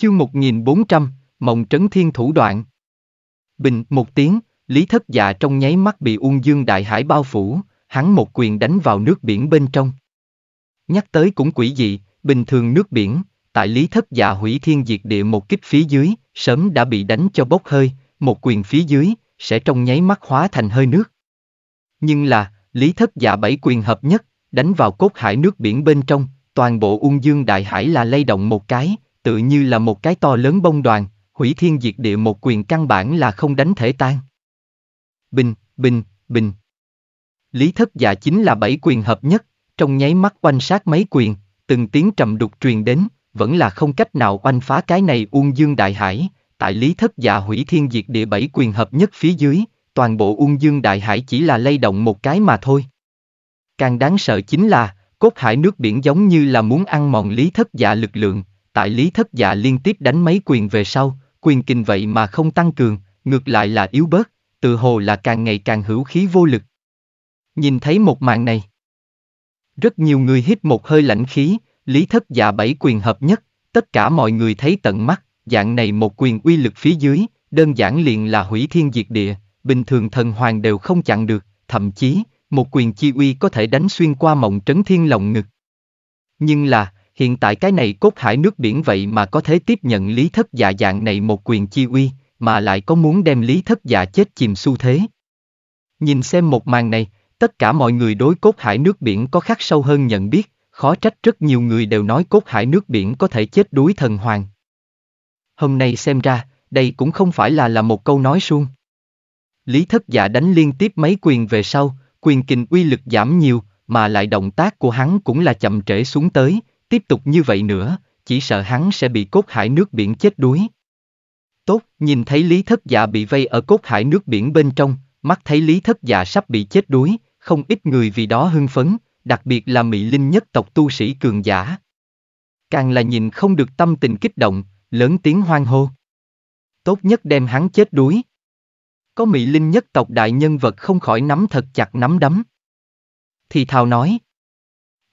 Chương 1400, Mộng Trấn Thiên Thủ Đoạn Bình, một tiếng, Lý Thất Dạ trong nháy mắt bị Ung Dương Đại Hải bao phủ, hắn một quyền đánh vào nước biển bên trong. Nhắc tới cũng quỷ dị, bình thường nước biển, tại Lý Thất Dạ hủy thiên diệt địa một kích phía dưới, sớm đã bị đánh cho bốc hơi, một quyền phía dưới, sẽ trong nháy mắt hóa thành hơi nước. Nhưng là, Lý Thất Dạ bảy quyền hợp nhất, đánh vào cốt hải nước biển bên trong, toàn bộ Ung Dương Đại Hải là lay động một cái, tự như là một cái to lớn bông đoàn, hủy thiên diệt địa một quyền căn bản là không đánh thể tan. Bình, bình, bình. Lý thất giả chính là bảy quyền hợp nhất, trong nháy mắt quan sát mấy quyền, từng tiếng trầm đục truyền đến, vẫn là không cách nào oanh phá cái này uông dương đại hải, tại lý thất giả hủy thiên diệt địa bảy quyền hợp nhất phía dưới, toàn bộ ung dương đại hải chỉ là lay động một cái mà thôi. Càng đáng sợ chính là, cốt hải nước biển giống như là muốn ăn mòn lý thất giả lực lượng, tại lý thất dạ liên tiếp đánh mấy quyền về sau, quyền kinh vậy mà không tăng cường, ngược lại là yếu bớt, tự hồ là càng ngày càng hữu khí vô lực. Nhìn thấy một màn này. Rất nhiều người hít một hơi lãnh khí, lý thất dạ bảy quyền hợp nhất, tất cả mọi người thấy tận mắt, dạng này một quyền uy lực phía dưới, đơn giản liền là hủy thiên diệt địa, bình thường thần hoàng đều không chặn được, thậm chí, một quyền chi uy có thể đánh xuyên qua mộng trấn thiên lồng ngực. Nhưng là, Hiện tại cái này cốt hải nước biển vậy mà có thể tiếp nhận lý thất dạ dạng này một quyền chi uy, mà lại có muốn đem lý thất dạ chết chìm xu thế. Nhìn xem một màn này, tất cả mọi người đối cốt hải nước biển có khắc sâu hơn nhận biết, khó trách rất nhiều người đều nói cốt hải nước biển có thể chết đuối thần hoàng. Hôm nay xem ra, đây cũng không phải là là một câu nói suông. Lý thất dạ đánh liên tiếp mấy quyền về sau, quyền kình uy lực giảm nhiều, mà lại động tác của hắn cũng là chậm trễ xuống tới, Tiếp tục như vậy nữa, chỉ sợ hắn sẽ bị cốt hải nước biển chết đuối. Tốt, nhìn thấy Lý Thất Dạ bị vây ở cốt hải nước biển bên trong, mắt thấy Lý Thất Dạ sắp bị chết đuối, không ít người vì đó hưng phấn, đặc biệt là mỹ linh nhất tộc tu sĩ cường giả. Càng là nhìn không được tâm tình kích động, lớn tiếng hoang hô. Tốt nhất đem hắn chết đuối. Có mỹ linh nhất tộc đại nhân vật không khỏi nắm thật chặt nắm đấm. Thì thào nói.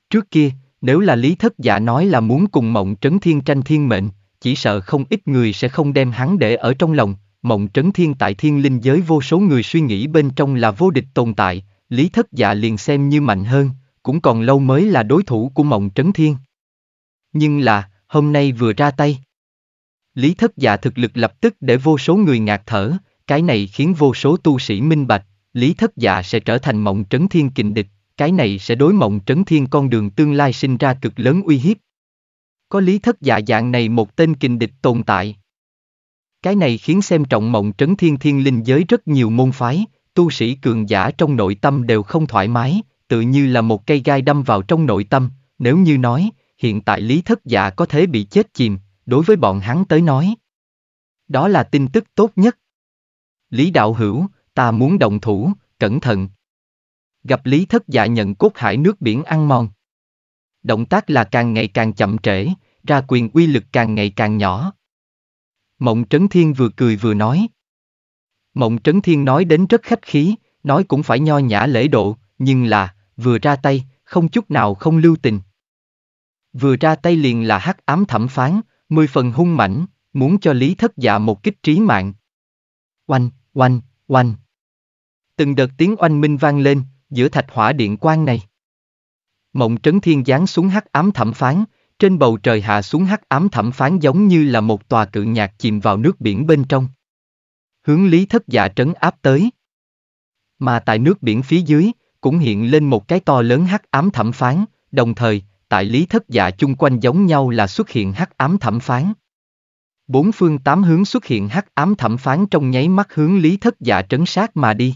Trước kia, nếu là lý thất giả nói là muốn cùng mộng trấn thiên tranh thiên mệnh, chỉ sợ không ít người sẽ không đem hắn để ở trong lòng, mộng trấn thiên tại thiên linh giới vô số người suy nghĩ bên trong là vô địch tồn tại, lý thất dạ liền xem như mạnh hơn, cũng còn lâu mới là đối thủ của mộng trấn thiên. Nhưng là, hôm nay vừa ra tay. Lý thất dạ thực lực lập tức để vô số người ngạt thở, cái này khiến vô số tu sĩ minh bạch, lý thất dạ sẽ trở thành mộng trấn thiên kình địch, cái này sẽ đối mộng trấn thiên con đường tương lai sinh ra cực lớn uy hiếp. Có lý thất dạ dạng này một tên kình địch tồn tại. Cái này khiến xem trọng mộng trấn thiên thiên linh giới rất nhiều môn phái, tu sĩ cường giả trong nội tâm đều không thoải mái, tự như là một cây gai đâm vào trong nội tâm, nếu như nói, hiện tại lý thất dạ có thể bị chết chìm, đối với bọn hắn tới nói. Đó là tin tức tốt nhất. Lý đạo hữu, ta muốn động thủ, cẩn thận, gặp lý thất dạ nhận cốt hải nước biển ăn mòn. Động tác là càng ngày càng chậm trễ, ra quyền uy lực càng ngày càng nhỏ. Mộng Trấn Thiên vừa cười vừa nói. Mộng Trấn Thiên nói đến rất khách khí, nói cũng phải nho nhã lễ độ, nhưng là, vừa ra tay, không chút nào không lưu tình. Vừa ra tay liền là hắc ám thẩm phán, mười phần hung mãnh, muốn cho Lý Thất Dạ một kích trí mạng. Oanh, oanh, oanh. Từng đợt tiếng oanh minh vang lên, giữa thạch hỏa điện quan này. Mộng trấn thiên giáng xuống hắc ám thẩm phán, trên bầu trời hạ xuống hắc ám thẩm phán giống như là một tòa cự nhạc chìm vào nước biển bên trong. Hướng lý thất dạ trấn áp tới. Mà tại nước biển phía dưới, cũng hiện lên một cái to lớn hắc ám thẩm phán, đồng thời, tại lý thất dạ chung quanh giống nhau là xuất hiện hắc ám thẩm phán. Bốn phương tám hướng xuất hiện hắc ám thẩm phán trong nháy mắt hướng lý thất dạ trấn sát mà đi.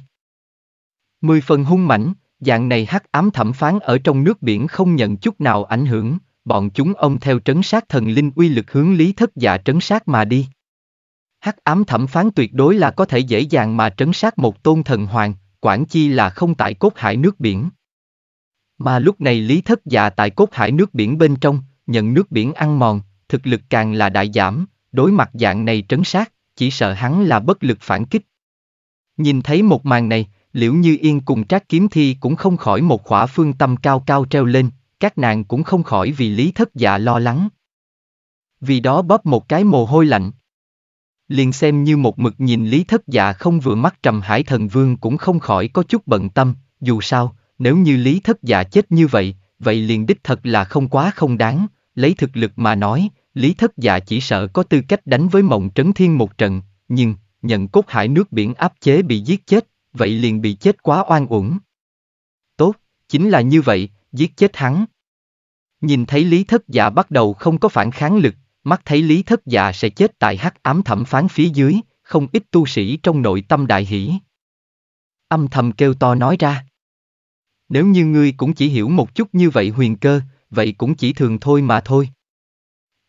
Mười phần hung mãnh, dạng này hắc ám thẩm phán ở trong nước biển không nhận chút nào ảnh hưởng, bọn chúng ông theo trấn sát thần linh uy lực hướng lý thất dạ trấn sát mà đi. Hắc ám thẩm phán tuyệt đối là có thể dễ dàng mà trấn sát một tôn thần hoàng, quản chi là không tại cốt hải nước biển. Mà lúc này lý thất dạ tại cốt hải nước biển bên trong, nhận nước biển ăn mòn, thực lực càng là đại giảm, đối mặt dạng này trấn sát, chỉ sợ hắn là bất lực phản kích. Nhìn thấy một màn này, Liễu Như Yên cùng Trác Kiếm Thi cũng không khỏi một khỏa phương tâm cao cao treo lên, các nàng cũng không khỏi vì lý thất dạ lo lắng. Vì đó bóp một cái mồ hôi lạnh. Liền xem như một mực nhìn lý thất dạ không vừa mắt trầm hải thần vương cũng không khỏi có chút bận tâm, dù sao, nếu như lý thất dạ chết như vậy, vậy liền đích thật là không quá không đáng, lấy thực lực mà nói, lý thất dạ chỉ sợ có tư cách đánh với mộng trấn thiên một trận, nhưng, nhận cốt hải nước biển áp chế bị giết chết, vậy liền bị chết quá oan uổng. Tốt, chính là như vậy, giết chết hắn. Nhìn thấy Lý Thất Dạ bắt đầu không có phản kháng lực, mắt thấy Lý Thất Dạ sẽ chết tại hắc ám thẩm phán phía dưới, không ít tu sĩ trong nội tâm đại hỷ. Âm thầm kêu to nói ra. Nếu như ngươi cũng chỉ hiểu một chút như vậy huyền cơ, vậy cũng chỉ thường thôi mà thôi.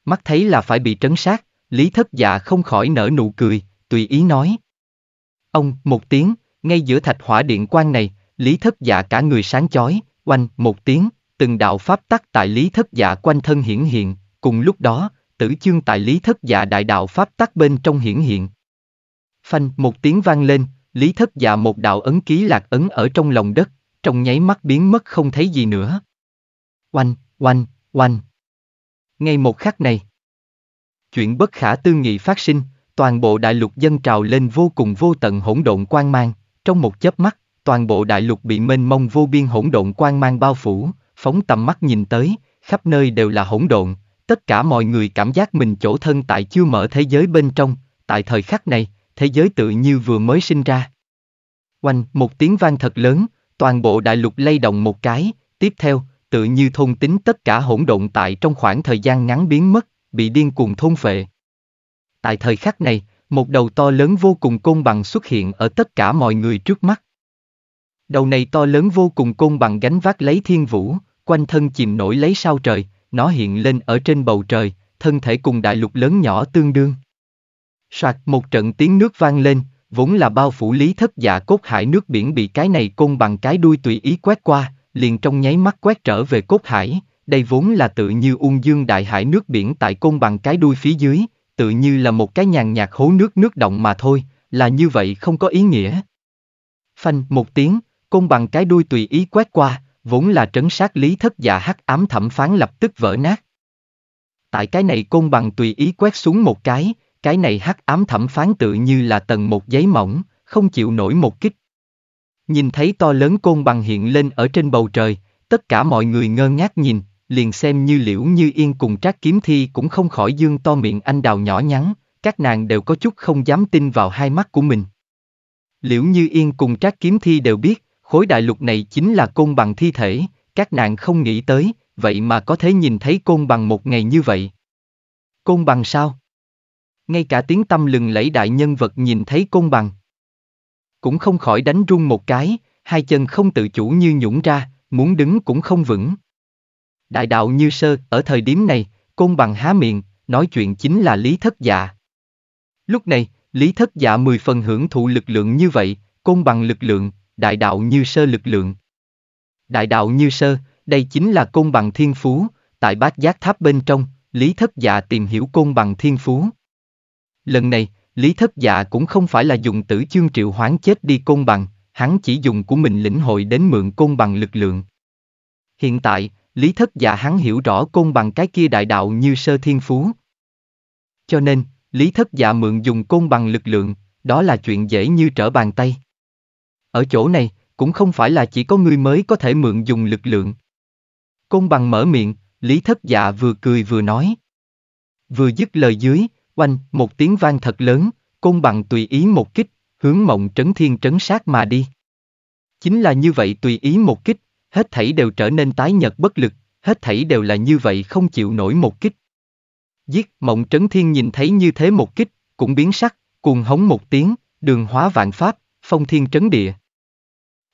Mắt thấy là phải bị trấn sát, Lý Thất Dạ không khỏi nở nụ cười, tùy ý nói. Ông, một tiếng, ngay giữa thạch hỏa điện quan này, Lý Thất Dạ cả người sáng chói, oanh một tiếng, từng đạo pháp tắc tại Lý Thất Dạ quanh thân hiển hiện, cùng lúc đó, tử chương tại Lý Thất Dạ đại đạo pháp tắc bên trong hiển hiện. Phanh một tiếng vang lên, Lý Thất Dạ một đạo ấn ký lạc ấn ở trong lòng đất, trong nháy mắt biến mất không thấy gì nữa. Oanh, oanh, oanh. Ngay một khắc này, chuyện bất khả tư nghị phát sinh, toàn bộ đại lục dân trào lên vô cùng vô tận hỗn độn quan mang. Trong một chớp mắt, toàn bộ đại lục bị mênh mông vô biên hỗn độn quang mang bao phủ, phóng tầm mắt nhìn tới, khắp nơi đều là hỗn độn, tất cả mọi người cảm giác mình chỗ thân tại chưa mở thế giới bên trong, tại thời khắc này, thế giới tự như vừa mới sinh ra. Oanh, một tiếng vang thật lớn, toàn bộ đại lục lay động một cái, tiếp theo, tự như thôn tính tất cả hỗn độn tại trong khoảng thời gian ngắn biến mất, bị điên cuồng thôn phệ. Tại thời khắc này, một đầu to lớn vô cùng côn bằng xuất hiện ở tất cả mọi người trước mắt. Đầu này to lớn vô cùng côn bằng gánh vác lấy thiên vũ, quanh thân chìm nổi lấy sao trời, nó hiện lên ở trên bầu trời, thân thể cùng đại lục lớn nhỏ tương đương. Soạt một trận tiếng nước vang lên, vốn là bao phủ lý thất dạ cốt hải nước biển bị cái này côn bằng cái đuôi tùy ý quét qua, liền trong nháy mắt quét trở về cốt hải, đây vốn là tự như ung dương đại hải nước biển tại côn bằng cái đuôi phía dưới, tự như là một cái nhàn nhạt hố nước nước động mà thôi, là như vậy không có ý nghĩa. Phanh một tiếng, côn bằng cái đuôi tùy ý quét qua, vốn là trấn sát lý thất dạ hắc ám thẩm phán lập tức vỡ nát. Tại cái này côn bằng tùy ý quét xuống một cái, cái này hắc ám thẩm phán tự như là tầng một giấy mỏng, không chịu nổi một kích. Nhìn thấy to lớn côn bằng hiện lên ở trên bầu trời, tất cả mọi người ngơ ngác nhìn, liền xem như liễu như yên cùng trác kiếm thi cũng không khỏi dương to miệng anh đào nhỏ nhắn, các nàng đều có chút không dám tin vào hai mắt của mình. Liễu như yên cùng trác kiếm thi đều biết, khối đại lục này chính là côn bằng thi thể, các nàng không nghĩ tới, vậy mà có thể nhìn thấy côn bằng một ngày như vậy. Côn bằng sao? Ngay cả tiếng tâm lừng lẫy đại nhân vật nhìn thấy côn bằng. Cũng không khỏi đánh rung một cái, hai chân không tự chủ như nhũng ra, muốn đứng cũng không vững đại đạo như sơ, ở thời điểm này, côn bằng há miệng, nói chuyện chính là lý thất dạ. Lúc này, lý thất dạ mười phần hưởng thụ lực lượng như vậy, côn bằng lực lượng, đại đạo như sơ lực lượng. Đại đạo như sơ, đây chính là côn bằng thiên phú, tại bát giác tháp bên trong, lý thất dạ tìm hiểu côn bằng thiên phú. Lần này, lý thất dạ cũng không phải là dùng tử chương triệu hoán chết đi côn bằng, hắn chỉ dùng của mình lĩnh hội đến mượn côn bằng lực lượng. Hiện tại, Lý thất dạ hắn hiểu rõ côn bằng cái kia đại đạo như sơ thiên phú. Cho nên, Lý thất dạ mượn dùng côn bằng lực lượng, đó là chuyện dễ như trở bàn tay. Ở chỗ này, cũng không phải là chỉ có người mới có thể mượn dùng lực lượng. Côn bằng mở miệng, Lý thất dạ vừa cười vừa nói. Vừa dứt lời dưới, oanh, một tiếng vang thật lớn, côn bằng tùy ý một kích, hướng mộng trấn thiên trấn sát mà đi. Chính là như vậy tùy ý một kích, hết thảy đều trở nên tái nhật bất lực, hết thảy đều là như vậy không chịu nổi một kích. Giết, mộng trấn thiên nhìn thấy như thế một kích, cũng biến sắc, cuồng hống một tiếng, đường hóa vạn pháp, phong thiên trấn địa.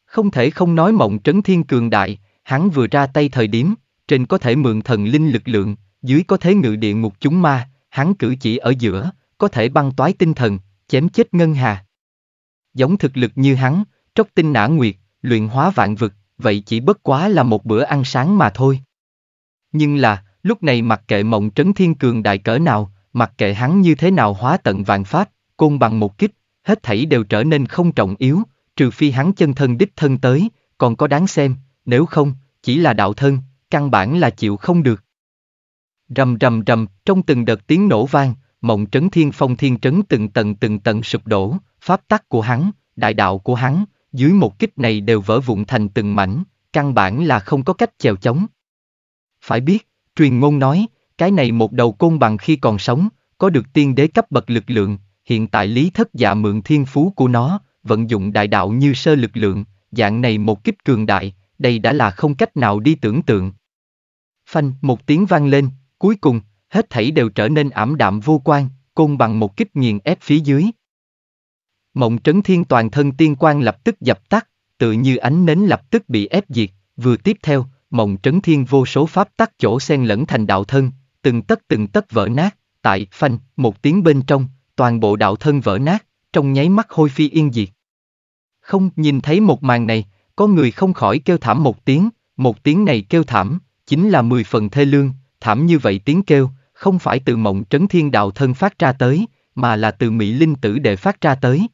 Không thể không nói mộng trấn thiên cường đại, hắn vừa ra tay thời điểm, trên có thể mượn thần linh lực lượng, dưới có thế ngự địa ngục chúng ma, hắn cử chỉ ở giữa, có thể băng toái tinh thần, chém chết ngân hà. Giống thực lực như hắn, tróc tinh nã nguyệt, luyện hóa vạn vực, vậy chỉ bất quá là một bữa ăn sáng mà thôi. Nhưng là, lúc này mặc kệ mộng trấn thiên cường đại cỡ nào, mặc kệ hắn như thế nào hóa tận vàng pháp, côn bằng một kích, hết thảy đều trở nên không trọng yếu, trừ phi hắn chân thân đích thân tới, còn có đáng xem, nếu không, chỉ là đạo thân, căn bản là chịu không được. Rầm rầm rầm, trong từng đợt tiếng nổ vang, mộng trấn thiên phong thiên trấn từng tầng từng tầng sụp đổ, pháp tắc của hắn, đại đạo của hắn, dưới một kích này đều vỡ vụn thành từng mảnh, căn bản là không có cách chèo chống. Phải biết, truyền ngôn nói, cái này một đầu côn bằng khi còn sống, có được tiên đế cấp bậc lực lượng, hiện tại lý thất dạ mượn thiên phú của nó, vận dụng đại đạo như sơ lực lượng, dạng này một kích cường đại, đây đã là không cách nào đi tưởng tượng. Phanh, một tiếng vang lên, cuối cùng, hết thảy đều trở nên ảm đạm vô quan, côn bằng một kích nghiền ép phía dưới, Mộng trấn thiên toàn thân tiên quan lập tức dập tắt, tự như ánh nến lập tức bị ép diệt, vừa tiếp theo, mộng trấn thiên vô số pháp tắc chỗ xen lẫn thành đạo thân, từng tấc từng tấc vỡ nát, tại phanh, một tiếng bên trong, toàn bộ đạo thân vỡ nát, trong nháy mắt hôi phi yên diệt. Không, nhìn thấy một màn này, có người không khỏi kêu thảm một tiếng, một tiếng này kêu thảm, chính là mười phần thê lương, thảm như vậy tiếng kêu, không phải từ mộng trấn thiên đạo thân phát ra tới, mà là từ Mỹ Linh tử đệ phát ra tới.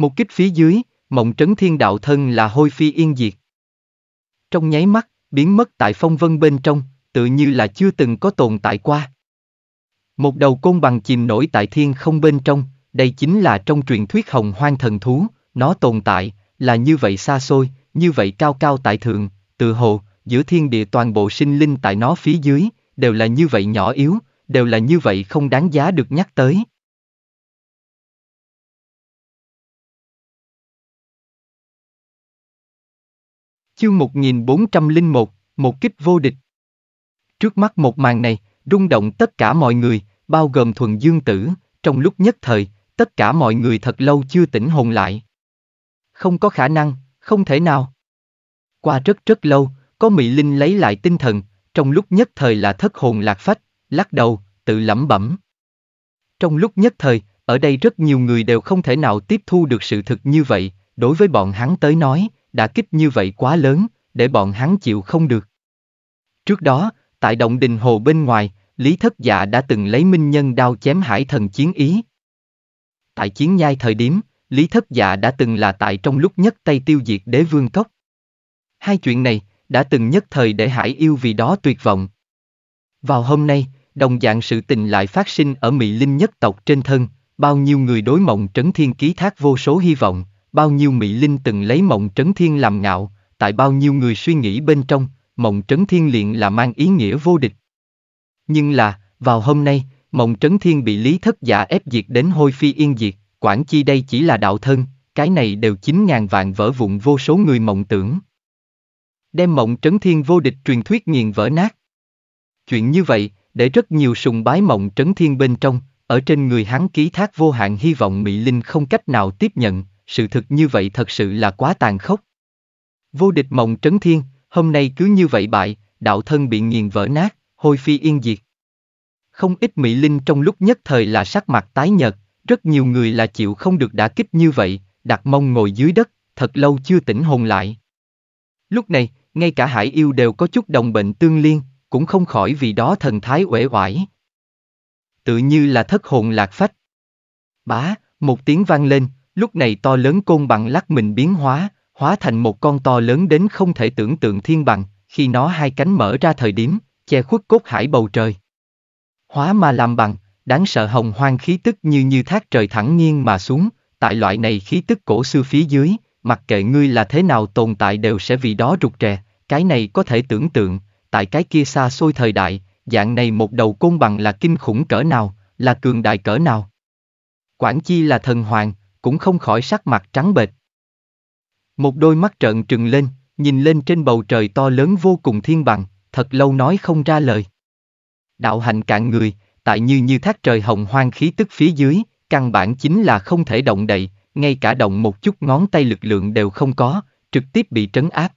Một kích phía dưới, mộng trấn thiên đạo thân là hôi phi yên diệt. Trong nháy mắt, biến mất tại phong vân bên trong, tự như là chưa từng có tồn tại qua. Một đầu côn bằng chìm nổi tại thiên không bên trong, đây chính là trong truyền thuyết hồng hoang thần thú, nó tồn tại, là như vậy xa xôi, như vậy cao cao tại thượng, tự hồ, giữa thiên địa toàn bộ sinh linh tại nó phía dưới, đều là như vậy nhỏ yếu, đều là như vậy không đáng giá được nhắc tới, Chương 1401, một kích vô địch. Trước mắt một màn này, rung động tất cả mọi người, bao gồm thuần dương tử, trong lúc nhất thời, tất cả mọi người thật lâu chưa tỉnh hồn lại. Không có khả năng, không thể nào. Qua rất rất lâu, có Mỹ Linh lấy lại tinh thần, trong lúc nhất thời là thất hồn lạc phách, lắc đầu, tự lẩm bẩm. Trong lúc nhất thời, ở đây rất nhiều người đều không thể nào tiếp thu được sự thực như vậy, đối với bọn hắn tới nói, đã kích như vậy quá lớn, để bọn hắn chịu không được. Trước đó, tại động đình hồ bên ngoài, Lý Thất Dạ đã từng lấy minh nhân đao chém hải thần chiến ý. Tại chiến nhai thời điểm, Lý Thất Dạ đã từng là tại trong lúc nhất tay tiêu diệt đế vương cốc. Hai chuyện này, đã từng nhất thời để hải yêu vì đó tuyệt vọng. Vào hôm nay, đồng dạng sự tình lại phát sinh ở Mỹ Linh nhất tộc trên thân, bao nhiêu người đối mộng trấn thiên ký thác vô số hy vọng, bao nhiêu mỹ linh từng lấy mộng trấn thiên làm ngạo, tại bao nhiêu người suy nghĩ bên trong, mộng trấn thiên liền là mang ý nghĩa vô địch. Nhưng là, vào hôm nay, mộng trấn thiên bị lý thất giả ép diệt đến hôi phi yên diệt, quản chi đây chỉ là đạo thân, cái này đều chín ngàn vạn vỡ vụn vô số người mộng tưởng. Đem mộng trấn thiên vô địch truyền thuyết nghiền vỡ nát. Chuyện như vậy, để rất nhiều sùng bái mộng trấn thiên bên trong, ở trên người hắn ký thác vô hạn hy vọng Mỹ Linh không cách nào tiếp nhận, sự thực như vậy thật sự là quá tàn khốc. Vô địch mộng trấn thiên, hôm nay cứ như vậy bại, đạo thân bị nghiền vỡ nát, hôi phi yên diệt. Không ít mỹ linh trong lúc nhất thời là sắc mặt tái nhợt, rất nhiều người là chịu không được đả kích như vậy, đặt mông ngồi dưới đất, thật lâu chưa tỉnh hồn lại. Lúc này, ngay cả hải yêu đều có chút đồng bệnh tương liên, cũng không khỏi vì đó thần thái uể oải. Tự như là thất hồn lạc phách. Bá, một tiếng vang lên, lúc này to lớn côn bằng lắc mình biến hóa, hóa thành một con to lớn đến không thể tưởng tượng thiên bằng, khi nó hai cánh mở ra thời điểm, che khuất cốt hải bầu trời. Hóa ma làm bằng, đáng sợ hồng hoang khí tức như như thác trời thẳng nghiêng mà xuống, tại loại này khí tức cổ xưa phía dưới, mặc kệ ngươi là thế nào tồn tại đều sẽ vì đó rụt rè, cái này có thể tưởng tượng, tại cái kia xa xôi thời đại, dạng này một đầu côn bằng là kinh khủng cỡ nào, là cường đại cỡ nào. Quảng Chi là thần hoàng, cũng không khỏi sắc mặt trắng bệch. Một đôi mắt trợn trừng lên, nhìn lên trên bầu trời to lớn vô cùng thiên bằng, thật lâu nói không ra lời. Đạo hạnh cạn người, tại như như thác trời hồng hoang khí tức phía dưới, căn bản chính là không thể động đậy, ngay cả động một chút ngón tay lực lượng đều không có, trực tiếp bị trấn áp.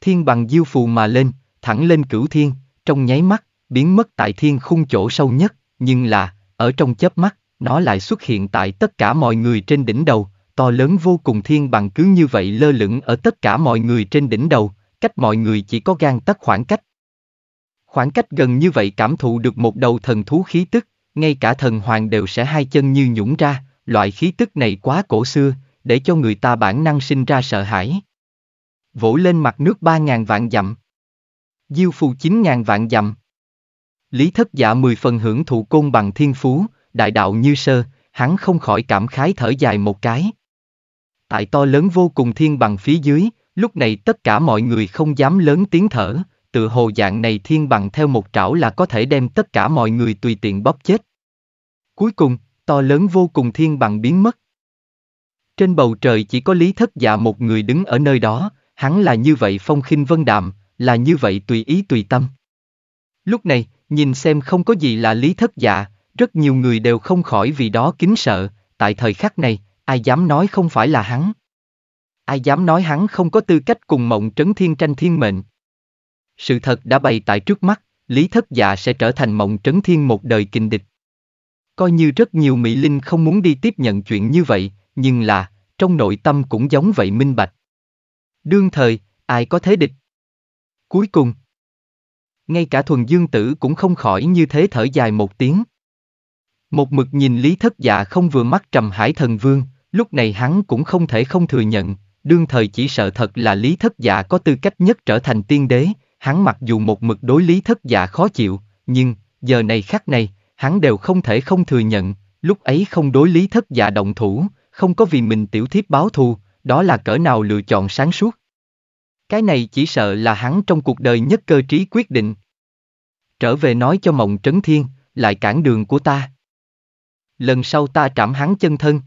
Thiên bằng diêu phù mà lên, thẳng lên cửu thiên, trong nháy mắt, biến mất tại thiên khung chỗ sâu nhất, nhưng là, ở trong chớp mắt, nó lại xuất hiện tại tất cả mọi người trên đỉnh đầu, to lớn vô cùng thiên bằng cứ như vậy lơ lửng ở tất cả mọi người trên đỉnh đầu, cách mọi người chỉ có gan tất khoảng cách. Khoảng cách gần như vậy cảm thụ được một đầu thần thú khí tức, ngay cả thần hoàng đều sẽ hai chân như nhũng ra, loại khí tức này quá cổ xưa, để cho người ta bản năng sinh ra sợ hãi. Vỗ lên mặt nước ba ngàn vạn dặm. Diêu phù chín ngàn vạn dặm. Lý thất giả mười phần hưởng thụ côn bằng thiên phú, đại đạo như sơ, hắn không khỏi cảm khái thở dài một cái. Tại to lớn vô cùng thiên bằng phía dưới, lúc này tất cả mọi người không dám lớn tiếng thở, tự hồ dạng này thiên bằng theo một trảo là có thể đem tất cả mọi người tùy tiện bóp chết. Cuối cùng, to lớn vô cùng thiên bằng biến mất. Trên bầu trời chỉ có Lý Thất Dạ một người đứng ở nơi đó, hắn là như vậy phong khinh vân đạm, là như vậy tùy ý tùy tâm. Lúc này, nhìn xem không có gì là Lý Thất Dạ, rất nhiều người đều không khỏi vì đó kính sợ, tại thời khắc này, ai dám nói không phải là hắn. Ai dám nói hắn không có tư cách cùng mộng trấn thiên tranh thiên mệnh. Sự thật đã bày tại trước mắt, Lý Thất Dạ sẽ trở thành mộng trấn thiên một đời kình địch. Coi như rất nhiều Mỹ Linh không muốn đi tiếp nhận chuyện như vậy, nhưng là, trong nội tâm cũng giống vậy minh bạch. Đương thời, ai có thế địch? Cuối cùng, ngay cả thuần dương tử cũng không khỏi như thế thở dài một tiếng. Một mực nhìn Lý Thất Dạ không vừa mắt trầm hải thần vương, lúc này hắn cũng không thể không thừa nhận, đương thời chỉ sợ thật là Lý Thất Dạ có tư cách nhất trở thành tiên đế, hắn mặc dù một mực đối Lý Thất Dạ khó chịu, nhưng, giờ này khắc này, hắn đều không thể không thừa nhận, lúc ấy không đối Lý Thất Dạ động thủ, không có vì mình tiểu thiếp báo thù, đó là cỡ nào lựa chọn sáng suốt. Cái này chỉ sợ là hắn trong cuộc đời nhất cơ trí quyết định. Trở về nói cho mộng trấn thiên, lại cản đường của ta lần sau ta trảm hắn chân thân.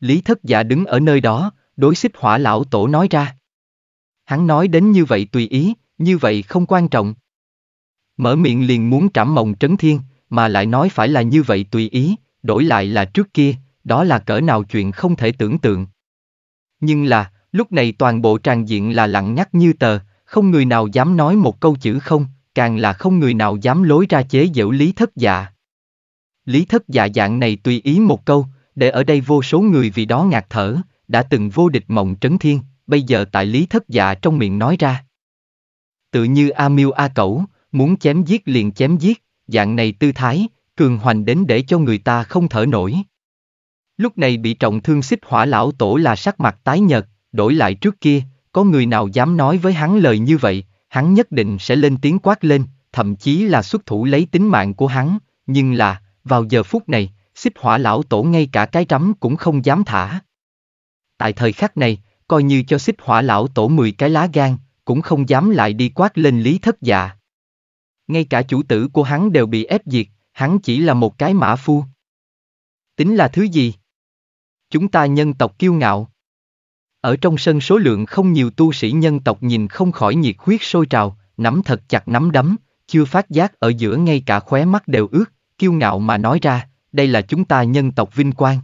Lý thất dạ đứng ở nơi đó, đối xích hỏa lão tổ nói ra. Hắn nói đến như vậy tùy ý, như vậy không quan trọng. Mở miệng liền muốn trảm mộng trấn thiên, mà lại nói phải là như vậy tùy ý, đổi lại là trước kia, đó là cỡ nào chuyện không thể tưởng tượng. Nhưng là, lúc này toàn bộ tràng diện là lặng nhắc như tờ, không người nào dám nói một câu chữ không, càng là không người nào dám lối ra chế giễu lý thất dạ. Lý thất dạ dạng này tùy ý một câu, để ở đây vô số người vì đó ngạc thở, đã từng vô địch mộng trấn thiên, bây giờ tại lý thất dạ trong miệng nói ra. Tự như A Miêu A Cẩu, muốn chém giết liền chém giết, dạng này tư thái, cường hoành đến để cho người ta không thở nổi. Lúc này bị trọng thương xích hỏa lão tổ là sắc mặt tái nhợt, đổi lại trước kia, có người nào dám nói với hắn lời như vậy, hắn nhất định sẽ lên tiếng quát lên, thậm chí là xuất thủ lấy tính mạng của hắn, nhưng là, vào giờ phút này, xích hỏa lão tổ ngay cả cái rắm cũng không dám thả. Tại thời khắc này, coi như cho xích hỏa lão tổ 10 cái lá gan, cũng không dám lại đi quát lên lý thất dạ. Ngay cả chủ tử của hắn đều bị ép diệt, hắn chỉ là một cái mã phu. Tính là thứ gì? Chúng ta nhân tộc kiêu ngạo. Ở trong sân số lượng không nhiều tu sĩ nhân tộc nhìn không khỏi nhiệt huyết sôi trào, nắm thật chặt nắm đấm, chưa phát giác ở giữa ngay cả khóe mắt đều ướt, kiêu ngạo mà nói ra, đây là chúng ta nhân tộc vinh quang.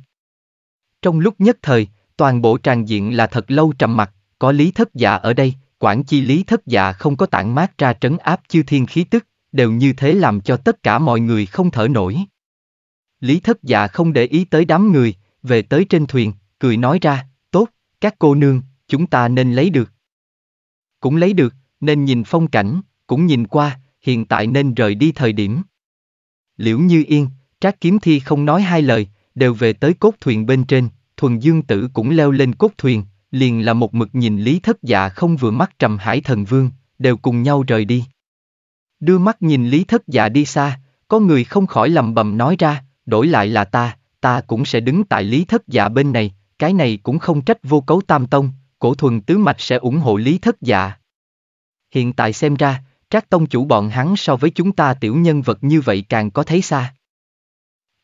Trong lúc nhất thời, toàn bộ tràng diện là thật lâu trầm mặc, có lý thất dạ ở đây, quản chi lý thất dạ không có tản mát ra trấn áp chư thiên khí tức, đều như thế làm cho tất cả mọi người không thở nổi. Lý thất dạ không để ý tới đám người, về tới trên thuyền, cười nói ra, tốt, các cô nương, chúng ta nên lấy được. Cũng lấy được, nên nhìn phong cảnh, cũng nhìn qua, hiện tại nên rời đi thời điểm. Liễu Như Yên, Trác Kiếm Thi không nói hai lời, đều về tới cốt thuyền bên trên, thuần dương tử cũng leo lên cốt thuyền, liền là một mực nhìn Lý Thất Dạ không vừa mắt trầm hải thần vương, đều cùng nhau rời đi. Đưa mắt nhìn Lý Thất Dạ đi xa, có người không khỏi lầm bầm nói ra, đổi lại là ta, ta cũng sẽ đứng tại Lý Thất Dạ bên này, cái này cũng không trách vô cấu tam tông, cổ thuần tứ mạch sẽ ủng hộ Lý Thất Dạ. Hiện tại xem ra, các tông chủ bọn hắn so với chúng ta tiểu nhân vật như vậy càng có thấy xa.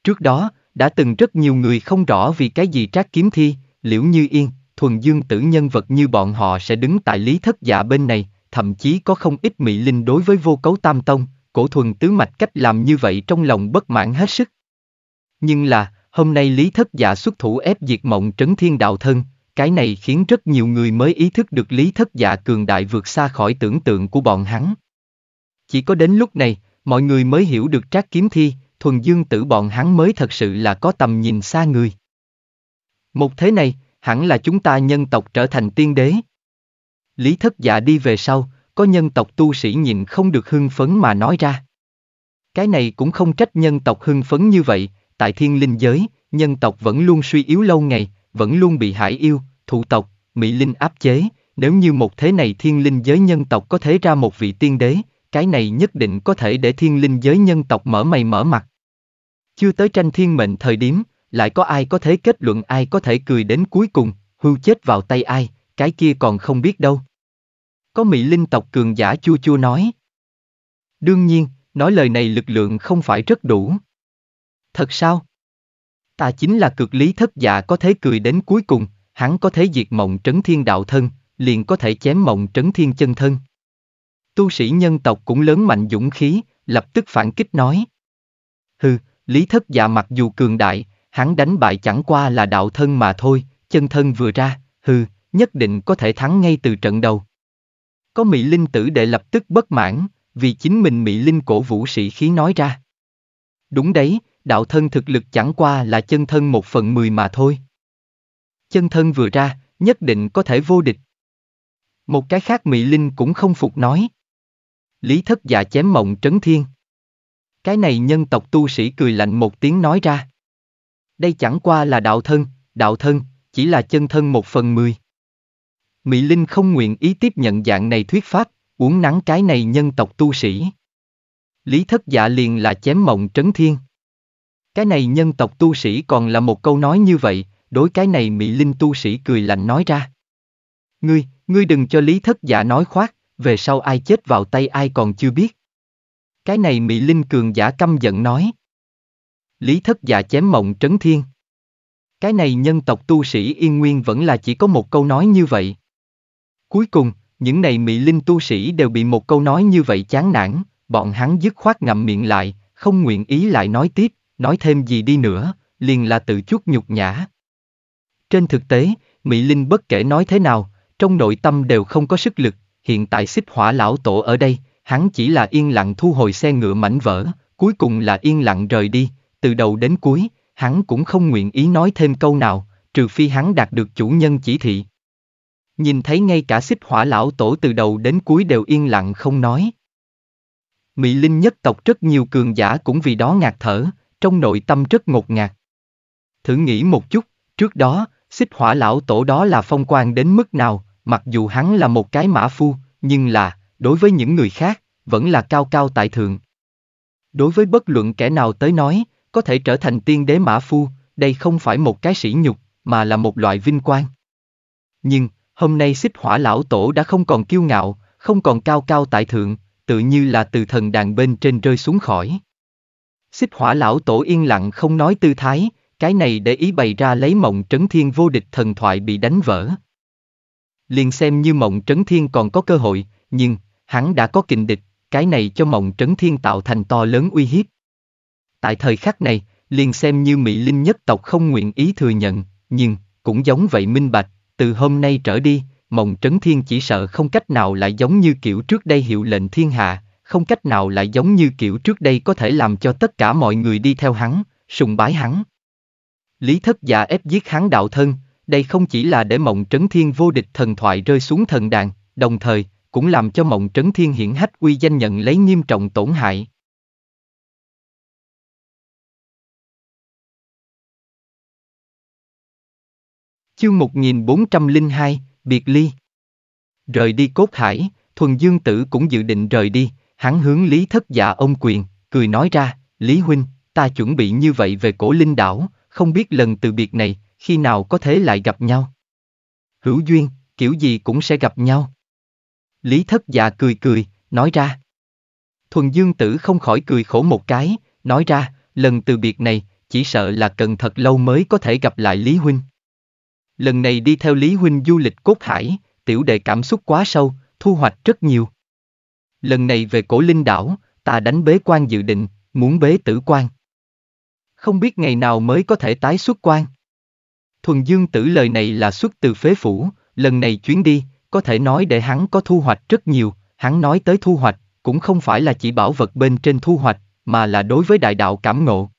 Trước đó, đã từng rất nhiều người không rõ vì cái gì trác kiếm thi, liễu như yên, thuần dương tử nhân vật như bọn họ sẽ đứng tại lý thất giả dạ bên này, thậm chí có không ít mỹ linh đối với vô cấu tam tông, cổ thuần tứ mạch cách làm như vậy trong lòng bất mãn hết sức. Nhưng là, hôm nay lý thất giả dạ xuất thủ ép diệt mộng trấn thiên đạo thân, cái này khiến rất nhiều người mới ý thức được lý thất giả dạ cường đại vượt xa khỏi tưởng tượng của bọn hắn. Chỉ có đến lúc này, mọi người mới hiểu được trác kiếm thi, thuần dương tử bọn hắn mới thật sự là có tầm nhìn xa người. Một thế này, hẳn là chúng ta nhân tộc trở thành tiên đế. Lý thất dạ đi về sau, có nhân tộc tu sĩ nhìn không được hưng phấn mà nói ra. Cái này cũng không trách nhân tộc hưng phấn như vậy, tại thiên linh giới, nhân tộc vẫn luôn suy yếu lâu ngày, vẫn luôn bị hải yêu, thụ tộc, mỹ linh áp chế, nếu như một thế này thiên linh giới nhân tộc có thể ra một vị tiên đế, cái này nhất định có thể để thiên linh giới nhân tộc mở mày mở mặt. Chưa tới tranh thiên mệnh thời điểm, lại có ai có thể kết luận ai có thể cười đến cuối cùng, hưu chết vào tay ai, cái kia còn không biết đâu. Có Mỹ Linh tộc cường giả chua chua nói. Đương nhiên, nói lời này lực lượng không phải rất đủ. Thật sao? Ta chính là cực lý thất giả có thể cười đến cuối cùng, hắn có thể diệt mộng trấn thiên đạo thân, liền có thể chém mộng trấn thiên chân thân. Tu sĩ nhân tộc cũng lớn mạnh dũng khí, lập tức phản kích nói. Hừ, Lý Thất Dạ mặc dù cường đại, hắn đánh bại chẳng qua là đạo thân mà thôi, chân thân vừa ra, hừ, nhất định có thể thắng ngay từ trận đầu. Có Mỹ Linh tử đệ lập tức bất mãn, vì chính mình Mỹ Linh cổ vũ sĩ khí nói ra. Đúng đấy, đạo thân thực lực chẳng qua là chân thân một phần mười mà thôi. Chân thân vừa ra, nhất định có thể vô địch. Một cái khác Mỹ Linh cũng không phục nói. Lý thất dạ chém mộng trấn thiên. Cái này nhân tộc tu sĩ cười lạnh một tiếng nói ra. Đây chẳng qua là đạo thân, đạo thân, chỉ là chân thân một phần mười. Mỹ Linh không nguyện ý tiếp nhận dạng này thuyết pháp, uống nắng cái này nhân tộc tu sĩ. Lý thất dạ liền là chém mộng trấn thiên. Cái này nhân tộc tu sĩ còn là một câu nói như vậy, đối cái này Mỹ Linh tu sĩ cười lạnh nói ra. Ngươi, ngươi đừng cho Lý thất dạ nói khoác, về sau ai chết vào tay ai còn chưa biết. Cái này Mỹ Linh cường giả căm giận nói. Lý thất giả chém mộng trấn thiên. Cái này nhân tộc tu sĩ yên nguyên vẫn là chỉ có một câu nói như vậy. Cuối cùng, những này Mỹ Linh tu sĩ đều bị một câu nói như vậy chán nản, bọn hắn dứt khoát ngậm miệng lại, không nguyện ý lại nói tiếp, nói thêm gì đi nữa, liền là tự chút nhục nhã. Trên thực tế, Mỹ Linh bất kể nói thế nào, trong nội tâm đều không có sức lực, hiện tại xích hỏa lão tổ ở đây, hắn chỉ là yên lặng thu hồi xe ngựa mảnh vỡ, cuối cùng là yên lặng rời đi, từ đầu đến cuối, hắn cũng không nguyện ý nói thêm câu nào, trừ phi hắn đạt được chủ nhân chỉ thị. Nhìn thấy ngay cả xích hỏa lão tổ từ đầu đến cuối đều yên lặng không nói. Mỹ Linh nhất tộc rất nhiều cường giả cũng vì đó ngạt thở, trong nội tâm rất ngột ngạt. Thử nghĩ một chút, trước đó, xích hỏa lão tổ đó là phong quan đến mức nào, Mặc dù hắn là một cái mã phu, nhưng là, đối với những người khác, vẫn là cao cao tại thượng. Đối với bất luận kẻ nào tới nói, có thể trở thành tiên đế mã phu, đây không phải một cái sỉ nhục, mà là một loại vinh quang. Nhưng, hôm nay xích hỏa lão tổ đã không còn kiêu ngạo, không còn cao cao tại thượng, tự như là từ thần đàn bên trên rơi xuống khỏi. Xích hỏa lão tổ yên lặng không nói tư thái, cái này để ý bày ra lấy mộng trấn thiên vô địch thần thoại bị đánh vỡ liền xem như mộng trấn thiên còn có cơ hội, nhưng, hắn đã có kình địch, cái này cho mộng trấn thiên tạo thành to lớn uy hiếp. Tại thời khắc này, liền xem như Mỹ Linh nhất tộc không nguyện ý thừa nhận, nhưng, cũng giống vậy minh bạch, từ hôm nay trở đi, mộng trấn thiên chỉ sợ không cách nào lại giống như kiểu trước đây hiệu lệnh thiên hạ, không cách nào lại giống như kiểu trước đây có thể làm cho tất cả mọi người đi theo hắn, sùng bái hắn. Lý thất giả dạ ép giết hắn đạo thân, đây không chỉ là để mộng trấn thiên vô địch thần thoại rơi xuống thần đàn, đồng thời, cũng làm cho mộng trấn thiên hiển hách uy danh nhận lấy nghiêm trọng tổn hại. Chương 1402, Biệt Ly Rời đi cốt hải, thuần dương tử cũng dự định rời đi, hắn hướng Lý Thất Dạ ông quyền, cười nói ra, Lý Huynh, ta chuẩn bị như vậy về cổ linh đảo, không biết lần từ biệt này, khi nào có thể lại gặp nhau? Hữu duyên, kiểu gì cũng sẽ gặp nhau. Lý thất già dạ cười cười, nói ra. Thuần dương tử không khỏi cười khổ một cái, nói ra, lần từ biệt này, chỉ sợ là cần thật lâu mới có thể gặp lại Lý Huynh. Lần này đi theo Lý Huynh du lịch cốt hải, tiểu đệ cảm xúc quá sâu, thu hoạch rất nhiều. Lần này về cổ linh đảo, ta đánh bế quan dự định, muốn bế tử quan. Không biết ngày nào mới có thể tái xuất quan. Thuần Dương Tử lời này là xuất từ phế phủ, lần này chuyến đi, có thể nói để hắn có thu hoạch rất nhiều, hắn nói tới thu hoạch, cũng không phải là chỉ bảo vật bên trên thu hoạch, mà là đối với đại đạo cảm ngộ.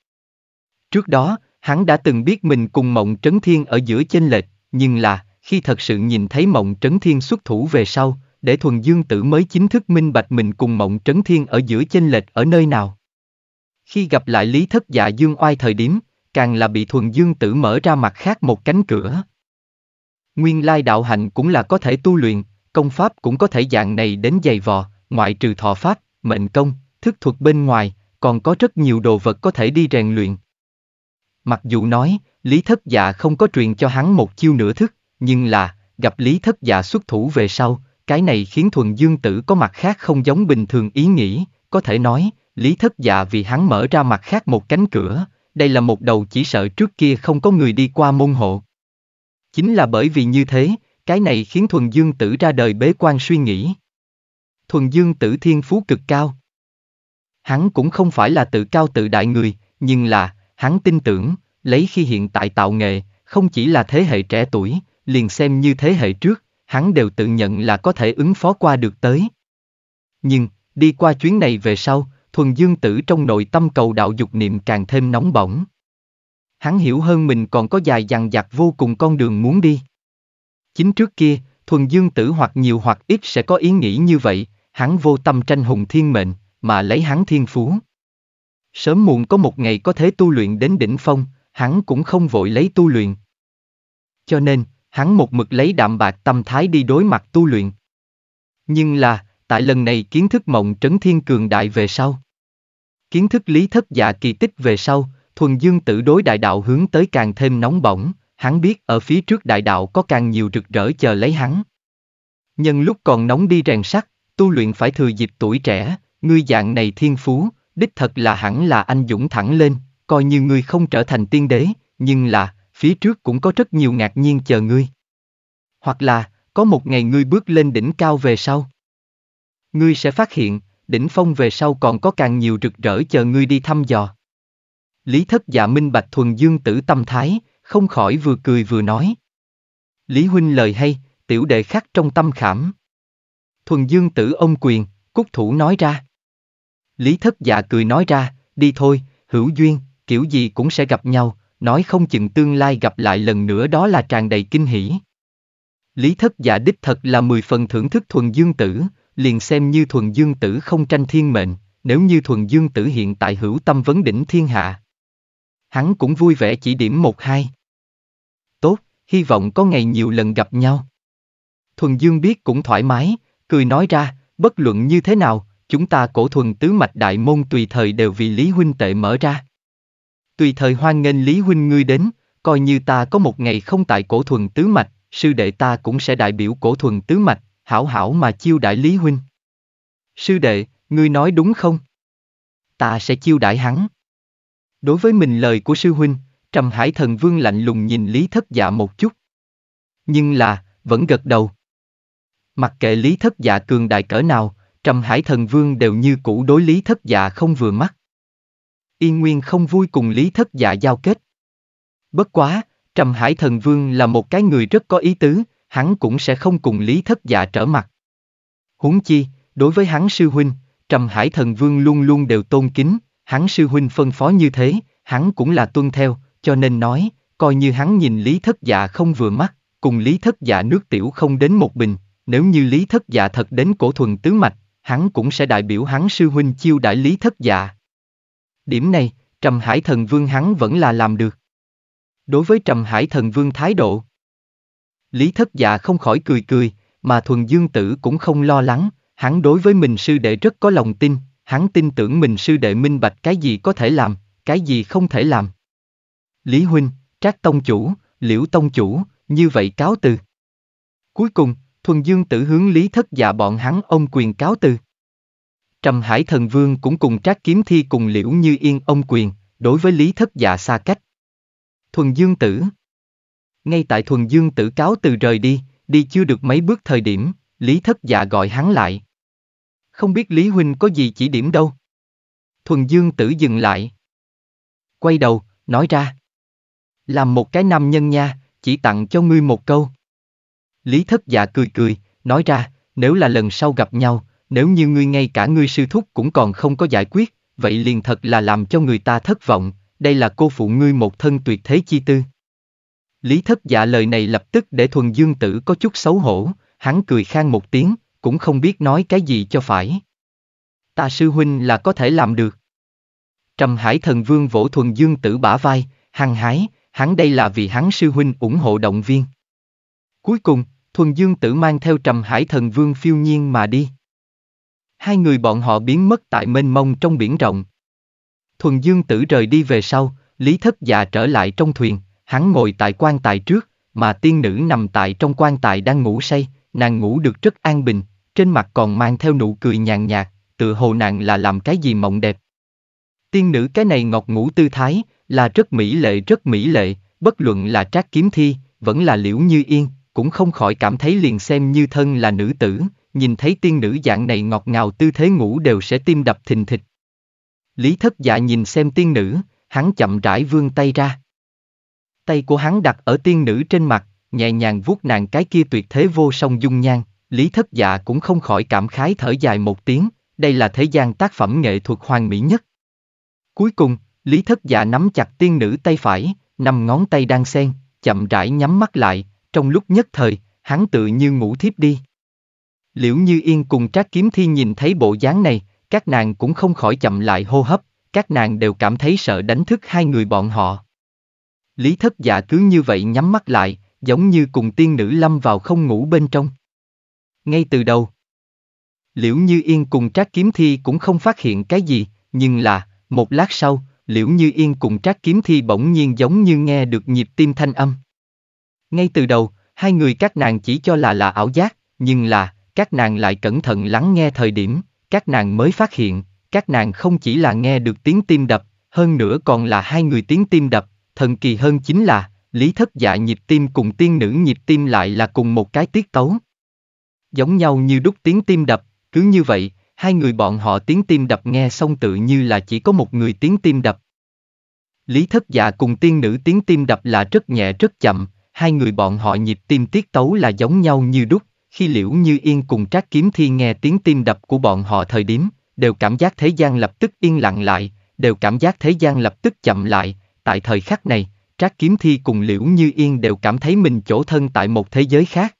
Trước đó, hắn đã từng biết mình cùng Mộng Trấn Thiên ở giữa chênh lệch, nhưng là, khi thật sự nhìn thấy Mộng Trấn Thiên xuất thủ về sau, để Thuần Dương Tử mới chính thức minh bạch mình cùng Mộng Trấn Thiên ở giữa chênh lệch ở nơi nào. Khi gặp lại Lý Thất Dạ Dương Oai thời điểm, càng là bị thuần dương tử mở ra mặt khác một cánh cửa. Nguyên lai đạo hạnh cũng là có thể tu luyện, công pháp cũng có thể dạng này đến dày vò, ngoại trừ thọ pháp, mệnh công, thức thuật bên ngoài, còn có rất nhiều đồ vật có thể đi rèn luyện. Mặc dù nói, Lý Thất Dạ không có truyền cho hắn một chiêu nửa thức, nhưng là, gặp Lý Thất Dạ xuất thủ về sau, cái này khiến Thuần Dương Tử có mặt khác không giống bình thường ý nghĩ, có thể nói, Lý Thất Dạ vì hắn mở ra mặt khác một cánh cửa, đây là một đầu chỉ sợ trước kia không có người đi qua môn hộ. Chính là bởi vì như thế, cái này khiến thuần dương tử ra đời bế quan suy nghĩ. Thuần dương tử thiên phú cực cao. Hắn cũng không phải là tự cao tự đại người, nhưng là, hắn tin tưởng, lấy khi hiện tại tạo nghề, không chỉ là thế hệ trẻ tuổi, liền xem như thế hệ trước, hắn đều tự nhận là có thể ứng phó qua được tới. Nhưng, đi qua chuyến này về sau, thuần dương tử trong nội tâm cầu đạo dục niệm càng thêm nóng bỏng. Hắn hiểu hơn mình còn có dài dằng dặc vô cùng con đường muốn đi. Chính trước kia, thuần dương tử hoặc nhiều hoặc ít sẽ có ý nghĩ như vậy, hắn vô tâm tranh hùng thiên mệnh, mà lấy hắn thiên phú. Sớm muộn có một ngày có thể tu luyện đến đỉnh phong, hắn cũng không vội lấy tu luyện. Cho nên, hắn một mực lấy đạm bạc tâm thái đi đối mặt tu luyện. Nhưng là, tại lần này kiến thức mộng trấn thiên cường đại về sau. Kiến thức lý thất dạ kỳ tích về sau, thuần dương tử đối đại đạo hướng tới càng thêm nóng bỏng, hắn biết ở phía trước đại đạo có càng nhiều rực rỡ chờ lấy hắn. Nhân lúc còn nóng đi rèn sắt, tu luyện phải thừa dịp tuổi trẻ, ngươi dạng này thiên phú, đích thật là hẳn là anh dũng thẳng lên, coi như ngươi không trở thành tiên đế, nhưng là, phía trước cũng có rất nhiều ngạc nhiên chờ ngươi. Hoặc là, có một ngày ngươi bước lên đỉnh cao về sau. Ngươi sẽ phát hiện, đỉnh phong về sau còn có càng nhiều rực rỡ chờ ngươi đi thăm dò. Lý thất dạ minh bạch thuần dương tử tâm thái, không khỏi vừa cười vừa nói. Lý huynh lời hay, tiểu đệ khắc trong tâm khảm. Thuần dương tử ông quyền, cúc thủ nói ra. Lý thất dạ cười nói ra, đi thôi, hữu duyên, kiểu gì cũng sẽ gặp nhau, nói không chừng tương lai gặp lại lần nữa đó là tràn đầy kinh hỉ. Lý thất dạ đích thật là mười phần thưởng thức thuần dương tử, liền xem như thuần dương tử không tranh thiên mệnh, nếu như thuần dương tử hiện tại hữu tâm vấn đỉnh thiên hạ. Hắn cũng vui vẻ chỉ điểm một hai. Tốt, hy vọng có ngày nhiều lần gặp nhau. Thuần dương biết cũng thoải mái, cười nói ra, bất luận như thế nào, chúng ta cổ thuần tứ mạch đại môn tùy thời đều vì Lý Huynh tệ mở ra. Tùy thời hoan nghênh Lý Huynh ngươi đến, coi như ta có một ngày không tại cổ thuần tứ mạch, sư đệ ta cũng sẽ đại biểu cổ thuần tứ mạch, hảo hảo mà chiêu đại Lý Huynh. Sư đệ, ngươi nói đúng không? Ta sẽ chiêu đại hắn. Đối với mình lời của sư huynh, Trầm Hải Thần Vương lạnh lùng nhìn Lý Thất Dạ một chút. Nhưng là, vẫn gật đầu. Mặc kệ Lý Thất Dạ cường đại cỡ nào, Trầm Hải Thần Vương đều như cũ đối Lý Thất Dạ không vừa mắt. Yên Nguyên không vui cùng Lý Thất Dạ giao kết. Bất quá, Trầm Hải Thần Vương là một cái người rất có ý tứ, hắn cũng sẽ không cùng Lý Thất Dạ trở mặt. Huống chi, đối với hắn sư huynh, Trầm Hải Thần Vương luôn luôn đều tôn kính, hắn sư huynh phân phó như thế, hắn cũng là tuân theo, cho nên nói, coi như hắn nhìn Lý Thất Dạ không vừa mắt, cùng Lý Thất Dạ nước tiểu không đến một bình, nếu như Lý Thất Dạ thật đến cổ thuần tứ mạch, hắn cũng sẽ đại biểu hắn sư huynh chiêu đại Lý Thất Dạ. Điểm này, Trầm Hải Thần Vương hắn vẫn là làm được. Đối với Trầm Hải Thần Vương thái độ, Lý thất dạ không khỏi cười cười, mà thuần dương tử cũng không lo lắng, hắn đối với mình sư đệ rất có lòng tin, hắn tin tưởng mình sư đệ minh bạch cái gì có thể làm, cái gì không thể làm. Lý huynh, trác tông chủ, liễu tông chủ, như vậy cáo từ. Cuối cùng, thuần dương tử hướng lý thất dạ bọn hắn ông quyền cáo từ. Trầm Hải Thần Vương cũng cùng Trác Kiếm Thi cùng Liễu Như Yên ông quyền, đối với Lý Thất Dạ xa cách. Thuần Dương Tử ngay tại thuần dương tử cáo từ rời đi, đi chưa được mấy bước thời điểm, Lý Thất Dạ gọi hắn lại. Không biết Lý Huynh có gì chỉ điểm đâu. Thuần dương tử dừng lại. Quay đầu, nói ra. Làm một cái nam nhân nha, chỉ tặng cho ngươi một câu. Lý Thất Dạ cười cười, nói ra, nếu là lần sau gặp nhau, nếu như ngươi ngay cả ngươi sư thúc cũng còn không có giải quyết, vậy liền thật là làm cho người ta thất vọng, đây là cô phụ ngươi một thân tuyệt thế chi tư. Lý thất dạ lời này lập tức để thuần dương tử có chút xấu hổ, hắn cười khang một tiếng, cũng không biết nói cái gì cho phải. Ta sư huynh là có thể làm được. Trầm hải thần vương vỗ thuần dương tử bả vai, hăng hái, hắn đây là vì hắn sư huynh ủng hộ động viên. Cuối cùng, thuần dương tử mang theo trầm hải thần vương phiêu nhiên mà đi. Hai người bọn họ biến mất tại mênh mông trong biển rộng. Thuần dương tử rời đi về sau, Lý Thất Dạ trở lại trong thuyền, Hắn ngồi tại quan tài trước, mà tiên nữ nằm tại trong quan tài đang ngủ say, nàng ngủ được rất an bình, trên mặt còn mang theo nụ cười nhàn nhạt, tự hồ nàng là làm cái gì mộng đẹp. Tiên nữ cái này ngọc ngủ tư thái, là rất mỹ lệ rất mỹ lệ, bất luận là trác kiếm thi, vẫn là liễu như yên, cũng không khỏi cảm thấy liền xem như thân là nữ tử, nhìn thấy tiên nữ dạng này ngọt ngào tư thế ngủ đều sẽ tim đập thình thịch. Lý thất dạ nhìn xem tiên nữ, hắn chậm rãi vươn tay ra tay của hắn đặt ở tiên nữ trên mặt, nhẹ nhàng vuốt nàng cái kia tuyệt thế vô song dung nhan, Lý Thất Dạ cũng không khỏi cảm khái thở dài một tiếng, đây là thế gian tác phẩm nghệ thuật hoàn mỹ nhất. Cuối cùng, Lý Thất Dạ nắm chặt tiên nữ tay phải, năm ngón tay đang xen, chậm rãi nhắm mắt lại, trong lúc nhất thời, hắn tự như ngủ thiếp đi. Liễu Như Yên cùng Trác Kiếm Thi nhìn thấy bộ dáng này, các nàng cũng không khỏi chậm lại hô hấp, các nàng đều cảm thấy sợ đánh thức hai người bọn họ. Lý thất giả cứ như vậy nhắm mắt lại, giống như cùng tiên nữ lâm vào không ngủ bên trong. Ngay từ đầu, liễu như yên cùng trác kiếm thi cũng không phát hiện cái gì, nhưng là, một lát sau, liễu như yên cùng trác kiếm thi bỗng nhiên giống như nghe được nhịp tim thanh âm. Ngay từ đầu, hai người các nàng chỉ cho là là ảo giác, nhưng là, các nàng lại cẩn thận lắng nghe thời điểm, các nàng mới phát hiện, các nàng không chỉ là nghe được tiếng tim đập, hơn nữa còn là hai người tiếng tim đập, thần kỳ hơn chính là, lý thất dạ nhịp tim cùng tiên nữ nhịp tim lại là cùng một cái tiết tấu. Giống nhau như đúc tiếng tim đập, cứ như vậy, hai người bọn họ tiếng tim đập nghe xong tự như là chỉ có một người tiếng tim đập. Lý thất dạ cùng tiên nữ tiếng tim đập là rất nhẹ rất chậm, hai người bọn họ nhịp tim tiết tấu là giống nhau như đúc, khi liễu như yên cùng trác kiếm thi nghe tiếng tim đập của bọn họ thời điểm, đều cảm giác thế gian lập tức yên lặng lại, đều cảm giác thế gian lập tức chậm lại, tại thời khắc này, Trác Kiếm Thi cùng Liễu Như Yên đều cảm thấy mình chỗ thân tại một thế giới khác.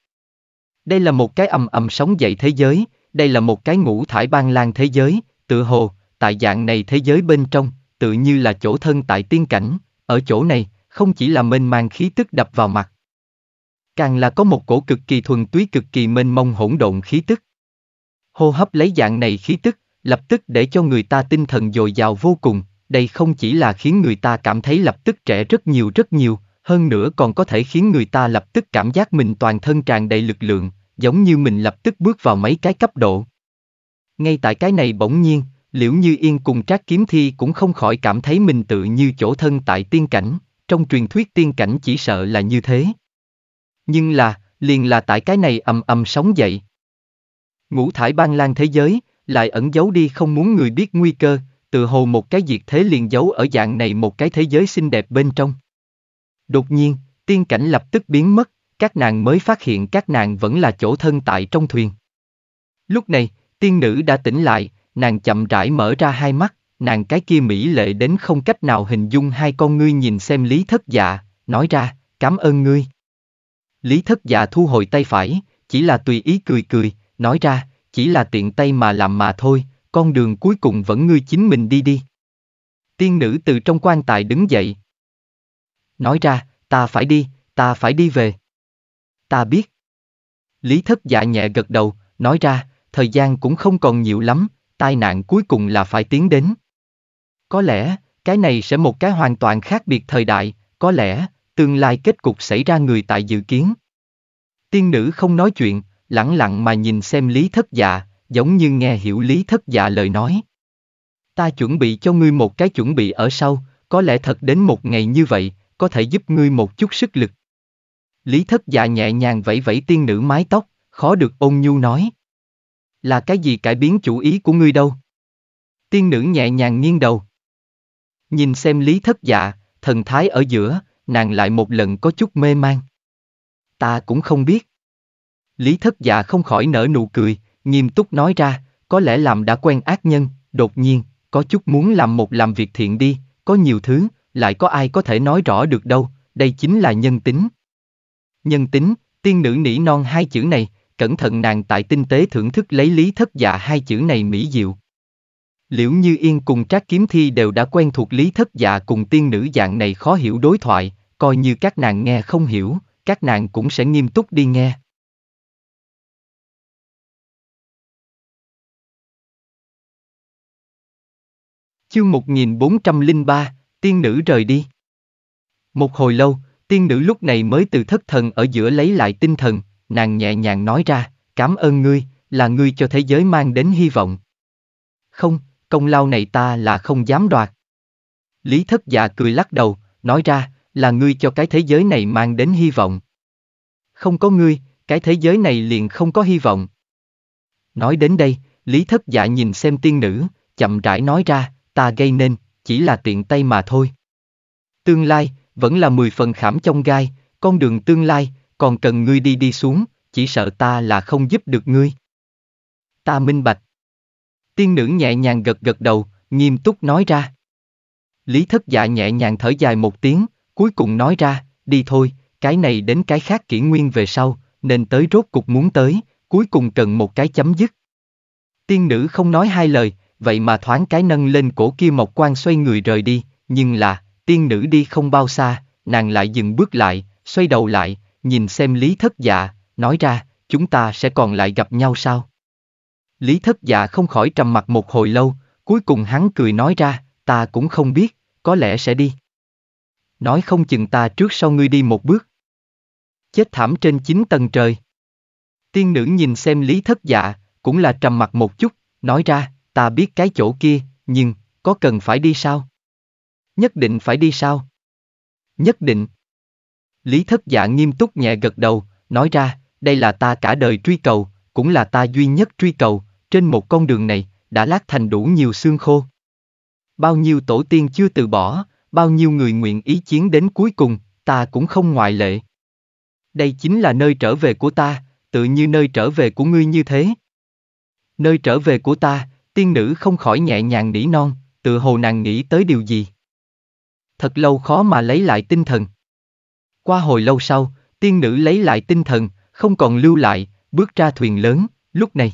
Đây là một cái ầm ầm sóng dậy thế giới, đây là một cái ngũ thải ban lan thế giới, tự hồ, tại dạng này thế giới bên trong, tự như là chỗ thân tại tiên cảnh, ở chỗ này, không chỉ là mênh mang khí tức đập vào mặt. Càng là có một cổ cực kỳ thuần túy cực kỳ mênh mông hỗn độn khí tức. Hô hấp lấy dạng này khí tức, lập tức để cho người ta tinh thần dồi dào vô cùng, đây không chỉ là khiến người ta cảm thấy lập tức trẻ rất nhiều rất nhiều, hơn nữa còn có thể khiến người ta lập tức cảm giác mình toàn thân tràn đầy lực lượng, giống như mình lập tức bước vào mấy cái cấp độ. Ngay tại cái này bỗng nhiên, liễu như yên cùng trác kiếm thi cũng không khỏi cảm thấy mình tự như chỗ thân tại tiên cảnh, trong truyền thuyết tiên cảnh chỉ sợ là như thế. Nhưng là, liền là tại cái này ầm ầm sóng dậy. Ngũ thải ban lan thế giới, lại ẩn giấu đi không muốn người biết nguy cơ, từ hồ một cái diệt thế liền giấu ở dạng này một cái thế giới xinh đẹp bên trong. Đột nhiên, tiên cảnh lập tức biến mất, các nàng mới phát hiện các nàng vẫn là chỗ thân tại trong thuyền. Lúc này, tiên nữ đã tỉnh lại, nàng chậm rãi mở ra hai mắt, nàng cái kia mỹ lệ đến không cách nào hình dung hai con ngươi nhìn xem lý thất dạ, nói ra, cảm ơn ngươi. Lý thất dạ thu hồi tay phải, chỉ là tùy ý cười cười, nói ra, chỉ là tiện tay mà làm mà thôi, con đường cuối cùng vẫn ngươi chính mình đi đi. Tiên nữ từ trong quan tài đứng dậy. Nói ra, ta phải đi, ta phải đi về. Ta biết. Lý thất dạ nhẹ gật đầu, nói ra, thời gian cũng không còn nhiều lắm, tai nạn cuối cùng là phải tiến đến. Có lẽ, cái này sẽ một cái hoàn toàn khác biệt thời đại, có lẽ, tương lai kết cục xảy ra người tại dự kiến. Tiên nữ không nói chuyện, lặng lặng mà nhìn xem Lý Thất Dạ, giống như nghe hiểu lý thất dạ lời nói. Ta chuẩn bị cho ngươi một cái chuẩn bị ở sau, có lẽ thật đến một ngày như vậy, có thể giúp ngươi một chút sức lực. Lý thất dạ nhẹ nhàng vẫy vẫy tiên nữ mái tóc, khó được ôn nhu nói. Là cái gì cải biến chủ ý của ngươi đâu? Tiên nữ nhẹ nhàng nghiêng đầu. Nhìn xem lý thất dạ, thần thái ở giữa, nàng lại một lần có chút mê man. Ta cũng không biết. Lý thất dạ không khỏi nở nụ cười, nghiêm túc nói ra, có lẽ làm đã quen ác nhân, đột nhiên, có chút muốn làm một làm việc thiện đi, có nhiều thứ, lại có ai có thể nói rõ được đâu, đây chính là nhân tính. Nhân tính, tiên nữ nỉ non hai chữ này, cẩn thận nàng tại tinh tế thưởng thức lấy lý thất dạ hai chữ này mỹ diệu. Liễu Như Yên cùng Trác Kiếm Thi đều đã quen thuộc lý thất dạ cùng tiên nữ dạng này khó hiểu đối thoại, coi như các nàng nghe không hiểu, các nàng cũng sẽ nghiêm túc đi nghe. Chương 1403, tiên nữ rời đi. Một hồi lâu, tiên nữ lúc này mới từ thất thần ở giữa lấy lại tinh thần, nàng nhẹ nhàng nói ra, cảm ơn ngươi, là ngươi cho thế giới mang đến hy vọng. Không, công lao này ta là không dám đoạt. Lý thất dạ cười lắc đầu, nói ra, là ngươi cho cái thế giới này mang đến hy vọng. Không có ngươi, cái thế giới này liền không có hy vọng. Nói đến đây, Lý thất dạ nhìn xem tiên nữ, chậm rãi nói ra, ta gây nên, chỉ là tiện tay mà thôi. Tương lai, vẫn là mười phần khảm trong gai, con đường tương lai, còn cần ngươi đi đi xuống, chỉ sợ ta là không giúp được ngươi. Ta minh bạch. Tiên nữ nhẹ nhàng gật gật đầu, nghiêm túc nói ra. Lý thất dạ nhẹ nhàng thở dài một tiếng, cuối cùng nói ra, đi thôi, cái này đến cái khác kỷ nguyên về sau, nên tới rốt cục muốn tới, cuối cùng cần một cái chấm dứt. Tiên nữ không nói hai lời, vậy mà thoáng cái nâng lên cổ kia mộc quan xoay người rời đi, nhưng là, tiên nữ đi không bao xa, nàng lại dừng bước lại, xoay đầu lại, nhìn xem lý thất dạ, nói ra, chúng ta sẽ còn lại gặp nhau sao? Lý thất dạ không khỏi trầm mặt một hồi lâu, cuối cùng hắn cười nói ra, ta cũng không biết, có lẽ sẽ đi. Nói không chừng ta trước sau ngươi đi một bước. Chết thảm trên chín tầng trời. Tiên nữ nhìn xem lý thất dạ, cũng là trầm mặt một chút, nói ra, ta biết cái chỗ kia, nhưng, có cần phải đi sao? Nhất định phải đi sao? Nhất định. Lý thất dạ nghiêm túc nhẹ gật đầu, nói ra, đây là ta cả đời truy cầu, cũng là ta duy nhất truy cầu, trên một con đường này, đã lát thành đủ nhiều xương khô. Bao nhiêu tổ tiên chưa từ bỏ, bao nhiêu người nguyện ý chiến đến cuối cùng, ta cũng không ngoại lệ. Đây chính là nơi trở về của ta, tự như nơi trở về của ngươi như thế. Nơi trở về của ta, Tiên nữ không khỏi nhẹ nhàng nỉ non, tự hồ nàng nghĩ tới điều gì. Thật lâu khó mà lấy lại tinh thần. Qua hồi lâu sau, tiên nữ lấy lại tinh thần, không còn lưu lại, bước ra thuyền lớn, lúc này.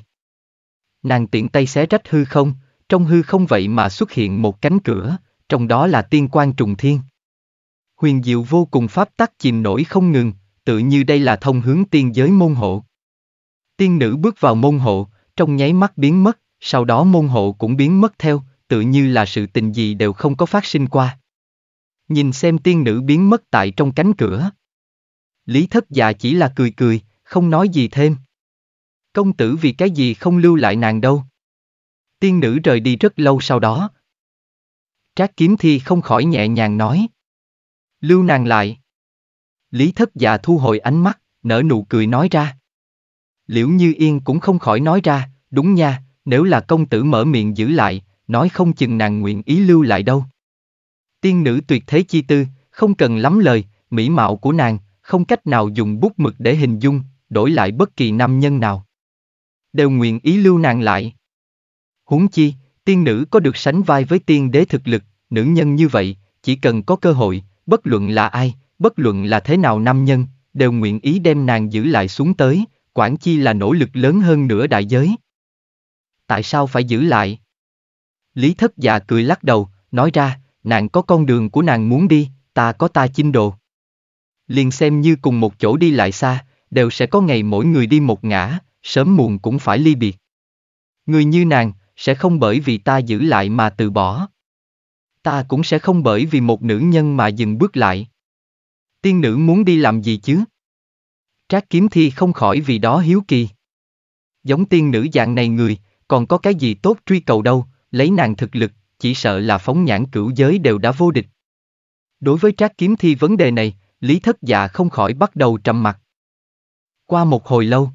Nàng tiện tay xé rách hư không, trong hư không vậy mà xuất hiện một cánh cửa, trong đó là tiên quan trùng thiên. Huyền diệu vô cùng pháp tắc chìm nổi không ngừng, tự như đây là thông hướng tiên giới môn hộ. Tiên nữ bước vào môn hộ, trong nháy mắt biến mất, sau đó môn hộ cũng biến mất theo, tự như là sự tình gì đều không có phát sinh qua. Nhìn xem tiên nữ biến mất tại trong cánh cửa. Lý thất già dạ chỉ là cười cười, không nói gì thêm. Công tử vì cái gì không lưu lại nàng đâu. Tiên nữ rời đi rất lâu sau đó. Trác kiếm thi không khỏi nhẹ nhàng nói. Lưu nàng lại. Lý thất già dạ thu hồi ánh mắt, nở nụ cười nói ra. Liễu như yên cũng không khỏi nói ra, đúng nha, nếu là công tử mở miệng giữ lại, nói không chừng nàng nguyện ý lưu lại đâu. Tiên nữ tuyệt thế chi tư, không cần lắm lời, mỹ mạo của nàng, không cách nào dùng bút mực để hình dung, đổi lại bất kỳ nam nhân nào. Đều nguyện ý lưu nàng lại. Huống chi, tiên nữ có được sánh vai với tiên đế thực lực, nữ nhân như vậy, chỉ cần có cơ hội, bất luận là ai, bất luận là thế nào nam nhân, đều nguyện ý đem nàng giữ lại xuống tới, quản chi là nỗ lực lớn hơn nửa đại giới tại sao phải giữ lại? Lý thất già dạ cười lắc đầu, nói ra, nàng có con đường của nàng muốn đi, ta có ta chinh đồ. Liền xem như cùng một chỗ đi lại xa, đều sẽ có ngày mỗi người đi một ngã, sớm muộn cũng phải ly biệt. Người như nàng, sẽ không bởi vì ta giữ lại mà từ bỏ. Ta cũng sẽ không bởi vì một nữ nhân mà dừng bước lại. Tiên nữ muốn đi làm gì chứ? Trác kiếm thi không khỏi vì đó hiếu kỳ. Giống tiên nữ dạng này người, còn có cái gì tốt truy cầu đâu, lấy nàng thực lực, chỉ sợ là phóng nhãn cửu giới đều đã vô địch. Đối với trác kiếm thi vấn đề này, Lý Thất Dạ không khỏi bắt đầu trầm mặt. Qua một hồi lâu,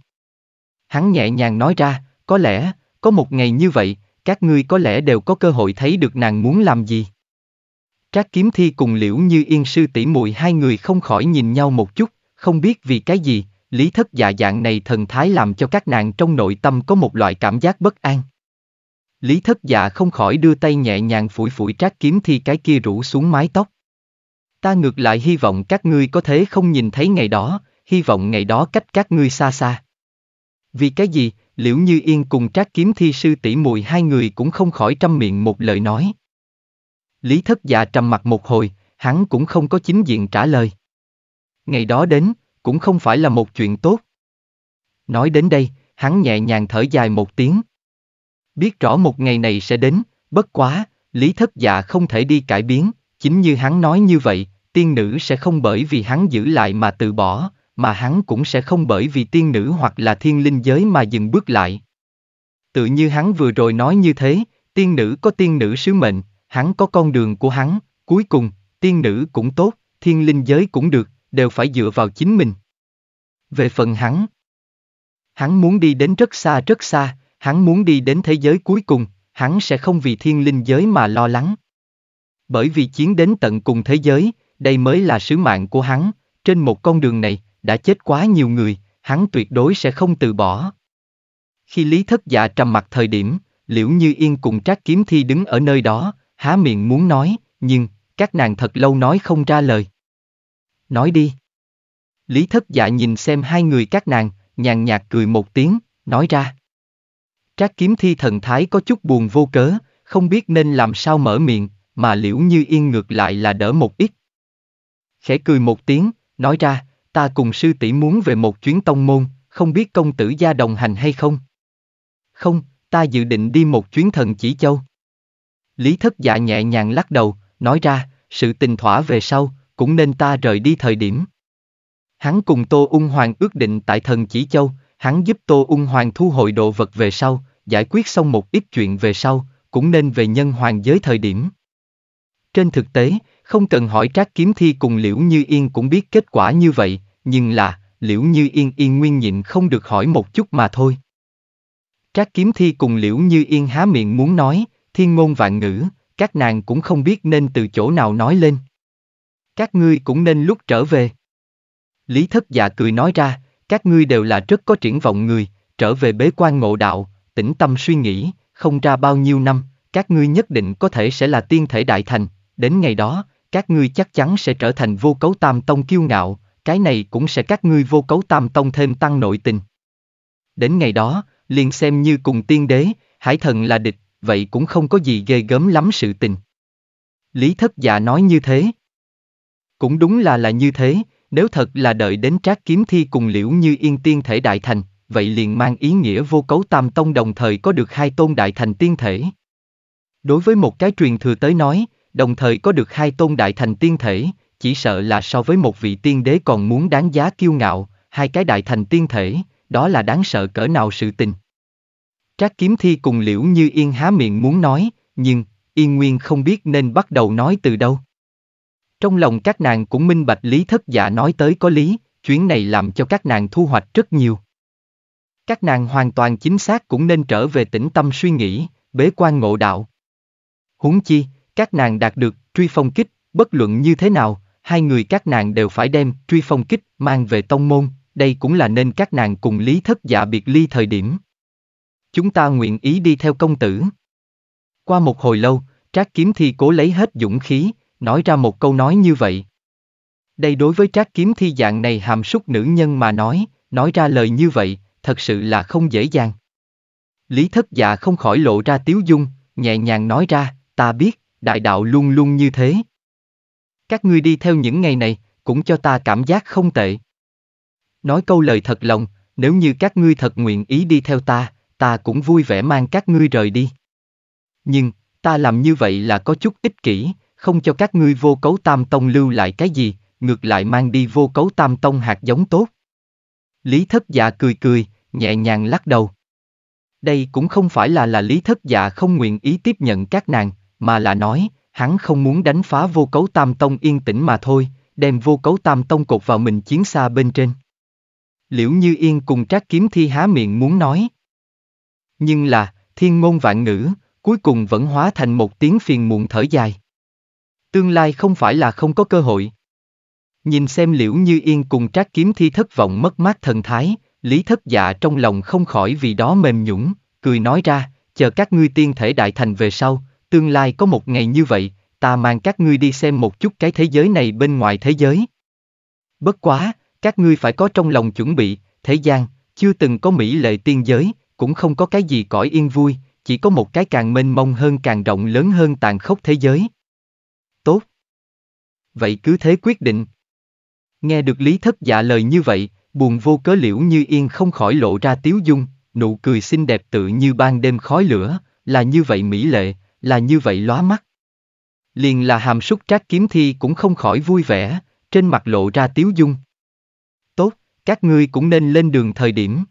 hắn nhẹ nhàng nói ra, có lẽ, có một ngày như vậy, các ngươi có lẽ đều có cơ hội thấy được nàng muốn làm gì. Trác kiếm thi cùng liễu như yên sư tỷ muội hai người không khỏi nhìn nhau một chút, không biết vì cái gì, Lý thất dạ dạng này thần thái làm cho các nàng trong nội tâm có một loại cảm giác bất an. Lý thất dạ không khỏi đưa tay nhẹ nhàng phủi phủi trác kiếm thi cái kia rủ xuống mái tóc. Ta ngược lại hy vọng các ngươi có thể không nhìn thấy ngày đó, hy vọng ngày đó cách các ngươi xa xa. Vì cái gì, liễu như yên cùng trác kiếm thi sư tỷ mùi hai người cũng không khỏi trăm miệng một lời nói. Lý thất dạ trầm mặt một hồi, hắn cũng không có chính diện trả lời. Ngày đó đến, cũng không phải là một chuyện tốt. Nói đến đây, hắn nhẹ nhàng thở dài một tiếng. Biết rõ một ngày này sẽ đến, bất quá, lý thất dạ không thể đi cải biến, chính như hắn nói như vậy, tiên nữ sẽ không bởi vì hắn giữ lại mà từ bỏ, mà hắn cũng sẽ không bởi vì tiên nữ hoặc là thiên linh giới mà dừng bước lại. Tự như hắn vừa rồi nói như thế, tiên nữ có tiên nữ sứ mệnh, hắn có con đường của hắn, cuối cùng, tiên nữ cũng tốt, thiên linh giới cũng được, đều phải dựa vào chính mình. Về phần hắn, hắn muốn đi đến rất xa rất xa, hắn muốn đi đến thế giới cuối cùng, hắn sẽ không vì thiên linh giới mà lo lắng. Bởi vì chiến đến tận cùng thế giới, đây mới là sứ mạng của hắn, trên một con đường này, đã chết quá nhiều người, hắn tuyệt đối sẽ không từ bỏ. Khi Lý Thất Dạ trầm mặt thời điểm, Liễu Như Yên cùng Trác Kiếm Thi đứng ở nơi đó, há miệng muốn nói, nhưng, các nàng thật lâu nói không ra lời nói đi. Lý thất dạ nhìn xem hai người các nàng, nhàn nhạt cười một tiếng, nói ra. Trác kiếm thi thần thái có chút buồn vô cớ, không biết nên làm sao mở miệng, mà liễu như yên ngược lại là đỡ một ít. Khẽ cười một tiếng, nói ra, ta cùng sư tỷ muốn về một chuyến tông môn, không biết công tử gia đồng hành hay không? Không, ta dự định đi một chuyến thần chỉ châu. Lý thất dạ nhẹ nhàng lắc đầu, nói ra, sự tình thỏa về sau, cũng nên ta rời đi thời điểm. Hắn cùng Tô Ung Hoàng ước định tại thần chỉ châu, hắn giúp Tô Ung Hoàng thu hồi đồ vật về sau, giải quyết xong một ít chuyện về sau, cũng nên về nhân hoàng giới thời điểm. Trên thực tế, không cần hỏi trác kiếm thi cùng Liễu Như Yên cũng biết kết quả như vậy, nhưng là, Liễu Như Yên yên nguyên nhịn không được hỏi một chút mà thôi. Trác kiếm thi cùng Liễu Như Yên há miệng muốn nói, thiên ngôn vạn ngữ, các nàng cũng không biết nên từ chỗ nào nói lên. Các ngươi cũng nên lúc trở về. Lý thất dạ cười nói ra, các ngươi đều là rất có triển vọng người, trở về bế quan ngộ đạo, tĩnh tâm suy nghĩ, không ra bao nhiêu năm, các ngươi nhất định có thể sẽ là tiên thể đại thành, đến ngày đó, các ngươi chắc chắn sẽ trở thành vô cấu tam tông kiêu ngạo, cái này cũng sẽ các ngươi vô cấu tam tông thêm tăng nội tình. Đến ngày đó, liền xem như cùng tiên đế, hải thần là địch, vậy cũng không có gì ghê gớm lắm sự tình. Lý thất dạ nói như thế, cũng đúng là là như thế, nếu thật là đợi đến trác kiếm thi cùng liễu như yên tiên thể đại thành, vậy liền mang ý nghĩa vô cấu tam tông đồng thời có được hai tôn đại thành tiên thể. Đối với một cái truyền thừa tới nói, đồng thời có được hai tôn đại thành tiên thể, chỉ sợ là so với một vị tiên đế còn muốn đáng giá kiêu ngạo, hai cái đại thành tiên thể, đó là đáng sợ cỡ nào sự tình. Trác kiếm thi cùng liễu như yên há miệng muốn nói, nhưng, yên nguyên không biết nên bắt đầu nói từ đâu. Trong lòng các nàng cũng minh bạch lý thất giả nói tới có lý, chuyến này làm cho các nàng thu hoạch rất nhiều. Các nàng hoàn toàn chính xác cũng nên trở về tĩnh tâm suy nghĩ, bế quan ngộ đạo. Huống chi, các nàng đạt được truy phong kích, bất luận như thế nào, hai người các nàng đều phải đem truy phong kích mang về tông môn, đây cũng là nên các nàng cùng lý thất giả biệt ly thời điểm. Chúng ta nguyện ý đi theo công tử. Qua một hồi lâu, Trác Kiếm Thi cố lấy hết dũng khí, nói ra một câu nói như vậy. Đây đối với trác kiếm thi dạng này hàm súc nữ nhân mà nói, nói ra lời như vậy, thật sự là không dễ dàng. Lý thất dạ không khỏi lộ ra tiếu dung, nhẹ nhàng nói ra, ta biết, đại đạo luôn luôn như thế. Các ngươi đi theo những ngày này, cũng cho ta cảm giác không tệ. Nói câu lời thật lòng, nếu như các ngươi thật nguyện ý đi theo ta, ta cũng vui vẻ mang các ngươi rời đi. Nhưng, ta làm như vậy là có chút ích kỷ, không cho các ngươi vô cấu tam tông lưu lại cái gì, ngược lại mang đi vô cấu tam tông hạt giống tốt. Lý thất dạ cười cười, nhẹ nhàng lắc đầu. Đây cũng không phải là là lý thất dạ không nguyện ý tiếp nhận các nàng, mà là nói, hắn không muốn đánh phá vô cấu tam tông yên tĩnh mà thôi, đem vô cấu tam tông cột vào mình chiến xa bên trên. Liễu Như Yên cùng trác kiếm thi há miệng muốn nói. Nhưng là, thiên ngôn vạn ngữ, cuối cùng vẫn hóa thành một tiếng phiền muộn thở dài. Tương lai không phải là không có cơ hội. Nhìn xem liễu như yên cùng trác kiếm thi thất vọng mất mát thần thái, lý thất dạ trong lòng không khỏi vì đó mềm nhũng, cười nói ra, chờ các ngươi tiên thể đại thành về sau, tương lai có một ngày như vậy, ta mang các ngươi đi xem một chút cái thế giới này bên ngoài thế giới. Bất quá, các ngươi phải có trong lòng chuẩn bị, thế gian, chưa từng có mỹ lệ tiên giới, cũng không có cái gì cõi yên vui, chỉ có một cái càng mênh mông hơn càng rộng lớn hơn tàn khốc thế giới vậy cứ thế quyết định. Nghe được Lý Thất Dạ lời như vậy, buồn vô cớ liễu như yên không khỏi lộ ra tiếu dung, nụ cười xinh đẹp tự như ban đêm khói lửa, là như vậy mỹ lệ, là như vậy lóa mắt. Liền là hàm súc trác kiếm thi cũng không khỏi vui vẻ, trên mặt lộ ra tiếu dung. Tốt, các ngươi cũng nên lên đường thời điểm.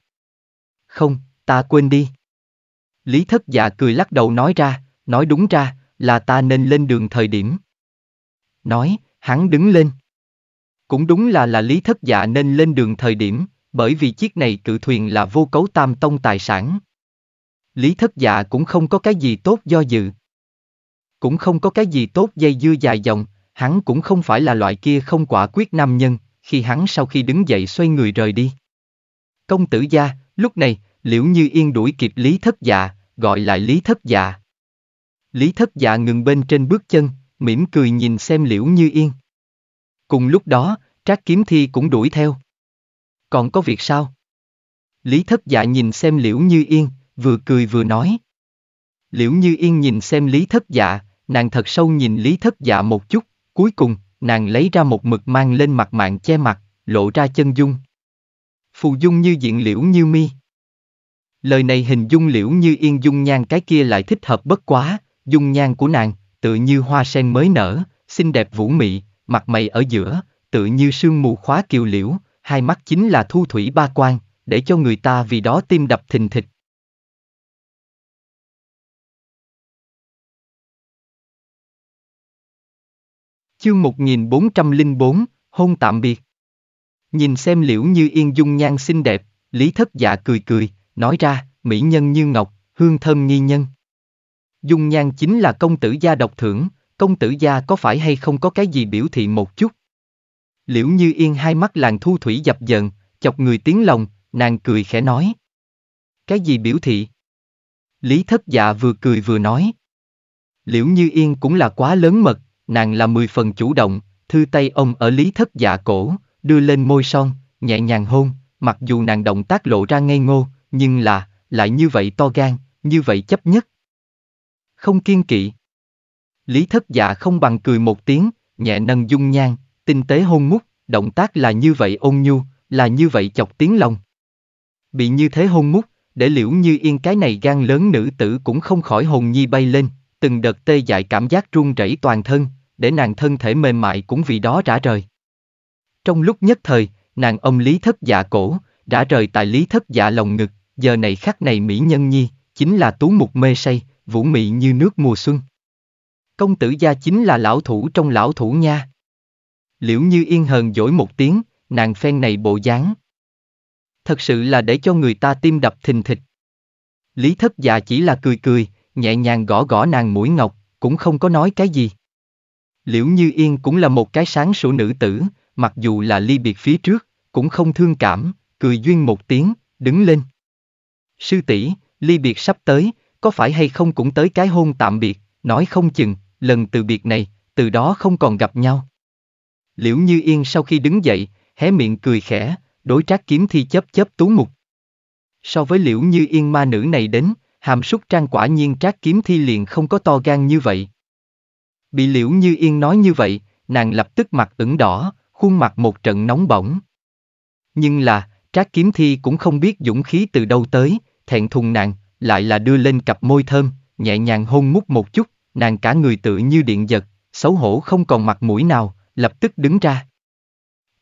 Không, ta quên đi. Lý thất dạ cười lắc đầu nói ra, nói đúng ra, là ta nên lên đường thời điểm. Nói, Hắn đứng lên. Cũng đúng là là lý thất dạ nên lên đường thời điểm, bởi vì chiếc này cự thuyền là vô cấu tam tông tài sản. Lý thất dạ cũng không có cái gì tốt do dự. Cũng không có cái gì tốt dây dưa dài dòng, hắn cũng không phải là loại kia không quả quyết nam nhân, khi hắn sau khi đứng dậy xoay người rời đi. Công tử gia, lúc này, liễu như yên đuổi kịp Lý thất dạ, gọi lại Lý thất dạ. Lý thất dạ ngừng bên trên bước chân, mỉm cười nhìn xem liễu như yên. Cùng lúc đó, trác kiếm thi cũng đuổi theo. Còn có việc sao? Lý thất dạ nhìn xem liễu như yên, vừa cười vừa nói. Liễu như yên nhìn xem lý thất dạ, nàng thật sâu nhìn lý thất dạ một chút, cuối cùng, nàng lấy ra một mực mang lên mặt mạng che mặt, lộ ra chân dung. Phù dung như diện liễu như mi. Lời này hình dung liễu như yên dung nhan cái kia lại thích hợp bất quá, dung nhan của nàng tựa như hoa sen mới nở, xinh đẹp vũ mị, mặt mày ở giữa, tựa như sương mù khóa kiều liễu, hai mắt chính là thu thủy ba quan, để cho người ta vì đó tim đập thình thịch. Chương 1404, hôn tạm biệt. Nhìn xem liễu như yên dung nhan xinh đẹp, lý thất dạ cười cười, nói ra, mỹ nhân như ngọc, hương thơm nghi nhân. Dung nhan chính là công tử gia độc thưởng, công tử gia có phải hay không có cái gì biểu thị một chút? Liễu Như Yên hai mắt làng thu thủy dập dần, chọc người tiếng lòng, nàng cười khẽ nói. Cái gì biểu thị? Lý thất dạ vừa cười vừa nói. Liễu Như Yên cũng là quá lớn mật, nàng là mười phần chủ động, thư tay ông ở lý thất dạ cổ, đưa lên môi son, nhẹ nhàng hôn, mặc dù nàng động tác lộ ra ngây ngô, nhưng là, lại như vậy to gan, như vậy chấp nhất không kiên kỵ. Lý thất dạ không bằng cười một tiếng, nhẹ nâng dung nhan, tinh tế hôn mút, động tác là như vậy ôn nhu, là như vậy chọc tiếng lòng. Bị như thế hôn mút, để liễu như yên cái này gan lớn nữ tử cũng không khỏi hồn nhi bay lên, từng đợt tê dại cảm giác run rẩy toàn thân, để nàng thân thể mềm mại cũng vì đó rã rời. Trong lúc nhất thời, nàng ông Lý Thất Dạ cổ, đã rời tại Lý Thất Dạ lòng ngực, giờ này khắc này mỹ nhân nhi, chính là tú mục mê say, vũ mị như nước mùa xuân. Công tử gia chính là lão thủ trong lão thủ nha. Liễu như yên hờn dỗi một tiếng, nàng phen này bộ dáng. Thật sự là để cho người ta tim đập thình thịch. Lý thất già dạ chỉ là cười cười, nhẹ nhàng gõ gõ nàng mũi ngọc, cũng không có nói cái gì. Liễu Như Yên cũng là một cái sáng sủa nữ tử, mặc dù là ly biệt phía trước, cũng không thương cảm, cười duyên một tiếng, đứng lên. Sư tỷ, ly biệt sắp tới, có phải hay không cũng tới cái hôn tạm biệt, nói không chừng, lần từ biệt này, từ đó không còn gặp nhau. Liễu Như Yên sau khi đứng dậy, hé miệng cười khẽ, đối trác kiếm thi chấp chấp tú mục. So với Liễu Như Yên ma nữ này đến, hàm súc trang quả nhiên trác kiếm thi liền không có to gan như vậy. Bị Liễu Như Yên nói như vậy, nàng lập tức mặt ửng đỏ, khuôn mặt một trận nóng bỏng. Nhưng là, trác kiếm thi cũng không biết dũng khí từ đâu tới, thẹn thùng nàng, lại là đưa lên cặp môi thơm, nhẹ nhàng hôn mút một chút, nàng cả người tự như điện giật, xấu hổ không còn mặt mũi nào, lập tức đứng ra.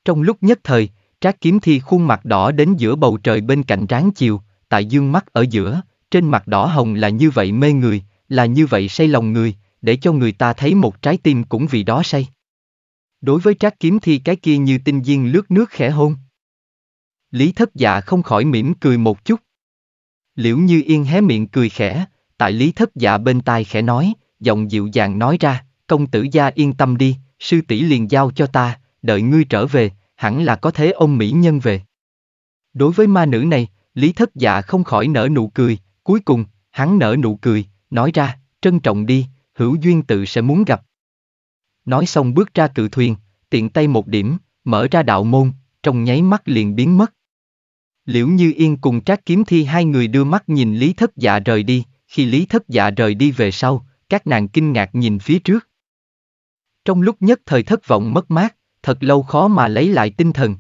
Trong lúc nhất thời, Trác Kiếm Thi khuôn mặt đỏ đến giữa bầu trời bên cạnh ráng chiều, tại dương mắt ở giữa, trên mặt đỏ hồng là như vậy mê người, là như vậy say lòng người, để cho người ta thấy một trái tim cũng vì đó say. Đối với Trác Kiếm Thi cái kia như tinh viên lướt nước khẽ hôn. Lý thất dạ không khỏi mỉm cười một chút. Liễu Như Yên hé miệng cười khẽ, tại Lý Thất Dạ bên tai khẽ nói, giọng dịu dàng nói ra, công tử gia yên tâm đi, sư tỷ liền giao cho ta, đợi ngươi trở về, hẳn là có thế ông mỹ nhân về. Đối với ma nữ này, Lý Thất Dạ không khỏi nở nụ cười, cuối cùng, hắn nở nụ cười, nói ra, trân trọng đi, hữu duyên tự sẽ muốn gặp. Nói xong bước ra cự thuyền, tiện tay một điểm, mở ra đạo môn, trong nháy mắt liền biến mất. Liễu Như Yên cùng Trác Kiếm Thi hai người đưa mắt nhìn Lý Thất Dạ rời đi, khi Lý Thất Dạ rời đi về sau, các nàng kinh ngạc nhìn phía trước. Trong lúc nhất thời thất vọng mất mát, thật lâu khó mà lấy lại tinh thần.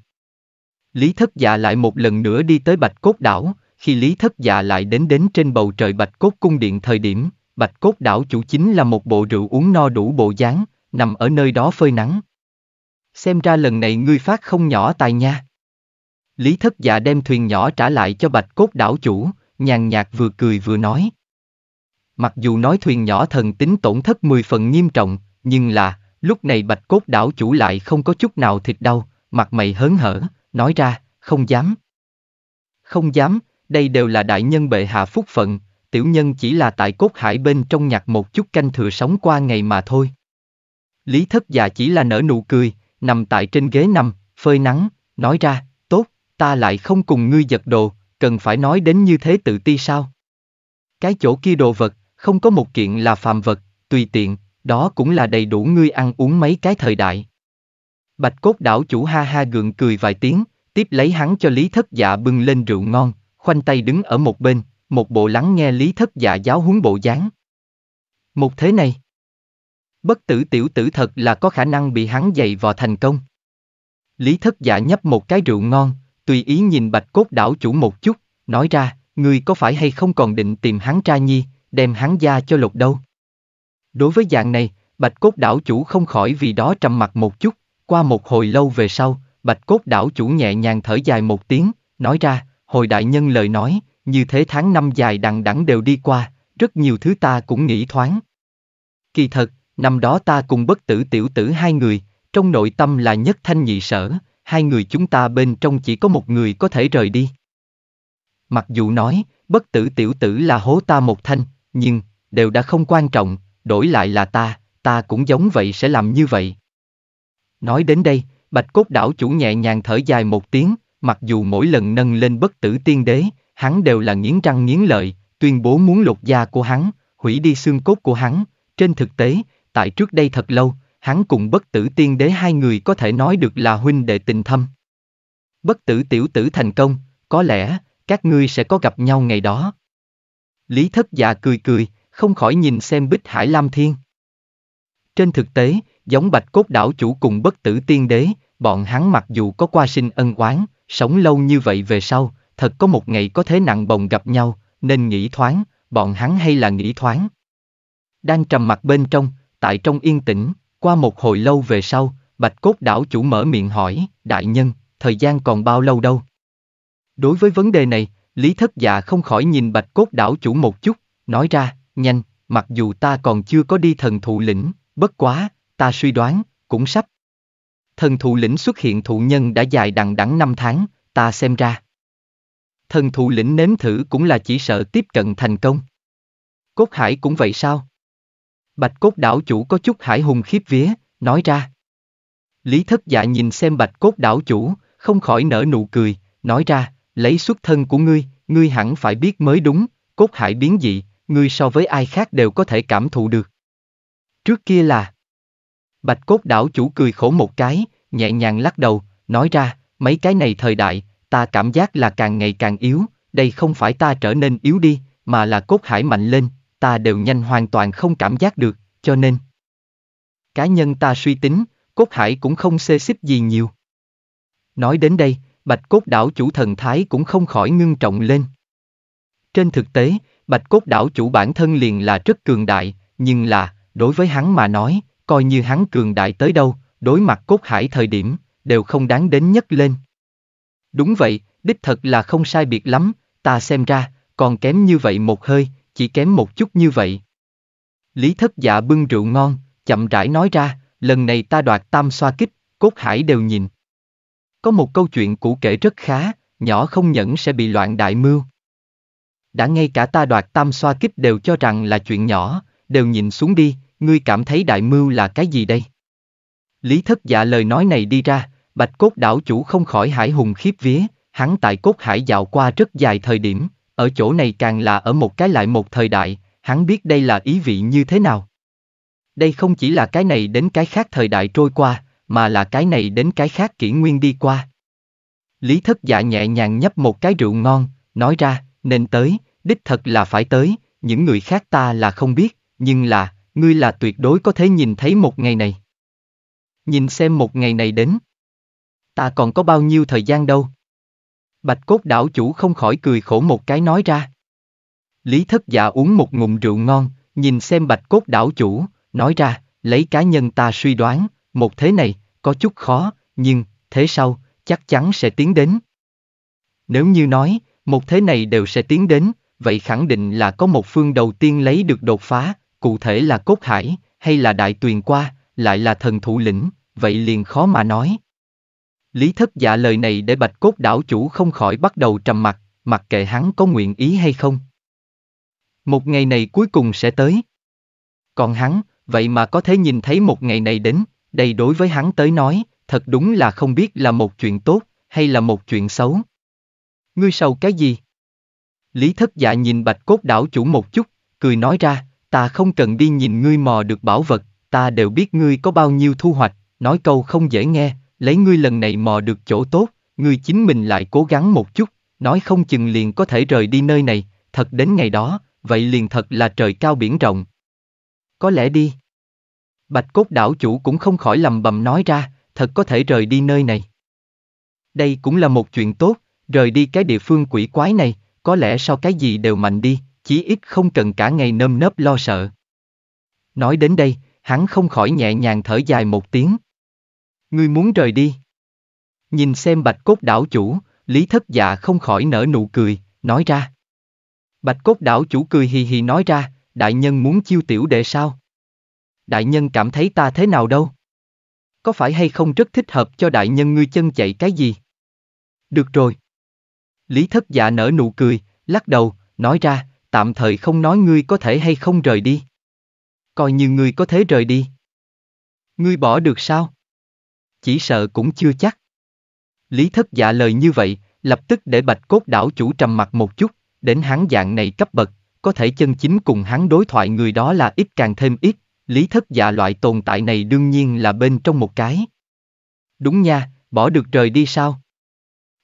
Lý Thất Dạ lại một lần nữa đi tới Bạch Cốt Đảo, khi Lý Thất Dạ lại đến đến trên bầu trời Bạch Cốt Cung Điện thời điểm, Bạch Cốt Đảo chủ chính là một bộ rượu uống no đủ bộ dáng, nằm ở nơi đó phơi nắng. Xem ra lần này ngươi phát không nhỏ tài nha. Lý thất dạ đem thuyền nhỏ trả lại cho bạch cốt đảo chủ, nhàn nhạt vừa cười vừa nói. Mặc dù nói thuyền nhỏ thần tính tổn thất 10 phần nghiêm trọng, nhưng là, lúc này bạch cốt đảo chủ lại không có chút nào thịt đau, mặt mày hớn hở, nói ra, không dám. Không dám, đây đều là đại nhân bệ hạ phúc phận, tiểu nhân chỉ là tại cốt hải bên trong nhặt một chút canh thừa sống qua ngày mà thôi. Lý thất dạ chỉ là nở nụ cười, nằm tại trên ghế nằm, phơi nắng, nói ra, ta lại không cùng ngươi giật đồ, cần phải nói đến như thế tự ti sao? Cái chỗ kia đồ vật, không có một kiện là phàm vật, tùy tiện, đó cũng là đầy đủ ngươi ăn uống mấy cái thời đại. Bạch cốt đảo chủ ha ha gượng cười vài tiếng, tiếp lấy hắn cho Lý Thất Dạ bưng lên rượu ngon, khoanh tay đứng ở một bên, một bộ lắng nghe Lý Thất Dạ giáo huấn bộ dáng. Một thế này, bất tử tiểu tử thật là có khả năng bị hắn dày vò thành công. Lý Thất Dạ nhấp một cái rượu ngon, tùy ý nhìn bạch cốt đảo chủ một chút, nói ra, ngươi có phải hay không còn định tìm hắn trai nhi, đem hắn gia cho lục đâu. Đối với dạng này, bạch cốt đảo chủ không khỏi vì đó trầm mặt một chút, qua một hồi lâu về sau, bạch cốt đảo chủ nhẹ nhàng thở dài một tiếng, nói ra, hồi đại nhân lời nói, như thế tháng năm dài đằng đẵng đều đi qua, rất nhiều thứ ta cũng nghĩ thoáng. Kỳ thật, năm đó ta cùng bất tử tiểu tử hai người, trong nội tâm là nhất thanh nhị sở, hai người chúng ta bên trong chỉ có một người có thể rời đi. Mặc dù nói, bất tử tiểu tử là hố ta một thanh, nhưng, đều đã không quan trọng, đổi lại là ta, ta cũng giống vậy sẽ làm như vậy. Nói đến đây, bạch cốt đảo chủ nhẹ nhàng thở dài một tiếng, mặc dù mỗi lần nâng lên bất tử tiên đế, hắn đều là nghiến răng nghiến lợi, tuyên bố muốn lột da của hắn, hủy đi xương cốt của hắn, trên thực tế, tại trước đây thật lâu, hắn cùng bất tử tiên đế hai người có thể nói được là huynh đệ tình thâm. Bất tử tiểu tử thành công, có lẽ, các ngươi sẽ có gặp nhau ngày đó. Lý thất già cười cười, không khỏi nhìn xem bích hải lam thiên. Trên thực tế, giống bạch cốt đảo chủ cùng bất tử tiên đế, bọn hắn mặc dù có qua sinh ân oán, sống lâu như vậy về sau, thật có một ngày có thế nặng bồng gặp nhau, nên nghĩ thoáng, bọn hắn hay là nghĩ thoáng. Đang trầm mặt bên trong, tại trong yên tĩnh, qua một hồi lâu về sau, Bạch Cốt đảo chủ mở miệng hỏi, đại nhân, thời gian còn bao lâu đâu? Đối với vấn đề này, Lý Thất Dạ không khỏi nhìn Bạch Cốt đảo chủ một chút, nói ra, nhanh, mặc dù ta còn chưa có đi thần thụ lĩnh, bất quá, ta suy đoán, cũng sắp. Thần thụ lĩnh xuất hiện thụ nhân đã dài đằng đẵng năm tháng, ta xem ra. Thần thụ lĩnh nếm thử cũng là chỉ sợ tiếp cận thành công. Cốt hải cũng vậy sao? Bạch cốt đảo chủ có chút hải hùng khiếp vía, nói ra. Lý thất dạ nhìn xem bạch cốt đảo chủ, không khỏi nở nụ cười, nói ra, lấy xuất thân của ngươi, ngươi hẳn phải biết mới đúng, cốt hải biến dị, ngươi so với ai khác đều có thể cảm thụ được. Trước kia là... Bạch cốt đảo chủ cười khổ một cái, nhẹ nhàng lắc đầu, nói ra, mấy cái này thời đại, ta cảm giác là càng ngày càng yếu, đây không phải ta trở nên yếu đi, mà là cốt hải mạnh lên, ta đều nhanh hoàn toàn không cảm giác được, cho nên. Cá nhân ta suy tính, cốt hải cũng không xê xích gì nhiều. Nói đến đây, bạch cốt đảo chủ thần thái cũng không khỏi ngưng trọng lên. Trên thực tế, bạch cốt đảo chủ bản thân liền là rất cường đại, nhưng là, đối với hắn mà nói, coi như hắn cường đại tới đâu, đối mặt cốt hải thời điểm, đều không đáng đến nhất lên. Đúng vậy, đích thật là không sai biệt lắm, ta xem ra, còn kém như vậy một hơi, chỉ kém một chút như vậy. Lý thất dạ bưng rượu ngon, chậm rãi nói ra, lần này ta đoạt tam xoa kích, cốt hải đều nhìn. Có một câu chuyện cũ kể rất khá, nhỏ không nhẫn sẽ bị loạn đại mưu. Đã ngay cả ta đoạt tam xoa kích đều cho rằng là chuyện nhỏ, đều nhìn xuống đi, ngươi cảm thấy đại mưu là cái gì đây? Lý thất dạ lời nói này đi ra, bạch cốt đảo chủ không khỏi hải hùng khiếp vía, hắn tại cốt hải dạo qua rất dài thời điểm, ở chỗ này càng là ở một cái lại một thời đại, hắn biết đây là ý vị như thế nào. Đây không chỉ là cái này đến cái khác thời đại trôi qua, mà là cái này đến cái khác kỷ nguyên đi qua. Lý thất dạ nhẹ nhàng nhấp một cái rượu ngon, nói ra, nên tới, đích thật là phải tới, những người khác ta là không biết, nhưng là, ngươi là tuyệt đối có thể nhìn thấy một ngày này. Nhìn xem một ngày này đến. Ta còn có bao nhiêu thời gian đâu. Bạch cốt đảo chủ không khỏi cười khổ một cái nói ra. Lý thất dạ uống một ngụm rượu ngon, nhìn xem bạch cốt đảo chủ, nói ra, lấy cá nhân ta suy đoán, một thế này, có chút khó, nhưng, thế sau, chắc chắn sẽ tiến đến. Nếu như nói, một thế này đều sẽ tiến đến, vậy khẳng định là có một phương đầu tiên lấy được đột phá, cụ thể là cốt hải, hay là đại tuyền qua, lại là thần thủ lĩnh, vậy liền khó mà nói. Lý thất dạ lời này để bạch cốt đảo chủ không khỏi bắt đầu trầm mặt, mặc kệ hắn có nguyện ý hay không. Một ngày này cuối cùng sẽ tới. Còn hắn, vậy mà có thể nhìn thấy một ngày này đến, đây đối với hắn tới nói, thật đúng là không biết là một chuyện tốt, hay là một chuyện xấu. Ngươi sầu cái gì? Lý thất dạ nhìn bạch cốt đảo chủ một chút, cười nói ra, ta không cần đi nhìn ngươi mò được bảo vật, ta đều biết ngươi có bao nhiêu thu hoạch, nói câu không dễ nghe, lấy ngươi lần này mò được chỗ tốt, ngươi chính mình lại cố gắng một chút, nói không chừng liền có thể rời đi nơi này, thật đến ngày đó, vậy liền thật là trời cao biển rộng. Có lẽ đi. Bạch cốt đảo chủ cũng không khỏi lầm bầm nói ra, thật có thể rời đi nơi này. Đây cũng là một chuyện tốt, rời đi cái địa phương quỷ quái này, có lẽ sau cái gì đều mạnh đi, chí ít không cần cả ngày nơm nớp lo sợ. Nói đến đây, hắn không khỏi nhẹ nhàng thở dài một tiếng. Ngươi muốn rời đi. Nhìn xem bạch cốt đảo chủ, lý thất dạ không khỏi nở nụ cười, nói ra. Bạch cốt đảo chủ cười hì hì nói ra, đại nhân muốn chiêu tiểu đệ sao? Đại nhân cảm thấy ta thế nào đâu? Có phải hay không rất thích hợp cho đại nhân ngươi chân chạy cái gì? Được rồi. Lý thất dạ nở nụ cười, lắc đầu, nói ra, tạm thời không nói ngươi có thể hay không rời đi. Coi như ngươi có thể rời đi. Ngươi bỏ được sao? chỉ sợ cũng chưa chắc. Lý thất dạ lời như vậy, lập tức để bạch cốt đảo chủ trầm mặt một chút, đến hắn dạng này cấp bậc, có thể chân chính cùng hắn đối thoại người đó là ít càng thêm ít, lý thất dạ loại tồn tại này đương nhiên là bên trong một cái. Đúng nha, bỏ được trời đi sao?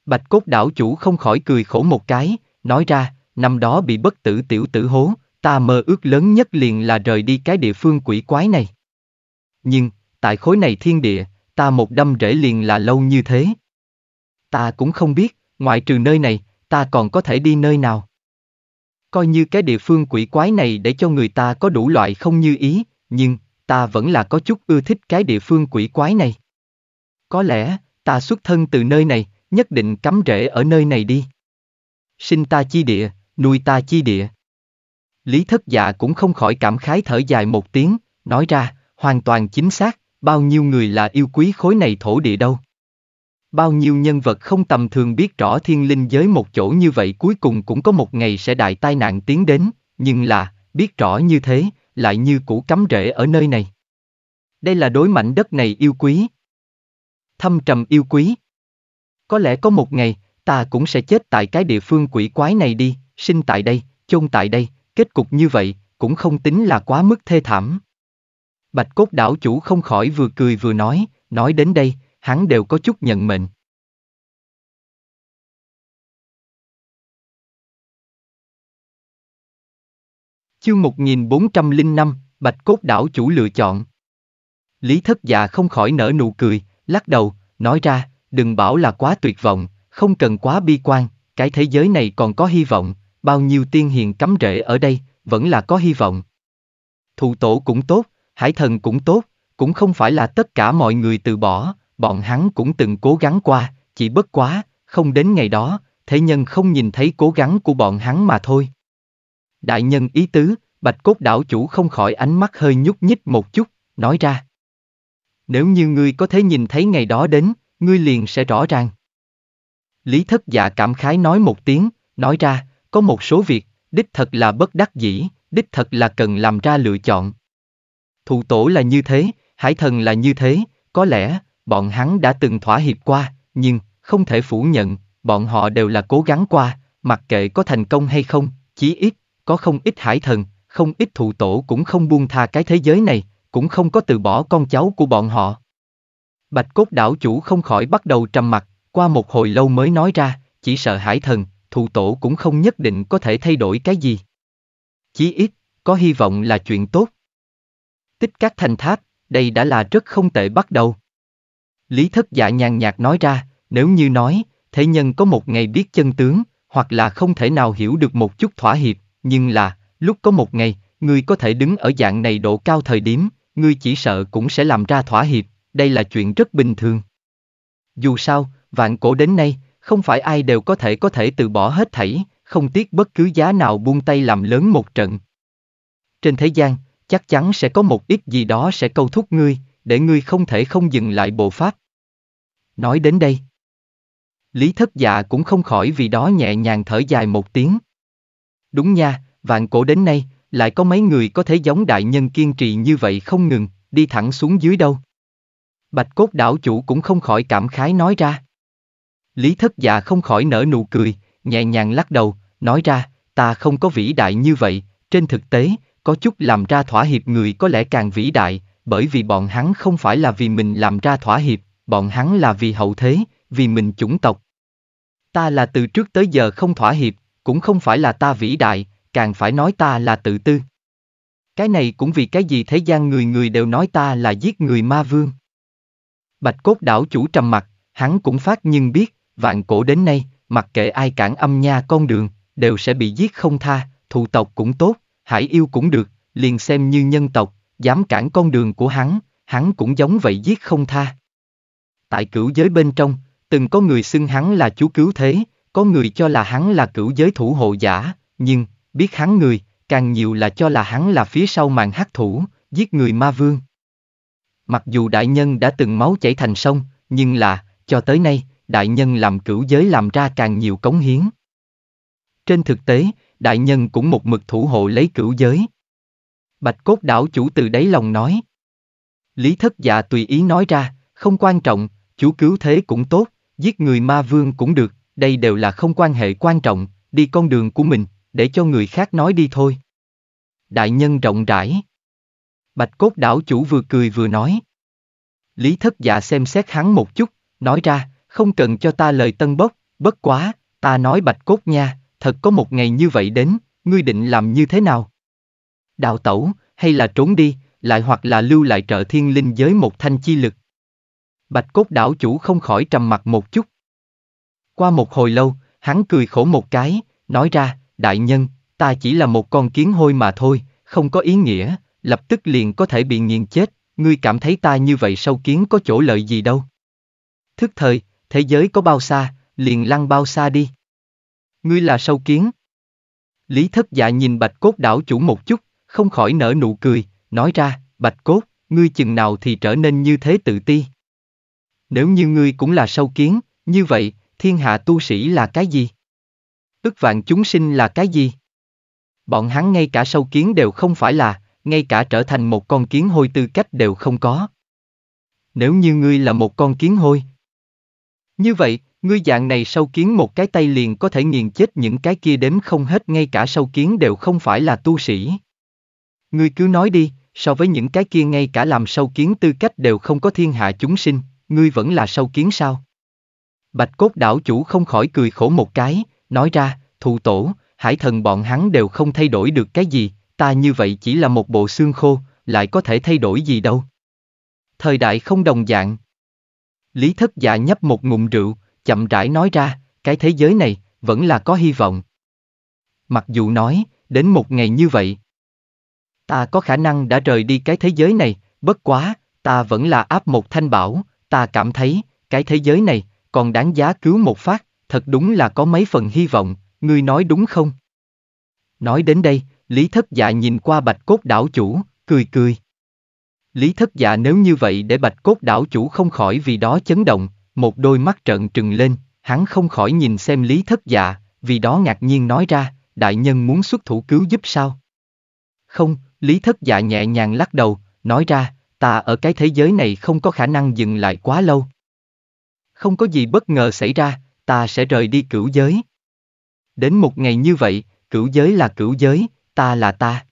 Bạch cốt đảo chủ không khỏi cười khổ một cái, nói ra, năm đó bị bất tử tiểu tử hố, ta mơ ước lớn nhất liền là rời đi cái địa phương quỷ quái này. Nhưng, tại khối này thiên địa, ta một đâm rễ liền là lâu như thế. Ta cũng không biết, ngoại trừ nơi này, ta còn có thể đi nơi nào. Coi như cái địa phương quỷ quái này để cho người ta có đủ loại không như ý, nhưng, ta vẫn là có chút ưa thích cái địa phương quỷ quái này. Có lẽ, ta xuất thân từ nơi này, nhất định cắm rễ ở nơi này đi. Sinh ta chi địa, nuôi ta chi địa. Lý thất dạ cũng không khỏi cảm khái thở dài một tiếng, nói ra, hoàn toàn chính xác bao nhiêu người là yêu quý khối này thổ địa đâu. Bao nhiêu nhân vật không tầm thường biết rõ thiên linh giới một chỗ như vậy cuối cùng cũng có một ngày sẽ đại tai nạn tiến đến, nhưng là, biết rõ như thế, lại như củ cắm rễ ở nơi này. Đây là đối mảnh đất này yêu quý. Thâm trầm yêu quý. Có lẽ có một ngày, ta cũng sẽ chết tại cái địa phương quỷ quái này đi, sinh tại đây, chôn tại đây, kết cục như vậy, cũng không tính là quá mức thê thảm. Bạch cốt đảo chủ không khỏi vừa cười vừa nói, nói đến đây, hắn đều có chút nhận mệnh. Chương 1405, Bạch cốt đảo chủ lựa chọn. Lý thất già dạ không khỏi nở nụ cười, lắc đầu, nói ra, đừng bảo là quá tuyệt vọng, không cần quá bi quan, cái thế giới này còn có hy vọng, bao nhiêu tiên hiền cắm rễ ở đây, vẫn là có hy vọng. thủ tổ cũng tốt, hải thần cũng tốt, cũng không phải là tất cả mọi người từ bỏ, bọn hắn cũng từng cố gắng qua, chỉ bất quá, không đến ngày đó, thế nhân không nhìn thấy cố gắng của bọn hắn mà thôi. Đại nhân ý tứ, bạch cốt đảo chủ không khỏi ánh mắt hơi nhúc nhích một chút, nói ra. Nếu như ngươi có thể nhìn thấy ngày đó đến, ngươi liền sẽ rõ ràng. Lý thất dạ cảm khái nói một tiếng, nói ra, có một số việc, đích thật là bất đắc dĩ, đích thật là cần làm ra lựa chọn. Thụ tổ là như thế, hải thần là như thế, có lẽ, bọn hắn đã từng thỏa hiệp qua, nhưng, không thể phủ nhận, bọn họ đều là cố gắng qua, mặc kệ có thành công hay không, chí ít, có không ít hải thần, không ít thụ tổ cũng không buông tha cái thế giới này, cũng không có từ bỏ con cháu của bọn họ. Bạch cốt đảo chủ không khỏi bắt đầu trầm mặt, qua một hồi lâu mới nói ra, chỉ sợ hải thần, thụ tổ cũng không nhất định có thể thay đổi cái gì. Chí ít, có hy vọng là chuyện tốt tích các thành tháp, đây đã là rất không tệ bắt đầu. Lý thất dạ nhàn nhạt nói ra, nếu như nói, thế nhân có một ngày biết chân tướng, hoặc là không thể nào hiểu được một chút thỏa hiệp, nhưng là, lúc có một ngày, ngươi có thể đứng ở dạng này độ cao thời điểm, ngươi chỉ sợ cũng sẽ làm ra thỏa hiệp, đây là chuyện rất bình thường. Dù sao, vạn cổ đến nay, không phải ai đều có thể có thể từ bỏ hết thảy, không tiếc bất cứ giá nào buông tay làm lớn một trận. Trên thế gian, chắc chắn sẽ có một ít gì đó sẽ câu thúc ngươi, để ngươi không thể không dừng lại bộ pháp. Nói đến đây, Lý Thất Dạ cũng không khỏi vì đó nhẹ nhàng thở dài một tiếng. Đúng nha, vạn cổ đến nay, lại có mấy người có thể giống đại nhân kiên trì như vậy không ngừng, đi thẳng xuống dưới đâu. Bạch cốt đảo chủ cũng không khỏi cảm khái nói ra. Lý Thất Dạ không khỏi nở nụ cười, nhẹ nhàng lắc đầu, nói ra, ta không có vĩ đại như vậy, trên thực tế, có chút làm ra thỏa hiệp người có lẽ càng vĩ đại, bởi vì bọn hắn không phải là vì mình làm ra thỏa hiệp, bọn hắn là vì hậu thế, vì mình chủng tộc. Ta là từ trước tới giờ không thỏa hiệp, cũng không phải là ta vĩ đại, càng phải nói ta là tự tư. Cái này cũng vì cái gì thế gian người người đều nói ta là giết người ma vương. Bạch cốt đảo chủ trầm mặt, hắn cũng phát nhưng biết, vạn cổ đến nay, mặc kệ ai cản âm nha con đường, đều sẽ bị giết không tha, thụ tộc cũng tốt, hải yêu cũng được, liền xem như nhân tộc, dám cản con đường của hắn, hắn cũng giống vậy giết không tha. Tại cửu giới bên trong, từng có người xưng hắn là chú cứu thế, có người cho là hắn là cửu giới thủ hộ giả, nhưng, biết hắn người, càng nhiều là cho là hắn là phía sau màn hắc thủ, giết người ma vương. Mặc dù đại nhân đã từng máu chảy thành sông, nhưng là, cho tới nay, đại nhân làm cửu giới làm ra càng nhiều cống hiến. Trên thực tế, đại nhân cũng một mực thủ hộ lấy cửu giới. Bạch cốt đảo chủ từ đáy lòng nói. Lý thất dạ tùy ý nói ra, không quan trọng, chủ cứu thế cũng tốt, giết người ma vương cũng được, đây đều là không quan hệ quan trọng, đi con đường của mình, để cho người khác nói đi thôi. Đại nhân rộng rãi. Bạch cốt đảo chủ vừa cười vừa nói. Lý thất dạ xem xét hắn một chút, nói ra, không cần cho ta lời tân bốc, bất quá, ta nói bạch cốt nha, thật có một ngày như vậy đến, ngươi định làm như thế nào? Đào tẩu, hay là trốn đi, lại hoặc là lưu lại trợ thiên linh giới một thanh chi lực. Bạch cốt đảo chủ không khỏi trầm mặt một chút. Qua một hồi lâu, hắn cười khổ một cái, nói ra, đại nhân, ta chỉ là một con kiến hôi mà thôi, không có ý nghĩa, lập tức liền có thể bị nghiền chết, ngươi cảm thấy ta như vậy sâu kiến có chỗ lợi gì đâu. Thức thời, thế giới có bao xa, liền lăn bao xa đi. Ngươi là sâu kiến. Lý thất dạ nhìn bạch cốt đảo chủ một chút, không khỏi nở nụ cười, nói ra, bạch cốt, ngươi chừng nào thì trở nên như thế tự ti. Nếu như ngươi cũng là sâu kiến, như vậy, thiên hạ tu sĩ là cái gì? Ước vạn chúng sinh là cái gì? Bọn hắn ngay cả sâu kiến đều không phải là, ngay cả trở thành một con kiến hôi tư cách đều không có. Nếu như ngươi là một con kiến hôi, như vậy, Ngươi dạng này sâu kiến một cái tay liền có thể nghiền chết những cái kia đếm không hết ngay cả sâu kiến đều không phải là tu sĩ. Ngươi cứ nói đi, so với những cái kia ngay cả làm sâu kiến tư cách đều không có thiên hạ chúng sinh, ngươi vẫn là sâu kiến sao? Bạch cốt đảo chủ không khỏi cười khổ một cái, nói ra, thụ tổ, hải thần bọn hắn đều không thay đổi được cái gì, ta như vậy chỉ là một bộ xương khô, lại có thể thay đổi gì đâu. Thời đại không đồng dạng. Lý thất dạ nhấp một ngụm rượu, chậm rãi nói ra, cái thế giới này, vẫn là có hy vọng. Mặc dù nói, đến một ngày như vậy, ta có khả năng đã rời đi cái thế giới này, bất quá, ta vẫn là áp một thanh bảo, ta cảm thấy, cái thế giới này, còn đáng giá cứu một phát, thật đúng là có mấy phần hy vọng, ngươi nói đúng không? Nói đến đây, Lý Thất Dạ nhìn qua Bạch Cốt đảo chủ, cười cười. Lý Thất Dạ nếu như vậy để Bạch Cốt đảo chủ không khỏi vì đó chấn động, một đôi mắt trợn trừng lên, hắn không khỏi nhìn xem lý thất dạ, vì đó ngạc nhiên nói ra, đại nhân muốn xuất thủ cứu giúp sao? Không, lý thất dạ nhẹ nhàng lắc đầu, nói ra, ta ở cái thế giới này không có khả năng dừng lại quá lâu. Không có gì bất ngờ xảy ra, ta sẽ rời đi cửu giới. Đến một ngày như vậy, cửu giới là cửu giới, ta là ta.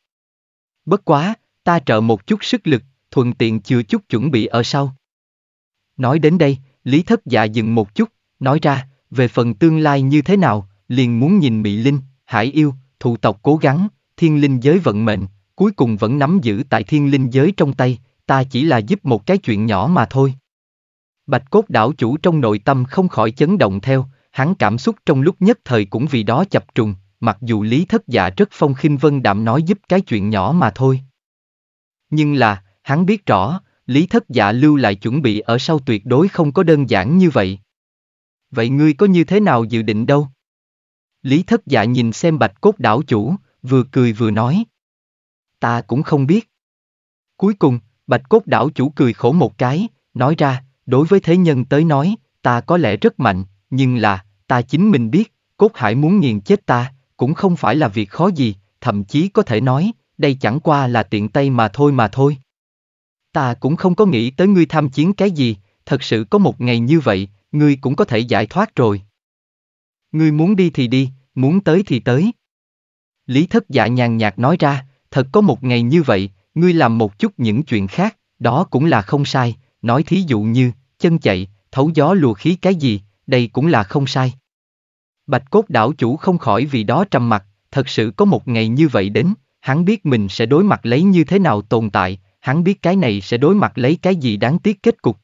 Bất quá, ta trợ một chút sức lực, thuận tiện chưa chút chuẩn bị ở sau. Nói đến đây, Lý thất dạ dừng một chút, nói ra, về phần tương lai như thế nào, liền muốn nhìn Mị Linh, Hải Yêu, thụ tộc cố gắng, thiên linh giới vận mệnh, cuối cùng vẫn nắm giữ tại thiên linh giới trong tay, ta chỉ là giúp một cái chuyện nhỏ mà thôi. Bạch cốt đảo chủ trong nội tâm không khỏi chấn động theo, hắn cảm xúc trong lúc nhất thời cũng vì đó chập trùng, mặc dù lý thất dạ rất phong khinh vân đạm nói giúp cái chuyện nhỏ mà thôi. Nhưng là, hắn biết rõ, Lý thất dạ lưu lại chuẩn bị ở sau tuyệt đối không có đơn giản như vậy. Vậy ngươi có như thế nào dự định đâu? Lý thất dạ nhìn xem bạch cốt đảo chủ, vừa cười vừa nói. Ta cũng không biết. Cuối cùng, bạch cốt đảo chủ cười khổ một cái, nói ra, đối với thế nhân tới nói, ta có lẽ rất mạnh, nhưng là, ta chính mình biết, cốt hải muốn nghiền chết ta, cũng không phải là việc khó gì, thậm chí có thể nói, đây chẳng qua là tiện tay mà thôi mà thôi, Ta cũng không có nghĩ tới ngươi tham chiến cái gì, thật sự có một ngày như vậy, ngươi cũng có thể giải thoát rồi. Ngươi muốn đi thì đi, muốn tới thì tới. Lý thất dạ nhàn nhạt nói ra, thật có một ngày như vậy, ngươi làm một chút những chuyện khác, đó cũng là không sai, nói thí dụ như, chân chạy, thấu gió lùa khí cái gì, đây cũng là không sai. Bạch cốt đảo chủ không khỏi vì đó trầm mặt, thật sự có một ngày như vậy đến, hắn biết mình sẽ đối mặt lấy như thế nào tồn tại, hắn biết cái này sẽ đối mặt lấy cái gì đáng tiếc kết cục.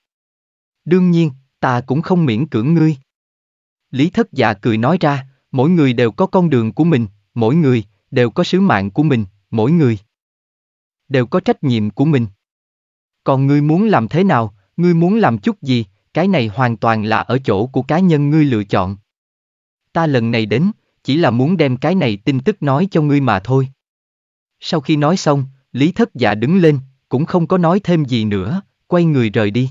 Đương nhiên, ta cũng không miễn cưỡng ngươi. Lý thất dạ cười nói ra, mỗi người đều có con đường của mình, mỗi người, đều có sứ mạng của mình, mỗi người, đều có trách nhiệm của mình. Còn ngươi muốn làm thế nào, ngươi muốn làm chút gì, cái này hoàn toàn là ở chỗ của cá nhân ngươi lựa chọn. Ta lần này đến, chỉ là muốn đem cái này tin tức nói cho ngươi mà thôi. Sau khi nói xong, Lý Thất Dạ đứng lên, cũng không có nói thêm gì nữa, quay người rời đi.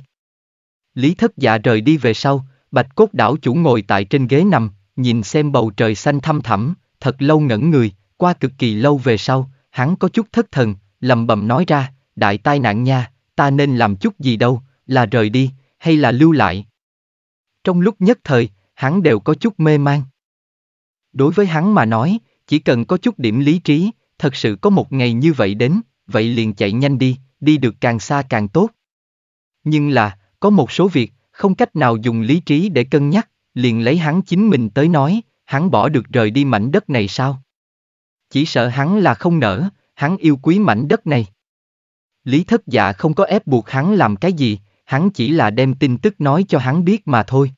Lý thất dạ rời đi về sau, bạch cốt đảo chủ ngồi tại trên ghế nằm, nhìn xem bầu trời xanh thăm thẳm, thật lâu ngẩn người, qua cực kỳ lâu về sau, hắn có chút thất thần, lầm bầm nói ra, đại tai nạn nha, ta nên làm chút gì đâu, là rời đi, hay là lưu lại. Trong lúc nhất thời, hắn đều có chút mê man. Đối với hắn mà nói, chỉ cần có chút điểm lý trí, thật sự có một ngày như vậy đến, vậy liền chạy nhanh đi, đi được càng xa càng tốt. Nhưng là, có một số việc, không cách nào dùng lý trí để cân nhắc, liền lấy hắn chính mình tới nói, hắn bỏ được rời đi mảnh đất này sao? Chỉ sợ hắn là không nở, hắn yêu quý mảnh đất này. Lý thất dạ không có ép buộc hắn làm cái gì, hắn chỉ là đem tin tức nói cho hắn biết mà thôi.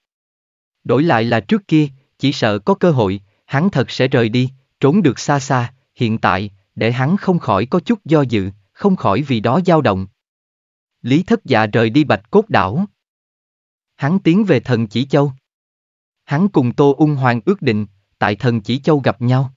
Đổi lại là trước kia, chỉ sợ có cơ hội, hắn thật sẽ rời đi, trốn được xa xa, hiện tại, để hắn không khỏi có chút do dự không khỏi vì đó dao động. Lý thất dạ rời đi bạch cốt đảo. Hắn tiến về thần chỉ châu. Hắn cùng Tô Ung Hoàng ước định, tại thần chỉ châu gặp nhau.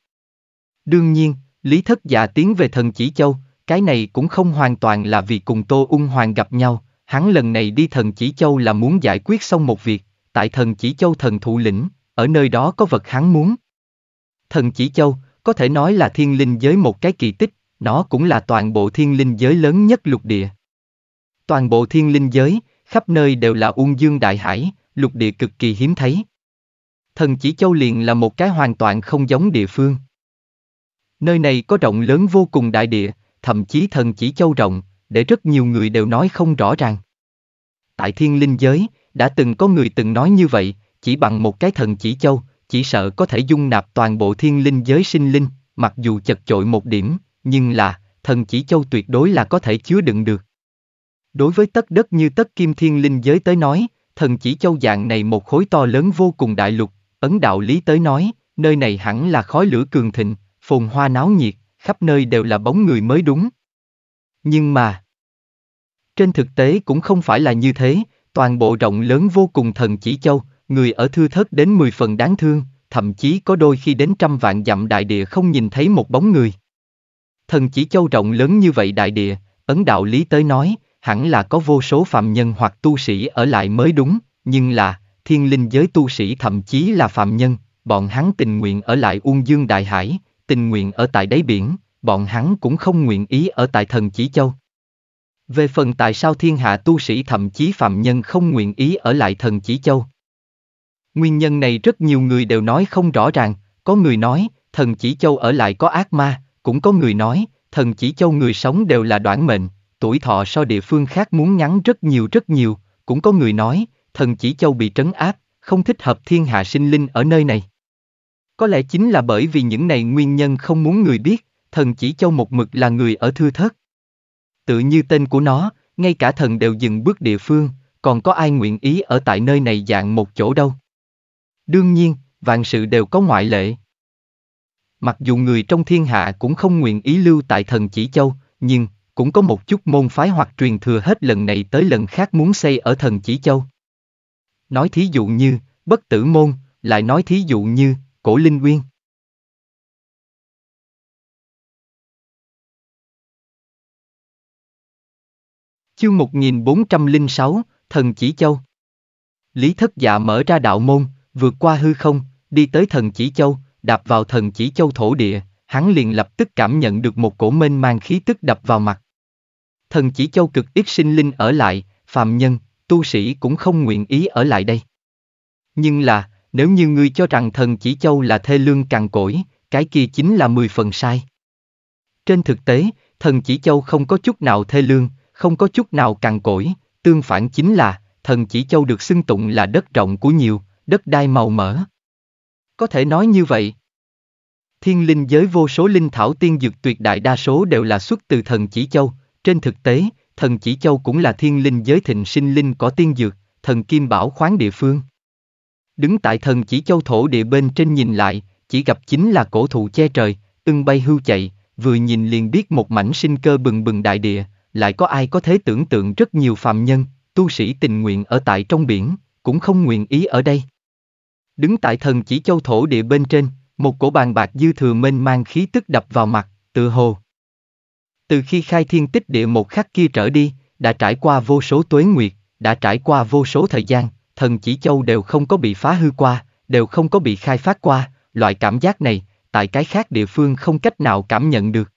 Đương nhiên, Lý thất dạ tiến về thần chỉ châu, cái này cũng không hoàn toàn là vì cùng Tô Ung Hoàng gặp nhau. Hắn lần này đi thần chỉ châu là muốn giải quyết xong một việc, tại thần chỉ châu thần thụ lĩnh, ở nơi đó có vật hắn muốn. Thần chỉ châu, có thể nói là thiên linh giới một cái kỳ tích, nó cũng là toàn bộ thiên linh giới lớn nhất lục địa. Toàn bộ thiên linh giới, khắp nơi đều là ung dương đại hải, lục địa cực kỳ hiếm thấy. Thần chỉ châu liền là một cái hoàn toàn không giống địa phương. Nơi này có rộng lớn vô cùng đại địa, thậm chí thần chỉ châu rộng, để rất nhiều người đều nói không rõ ràng. Tại thiên linh giới, đã từng có người từng nói như vậy, chỉ bằng một cái thần chỉ châu, chỉ sợ có thể dung nạp toàn bộ thiên linh giới sinh linh, mặc dù chật chội một điểm, nhưng là, thần chỉ châu tuyệt đối là có thể chứa đựng được. Đối với tất đất như tất kim thiên linh giới tới nói, thần chỉ châu dạng này một khối to lớn vô cùng đại lục, ấn đạo lý tới nói, nơi này hẳn là khói lửa cường thịnh, phồn hoa náo nhiệt, khắp nơi đều là bóng người mới đúng. Nhưng mà, trên thực tế cũng không phải là như thế, toàn bộ rộng lớn vô cùng thần chỉ châu, người ở thư thất đến 10 phần đáng thương, thậm chí có đôi khi đến trăm vạn dặm đại địa không nhìn thấy một bóng người. Thần chỉ châu rộng lớn như vậy đại địa, ấn đạo lý tới nói, hẳn là có vô số phạm nhân hoặc tu sĩ ở lại mới đúng, nhưng là, thiên linh giới tu sĩ thậm chí là phạm nhân, bọn hắn tình nguyện ở lại Uông Dương Đại Hải, tình nguyện ở tại đáy biển, bọn hắn cũng không nguyện ý ở tại thần chỉ châu. Về phần tại sao thiên hạ tu sĩ thậm chí phạm nhân không nguyện ý ở lại thần chỉ châu? Nguyên nhân này rất nhiều người đều nói không rõ ràng, có người nói, thần chỉ châu ở lại có ác ma, cũng có người nói, thần chỉ châu người sống đều là đoạn mệnh, tuổi thọ so địa phương khác muốn ngắn rất nhiều rất nhiều, cũng có người nói, thần chỉ châu bị trấn áp, không thích hợp thiên hạ sinh linh ở nơi này. Có lẽ chính là bởi vì những này nguyên nhân không muốn người biết, thần chỉ châu một mực là người ở thư thất Tự như tên của nó, ngay cả thần đều dừng bước địa phương, còn có ai nguyện ý ở tại nơi này dạng một chỗ đâu. Đương nhiên, vạn sự đều có ngoại lệ. Mặc dù người trong thiên hạ cũng không nguyện ý lưu tại thần chỉ châu, nhưng cũng có một chút môn phái hoặc truyền thừa hết lần này tới lần khác muốn xây ở thần chỉ châu. Nói thí dụ như, bất tử môn, lại nói thí dụ như, cổ linh nguyên. Chương 1406, Thần Chỉ Châu Lý Thất Dạ mở ra đạo môn, vượt qua hư không, đi tới Thần Chỉ Châu, đạp vào thần chỉ châu thổ địa, hắn liền lập tức cảm nhận được một cổ mênh mang khí tức đập vào mặt. Thần chỉ châu cực ít sinh linh ở lại, phàm nhân, tu sĩ cũng không nguyện ý ở lại đây. Nhưng là, nếu như ngươi cho rằng thần chỉ châu là thê lương càng cỗi, cái kia chính là mười phần sai. Trên thực tế, thần chỉ châu không có chút nào thê lương, không có chút nào càng cỗi, tương phản chính là, thần chỉ châu được xưng tụng là đất rộng của nhiều, đất đai màu mỡ, có thể nói như vậy. Thiên linh giới vô số linh thảo tiên dược tuyệt đại đa số đều là xuất từ thần chỉ châu, trên thực tế, thần chỉ châu cũng là thiên linh giới thịnh sinh linh có tiên dược, thần kim bảo khoáng địa phương. Đứng tại thần chỉ châu thổ địa bên trên nhìn lại, chỉ gặp chính là cổ thụ che trời, ưng bay hưu chạy, vừa nhìn liền biết một mảnh sinh cơ bừng bừng đại địa, lại có ai có thể tưởng tượng rất nhiều phạm nhân, tu sĩ tình nguyện ở tại trong biển, cũng không nguyện ý ở đây. Đứng tại thần chỉ châu thổ địa bên trên, một cổ bàn bạc dư thừa mênh mang khí tức đập vào mặt, tự hồ. Từ khi khai thiên tích địa một khắc kia trở đi, đã trải qua vô số tuế nguyệt, đã trải qua vô số thời gian, thần chỉ châu đều không có bị phá hư qua, đều không có bị khai phát qua, loại cảm giác này, tại cái khác địa phương không cách nào cảm nhận được.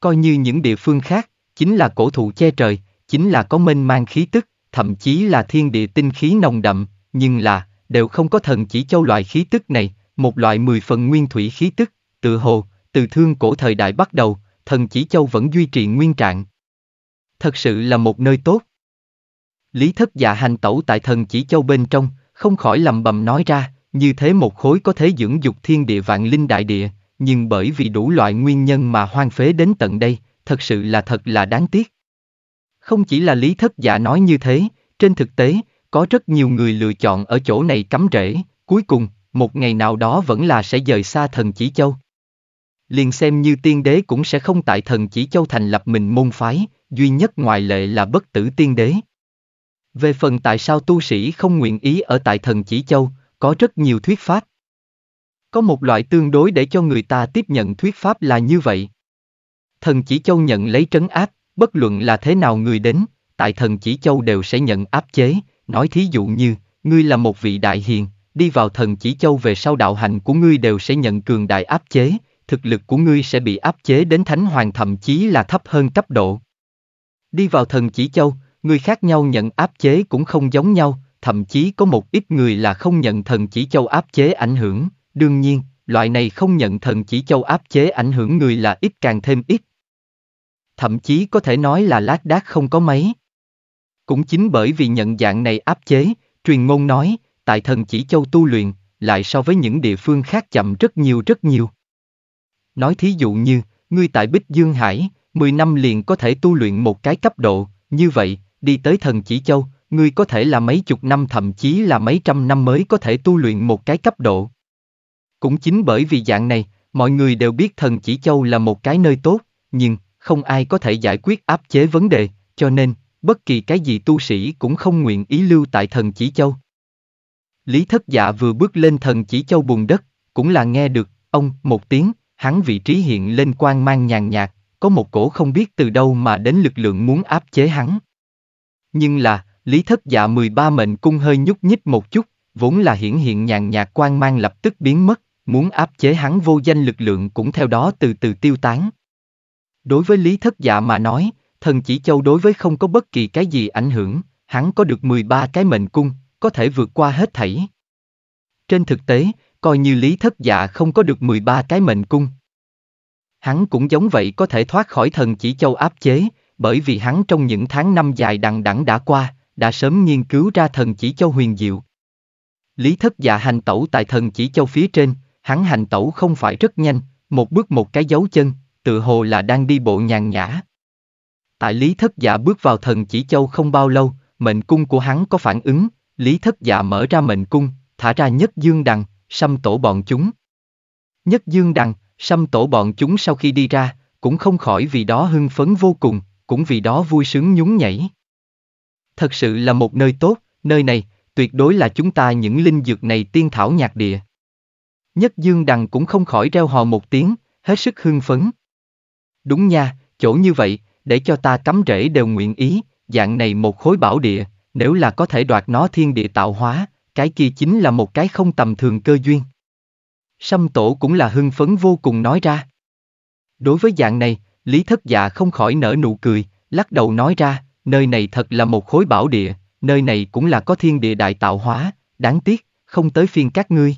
Coi như những địa phương khác, chính là cổ thụ che trời, chính là có mênh mang khí tức, thậm chí là thiên địa tinh khí nồng đậm, nhưng là, đều không có thần chỉ châu loại khí tức này, một loại mười phần nguyên thủy khí tức, tự hồ, từ thương cổ thời đại bắt đầu, thần chỉ châu vẫn duy trì nguyên trạng. Thật sự là một nơi tốt. Lý thất dạ hành tẩu tại thần chỉ châu bên trong, không khỏi lầm bầm nói ra, như thế một khối có thể dưỡng dục thiên địa vạn linh đại địa, nhưng bởi vì đủ loại nguyên nhân mà hoang phế đến tận đây, thật sự là thật là đáng tiếc. Không chỉ là lý thất giả dạ nói như thế, trên thực tế, có rất nhiều người lựa chọn ở chỗ này cắm rễ, cuối cùng, một ngày nào đó vẫn là sẽ rời xa thần chỉ châu. Liền xem như tiên đế cũng sẽ không tại thần chỉ châu thành lập mình môn phái, duy nhất ngoại lệ là bất tử tiên đế. Về phần tại sao tu sĩ không nguyện ý ở tại thần chỉ châu, có rất nhiều thuyết pháp. Có một loại tương đối để cho người ta tiếp nhận thuyết pháp là như vậy. Thần chỉ châu nhận lấy trấn áp, bất luận là thế nào người đến, tại thần chỉ châu đều sẽ nhận áp chế, nói thí dụ như, ngươi là một vị đại hiền, đi vào thần chỉ châu về sau đạo hành của ngươi đều sẽ nhận cường đại áp chế, thực lực của ngươi sẽ bị áp chế đến thánh hoàng thậm chí là thấp hơn cấp độ. Đi vào thần chỉ châu, người khác nhau nhận áp chế cũng không giống nhau, thậm chí có một ít người là không nhận thần chỉ châu áp chế ảnh hưởng, đương nhiên, loại này không nhận thần chỉ châu áp chế ảnh hưởng người là ít càng thêm ít. Thậm chí có thể nói là lác đác không có mấy. Cũng chính bởi vì nhận dạng này áp chế, truyền ngôn nói, tại thần chỉ châu tu luyện, lại so với những địa phương khác chậm rất nhiều rất nhiều. Nói thí dụ như, ngươi tại Bích Dương Hải, 10 năm liền có thể tu luyện một cái cấp độ, như vậy, đi tới thần chỉ châu, ngươi có thể là mấy chục năm thậm chí là mấy trăm năm mới có thể tu luyện một cái cấp độ. Cũng chính bởi vì dạng này, mọi người đều biết thần chỉ châu là một cái nơi tốt, nhưng không ai có thể giải quyết áp chế vấn đề, cho nên bất kỳ cái gì tu sĩ cũng không nguyện ý lưu tại thần chỉ châu. Lý thất dạ vừa bước lên thần chỉ châu bùn đất, cũng là nghe được, ông, một tiếng, hắn vị trí hiện lên quan mang nhàn nhạt, có một cổ không biết từ đâu mà đến lực lượng muốn áp chế hắn. Nhưng là, Lý Thất Dạ 13 mệnh cung hơi nhúc nhích một chút, vốn là hiển hiện nhàn nhạt quan mang lập tức biến mất, muốn áp chế hắn vô danh lực lượng cũng theo đó từ từ tiêu tán. Đối với Lý Thất Dạ mà nói, thần chỉ châu đối với không có bất kỳ cái gì ảnh hưởng, hắn có được 13 cái mệnh cung, có thể vượt qua hết thảy. Trên thực tế, coi như lý thất dạ không có được 13 cái mệnh cung. Hắn cũng giống vậy có thể thoát khỏi thần chỉ châu áp chế, bởi vì hắn trong những tháng năm dài đằng đẵng đã qua, đã sớm nghiên cứu ra thần chỉ châu huyền diệu. Lý thất dạ hành tẩu tại thần chỉ châu phía trên, hắn hành tẩu không phải rất nhanh, một bước một cái dấu chân, tự hồ là đang đi bộ nhàn nhã. Tại Lý Thất Dạ bước vào thần chỉ châu không bao lâu, mệnh cung của hắn có phản ứng, Lý Thất Dạ mở ra mệnh cung, thả ra nhất dương đằng, xâm tổ bọn chúng. Nhất dương đằng, xâm tổ bọn chúng sau khi đi ra, cũng không khỏi vì đó hưng phấn vô cùng, cũng vì đó vui sướng nhún nhảy. Thật sự là một nơi tốt, nơi này, tuyệt đối là chúng ta những linh dược này tiên thảo nhạc địa. Nhất Dương Đằng cũng không khỏi reo hò một tiếng, hết sức hưng phấn. Đúng nha, chỗ như vậy, để cho ta cắm rễ đều nguyện ý, dạng này một khối bảo địa, nếu là có thể đoạt nó thiên địa tạo hóa, cái kia chính là một cái không tầm thường cơ duyên. Sâm tổ cũng là hưng phấn vô cùng nói ra. Đối với dạng này, Lý Thất Dạ không khỏi nở nụ cười, lắc đầu nói ra, nơi này thật là một khối bảo địa, nơi này cũng là có thiên địa đại tạo hóa, đáng tiếc, không tới phiên các ngươi.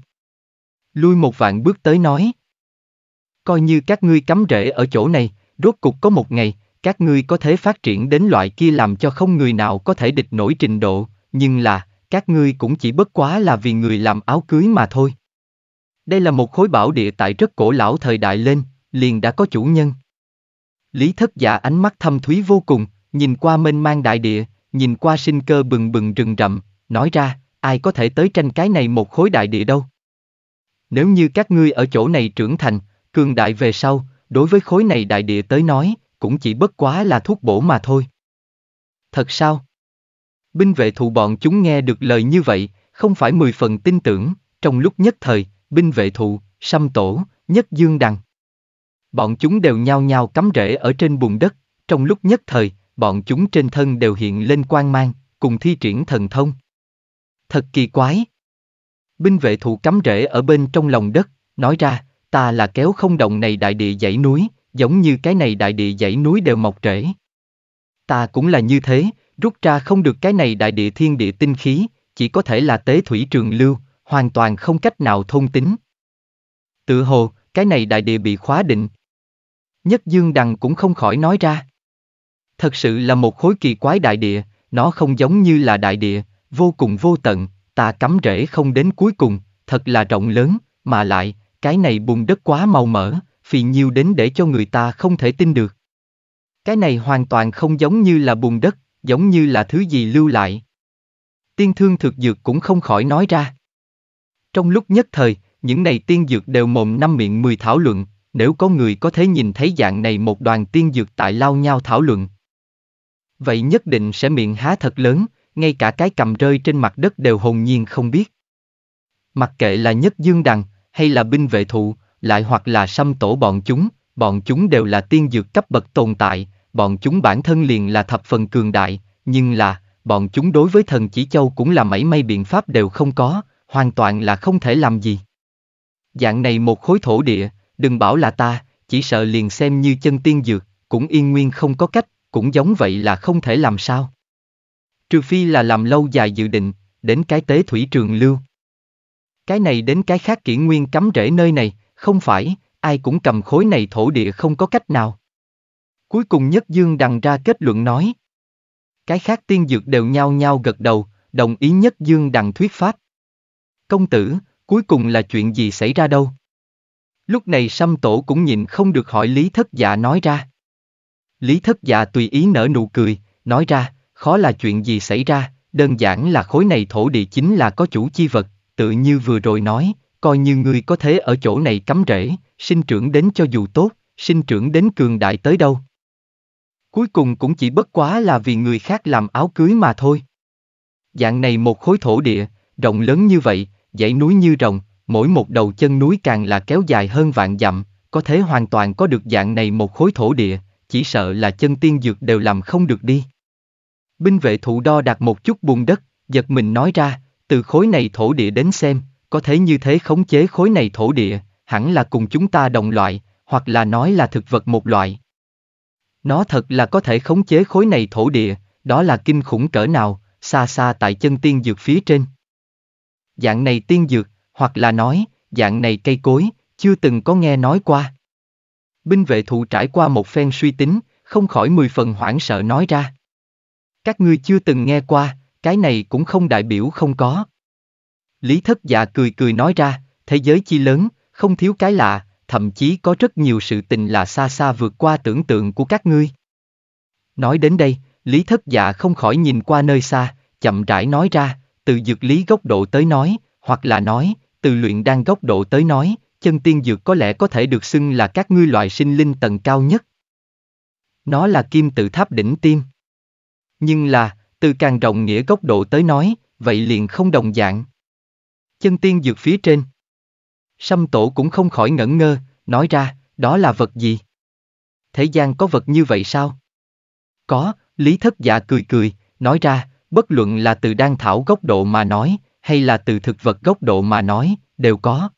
Lui một vạn bước tới nói. Coi như các ngươi cắm rễ ở chỗ này, rốt cục có một ngày, các ngươi có thể phát triển đến loại kia làm cho không người nào có thể địch nổi trình độ, nhưng là, các ngươi cũng chỉ bất quá là vì người làm áo cưới mà thôi. Đây là một khối bảo địa tại rất cổ lão thời đại lên, liền đã có chủ nhân. Lý thất giả dạ ánh mắt thâm thúy vô cùng, nhìn qua mênh mang đại địa, nhìn qua sinh cơ bừng bừng rừng rậm, nói ra, ai có thể tới tranh cái này một khối đại địa đâu. Nếu như các ngươi ở chỗ này trưởng thành, cường đại về sau, đối với khối này đại địa tới nói, cũng chỉ bất quá là thuốc bổ mà thôi. Thật sao? Binh vệ thụ bọn chúng nghe được lời như vậy, không phải mười phần tin tưởng, trong lúc nhất thời, binh vệ thụ, xăm tổ, nhất dương đằng. Bọn chúng đều nhao nhao cắm rễ ở trên bùn đất, trong lúc nhất thời, bọn chúng trên thân đều hiện lên quan mang, cùng thi triển thần thông. Thật kỳ quái. Binh vệ thụ cắm rễ ở bên trong lòng đất, nói ra, ta là kéo không động này đại địa dãy núi, giống như cái này đại địa dãy núi đều mọc rễ. Ta cũng là như thế, rút ra không được cái này đại địa thiên địa tinh khí, chỉ có thể là tế thủy trường lưu, hoàn toàn không cách nào thông tính. Tự hồ, cái này đại địa bị khóa định. Nhất Dương Đằng cũng không khỏi nói ra. Thật sự là một khối kỳ quái đại địa, nó không giống như là đại địa, vô cùng vô tận, ta cắm rễ không đến cuối cùng, thật là rộng lớn, mà lại, cái này bùn đất quá màu mỡ, phì nhiêu đến để cho người ta không thể tin được. Cái này hoàn toàn không giống như là bùn đất, giống như là thứ gì lưu lại. Tiên thương thực dược cũng không khỏi nói ra. Trong lúc nhất thời, những này tiên dược đều mồm năm miệng mười thảo luận, nếu có người có thể nhìn thấy dạng này một đoàn tiên dược tại lao nhau thảo luận. Vậy nhất định sẽ miệng há thật lớn, ngay cả cái cầm rơi trên mặt đất đều hồn nhiên không biết. Mặc kệ là nhất dương đằng, hay là binh vệ thụ, lại hoặc là xâm tổ bọn chúng, bọn chúng đều là tiên dược cấp bậc tồn tại, bọn chúng bản thân liền là thập phần cường đại, nhưng là, bọn chúng đối với thần chỉ châu cũng là mảy may biện pháp đều không có, hoàn toàn là không thể làm gì. Dạng này một khối thổ địa, đừng bảo là ta, chỉ sợ liền xem như chân tiên dược, cũng yên nguyên không có cách, cũng giống vậy là không thể làm sao. Trừ phi là làm lâu dài dự định, đến cái tế thủy trường lưu. Cái này đến cái khác kỷ nguyên cắm rễ nơi này, không phải, ai cũng cầm khối này thổ địa không có cách nào. Cuối cùng Nhất Dương đằng ra kết luận nói. Cái khác tiên dược đều nhao nhao gật đầu, đồng ý Nhất Dương đằng thuyết pháp. Công tử, cuối cùng là chuyện gì xảy ra đâu? Lúc này Sâm Tổ cũng nhìn không được hỏi Lý Thất Dạ nói ra. Lý Thất Dạ tùy ý nở nụ cười, nói ra, khó là chuyện gì xảy ra, đơn giản là khối này thổ địa chính là có chủ chi vật, tự như vừa rồi nói, coi như ngươi có thế ở chỗ này cắm rễ, sinh trưởng đến cho dù tốt, sinh trưởng đến cường đại tới đâu. Cuối cùng cũng chỉ bất quá là vì người khác làm áo cưới mà thôi. Dạng này một khối thổ địa, rộng lớn như vậy, dãy núi như rồng, mỗi một đầu chân núi càng là kéo dài hơn vạn dặm, có thế hoàn toàn có được dạng này một khối thổ địa, chỉ sợ là chân tiên dược đều làm không được đi. Binh vệ thủ đo đạt một chút bùn đất, giật mình nói ra, từ khối này thổ địa đến xem, có thể như thế khống chế khối này thổ địa, hẳn là cùng chúng ta đồng loại, hoặc là nói là thực vật một loại. Nó thật là có thể khống chế khối này thổ địa, đó là kinh khủng cỡ nào, xa xa tại chân tiên dược phía trên. Dạng này tiên dược, hoặc là nói, dạng này cây cối, chưa từng có nghe nói qua. Binh vệ thụ trải qua một phen suy tính, không khỏi mười phần hoảng sợ nói ra. Các ngươi chưa từng nghe qua, cái này cũng không đại biểu không có. Lý thất dạ cười cười nói ra, thế giới chi lớn, không thiếu cái lạ, thậm chí có rất nhiều sự tình là xa xa vượt qua tưởng tượng của các ngươi. Nói đến đây, Lý thất dạ không khỏi nhìn qua nơi xa, chậm rãi nói ra, từ dược lý góc độ tới nói, hoặc là nói, từ luyện đan góc độ tới nói, chân tiên dược có lẽ có thể được xưng là các ngươi loại sinh linh tầng cao nhất. Nó là kim tự tháp đỉnh tim. Nhưng là, từ càng rộng nghĩa góc độ tới nói, vậy liền không đồng dạng chân tiên dược phía trên. Sâm tổ cũng không khỏi ngẩn ngơ, nói ra, đó là vật gì? Thế gian có vật như vậy sao? Có, Lý Thất Dạ cười cười, nói ra, bất luận là từ đan thảo góc độ mà nói, hay là từ thực vật góc độ mà nói, đều có.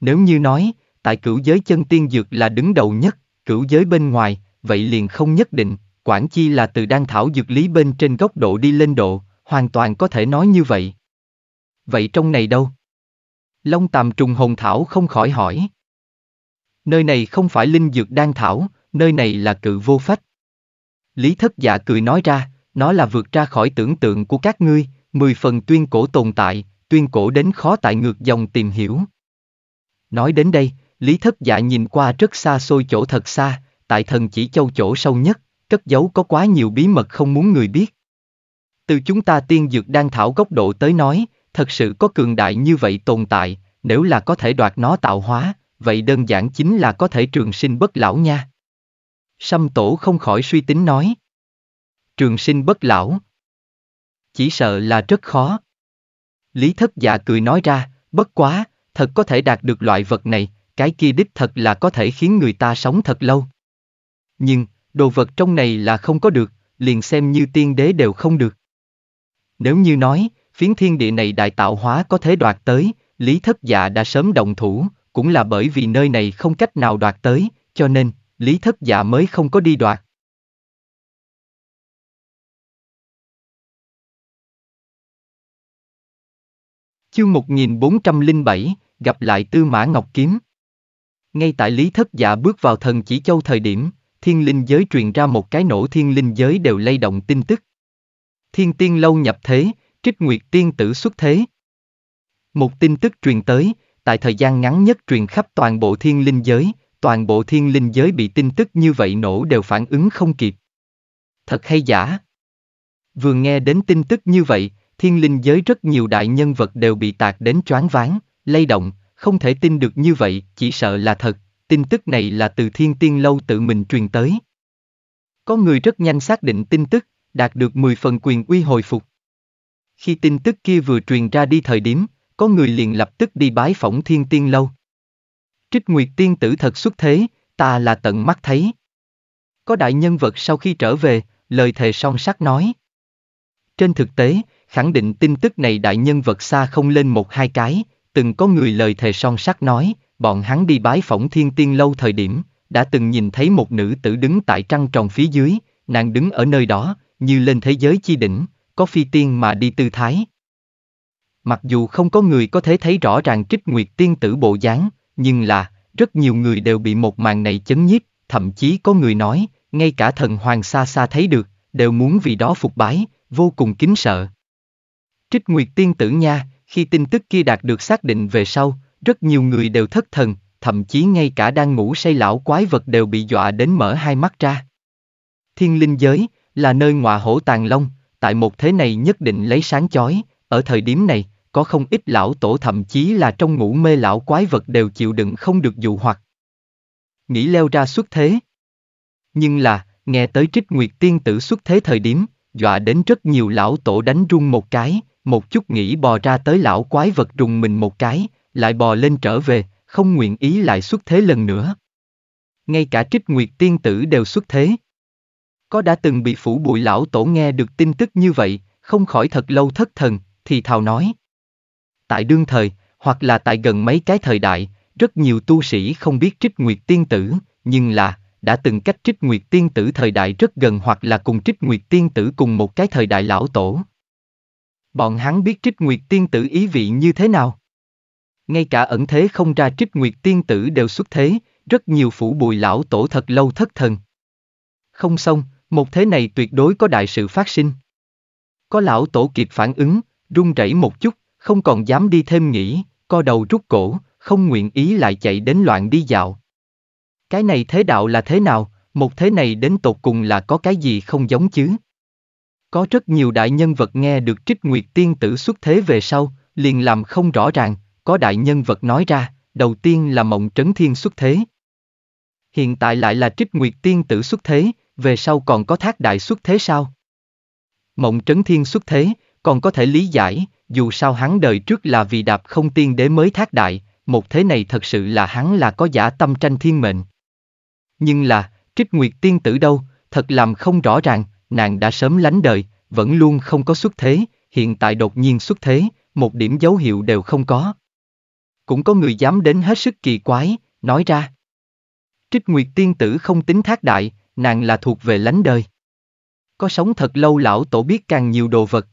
Nếu như nói, tại cửu giới chân tiên dược là đứng đầu nhất, cửu giới bên ngoài, vậy liền không nhất định, quản chi là từ đan thảo dược lý bên trên góc độ đi lên độ, hoàn toàn có thể nói như vậy. Vậy trong này đâu? Long tàm trùng hồn thảo không khỏi hỏi. Nơi này không phải linh dược đan thảo, nơi này là cự vô phách. Lý thất dạ cười nói ra, nó là vượt ra khỏi tưởng tượng của các ngươi, mười phần tuyên cổ tồn tại, tuyên cổ đến khó tại ngược dòng tìm hiểu. Nói đến đây, Lý thất dạ nhìn qua rất xa xôi chỗ thật xa, tại thần chỉ châu chỗ sâu nhất, cất giấu có quá nhiều bí mật không muốn người biết. Từ chúng ta tiên dược đan thảo góc độ tới nói, thật sự có cường đại như vậy tồn tại, nếu là có thể đoạt nó tạo hóa, vậy đơn giản chính là có thể trường sinh bất lão nha. Sâm tổ không khỏi suy tính nói. Trường sinh bất lão. Chỉ sợ là rất khó. Lý thất dạ cười nói ra, bất quá, thật có thể đạt được loại vật này, cái kia đích thật là có thể khiến người ta sống thật lâu. Nhưng, đồ vật trong này là không có được, liền xem như tiên đế đều không được. Nếu như nói, Phiến thiên địa này đại tạo hóa có thể đoạt tới, Lý Thất Dạ đã sớm động thủ, cũng là bởi vì nơi này không cách nào đoạt tới, cho nên, Lý Thất Dạ mới không có đi đoạt. Chương 1407, gặp lại Tư Mã Ngọc Kiếm. Ngay tại Lý Thất Dạ bước vào thần chỉ châu thời điểm, thiên linh giới truyền ra một cái nổ thiên linh giới đều lay động tin tức. Thiên tiên lâu nhập thế, Trích Nguyệt tiên tử xuất thế. Một tin tức truyền tới, tại thời gian ngắn nhất truyền khắp toàn bộ thiên linh giới, toàn bộ thiên linh giới bị tin tức như vậy nổ đều phản ứng không kịp. Thật hay giả? Vừa nghe đến tin tức như vậy, thiên linh giới rất nhiều đại nhân vật đều bị tạc đến choáng váng, lay động, không thể tin được như vậy, chỉ sợ là thật, tin tức này là từ thiên tiên lâu tự mình truyền tới. Có người rất nhanh xác định tin tức, đạt được 10 phần quyền uy hồi phục. Khi tin tức kia vừa truyền ra đi thời điểm, có người liền lập tức đi bái phỏng thiên tiên lâu. Trích Nguyệt tiên tử thật xuất thế, ta là tận mắt thấy. Có đại nhân vật sau khi trở về, lời thề song sắc nói. Trên thực tế, khẳng định tin tức này đại nhân vật xa không lên một hai cái, từng có người lời thề song sắc nói, bọn hắn đi bái phỏng thiên tiên lâu thời điểm, đã từng nhìn thấy một nữ tử đứng tại trăng tròn phía dưới, nàng đứng ở nơi đó, như lên thế giới chi đỉnh, có phi tiên mà đi tư thái. Mặc dù không có người có thể thấy rõ ràng trích nguyệt tiên tử bộ dáng, nhưng là, rất nhiều người đều bị một màn này chấn nhiếp, thậm chí có người nói, ngay cả thần hoàng xa xa thấy được, đều muốn vì đó phục bái, vô cùng kính sợ. Trích nguyệt tiên tử nha, khi tin tức kia đạt được xác định về sau, rất nhiều người đều thất thần, thậm chí ngay cả đang ngủ say lão quái vật đều bị dọa đến mở hai mắt ra. Thiên linh giới là nơi ngọa hổ tàng long, tại một thế này nhất định lấy sáng chói, ở thời điểm này, có không ít lão tổ thậm chí là trong ngủ mê lão quái vật đều chịu đựng không được dụ hoặc. Nghĩ leo ra xuất thế. Nhưng là, nghe tới trích nguyệt tiên tử xuất thế thời điểm, dọa đến rất nhiều lão tổ đánh rung một cái, một chút nghĩ bò ra tới lão quái vật rùng mình một cái, lại bò lên trở về, không nguyện ý lại xuất thế lần nữa. Ngay cả trích nguyệt tiên tử đều xuất thế. Có đã từng bị phủ bụi lão tổ nghe được tin tức như vậy, không khỏi thật lâu thất thần, thì thào nói. Tại đương thời, hoặc là tại gần mấy cái thời đại, rất nhiều tu sĩ không biết trích nguyệt tiên tử, nhưng là, đã từng cách trích nguyệt tiên tử thời đại rất gần hoặc là cùng trích nguyệt tiên tử cùng một cái thời đại lão tổ. Bọn hắn biết trích nguyệt tiên tử ý vị như thế nào? Ngay cả ẩn thế không ra trích nguyệt tiên tử đều xuất thế, rất nhiều phủ bùi lão tổ thật lâu thất thần. Không xong, một thế này tuyệt đối có đại sự phát sinh. Có lão tổ kịp phản ứng, run rẩy một chút, không còn dám đi thêm nghỉ, co đầu rút cổ, không nguyện ý lại chạy đến loạn đi dạo. Cái này thế đạo là thế nào, một thế này đến tột cùng là có cái gì không giống chứ? Có rất nhiều đại nhân vật nghe được trích nguyệt tiên tử xuất thế về sau, liền làm không rõ ràng, có đại nhân vật nói ra, đầu tiên là mộng trấn thiên xuất thế. Hiện tại lại là trích nguyệt tiên tử xuất thế, về sau còn có thác đại xuất thế sao? Mộng trấn thiên xuất thế, còn có thể lý giải, dù sao hắn đời trước là vì đạp không tiên đế mới thác đại, một thế này thật sự là hắn là có giả tâm tranh thiên mệnh. Nhưng là, trích nguyệt tiên tử đâu, thật làm không rõ ràng, nàng đã sớm lánh đời, vẫn luôn không có xuất thế, hiện tại đột nhiên xuất thế, một điểm dấu hiệu đều không có. Cũng có người dám đến hết sức kỳ quái, nói ra. Trích Nguyệt tiên tử không tính thác đại, nàng là thuộc về lánh đời. Có sống thật lâu lão tổ biết càng nhiều đồ vật.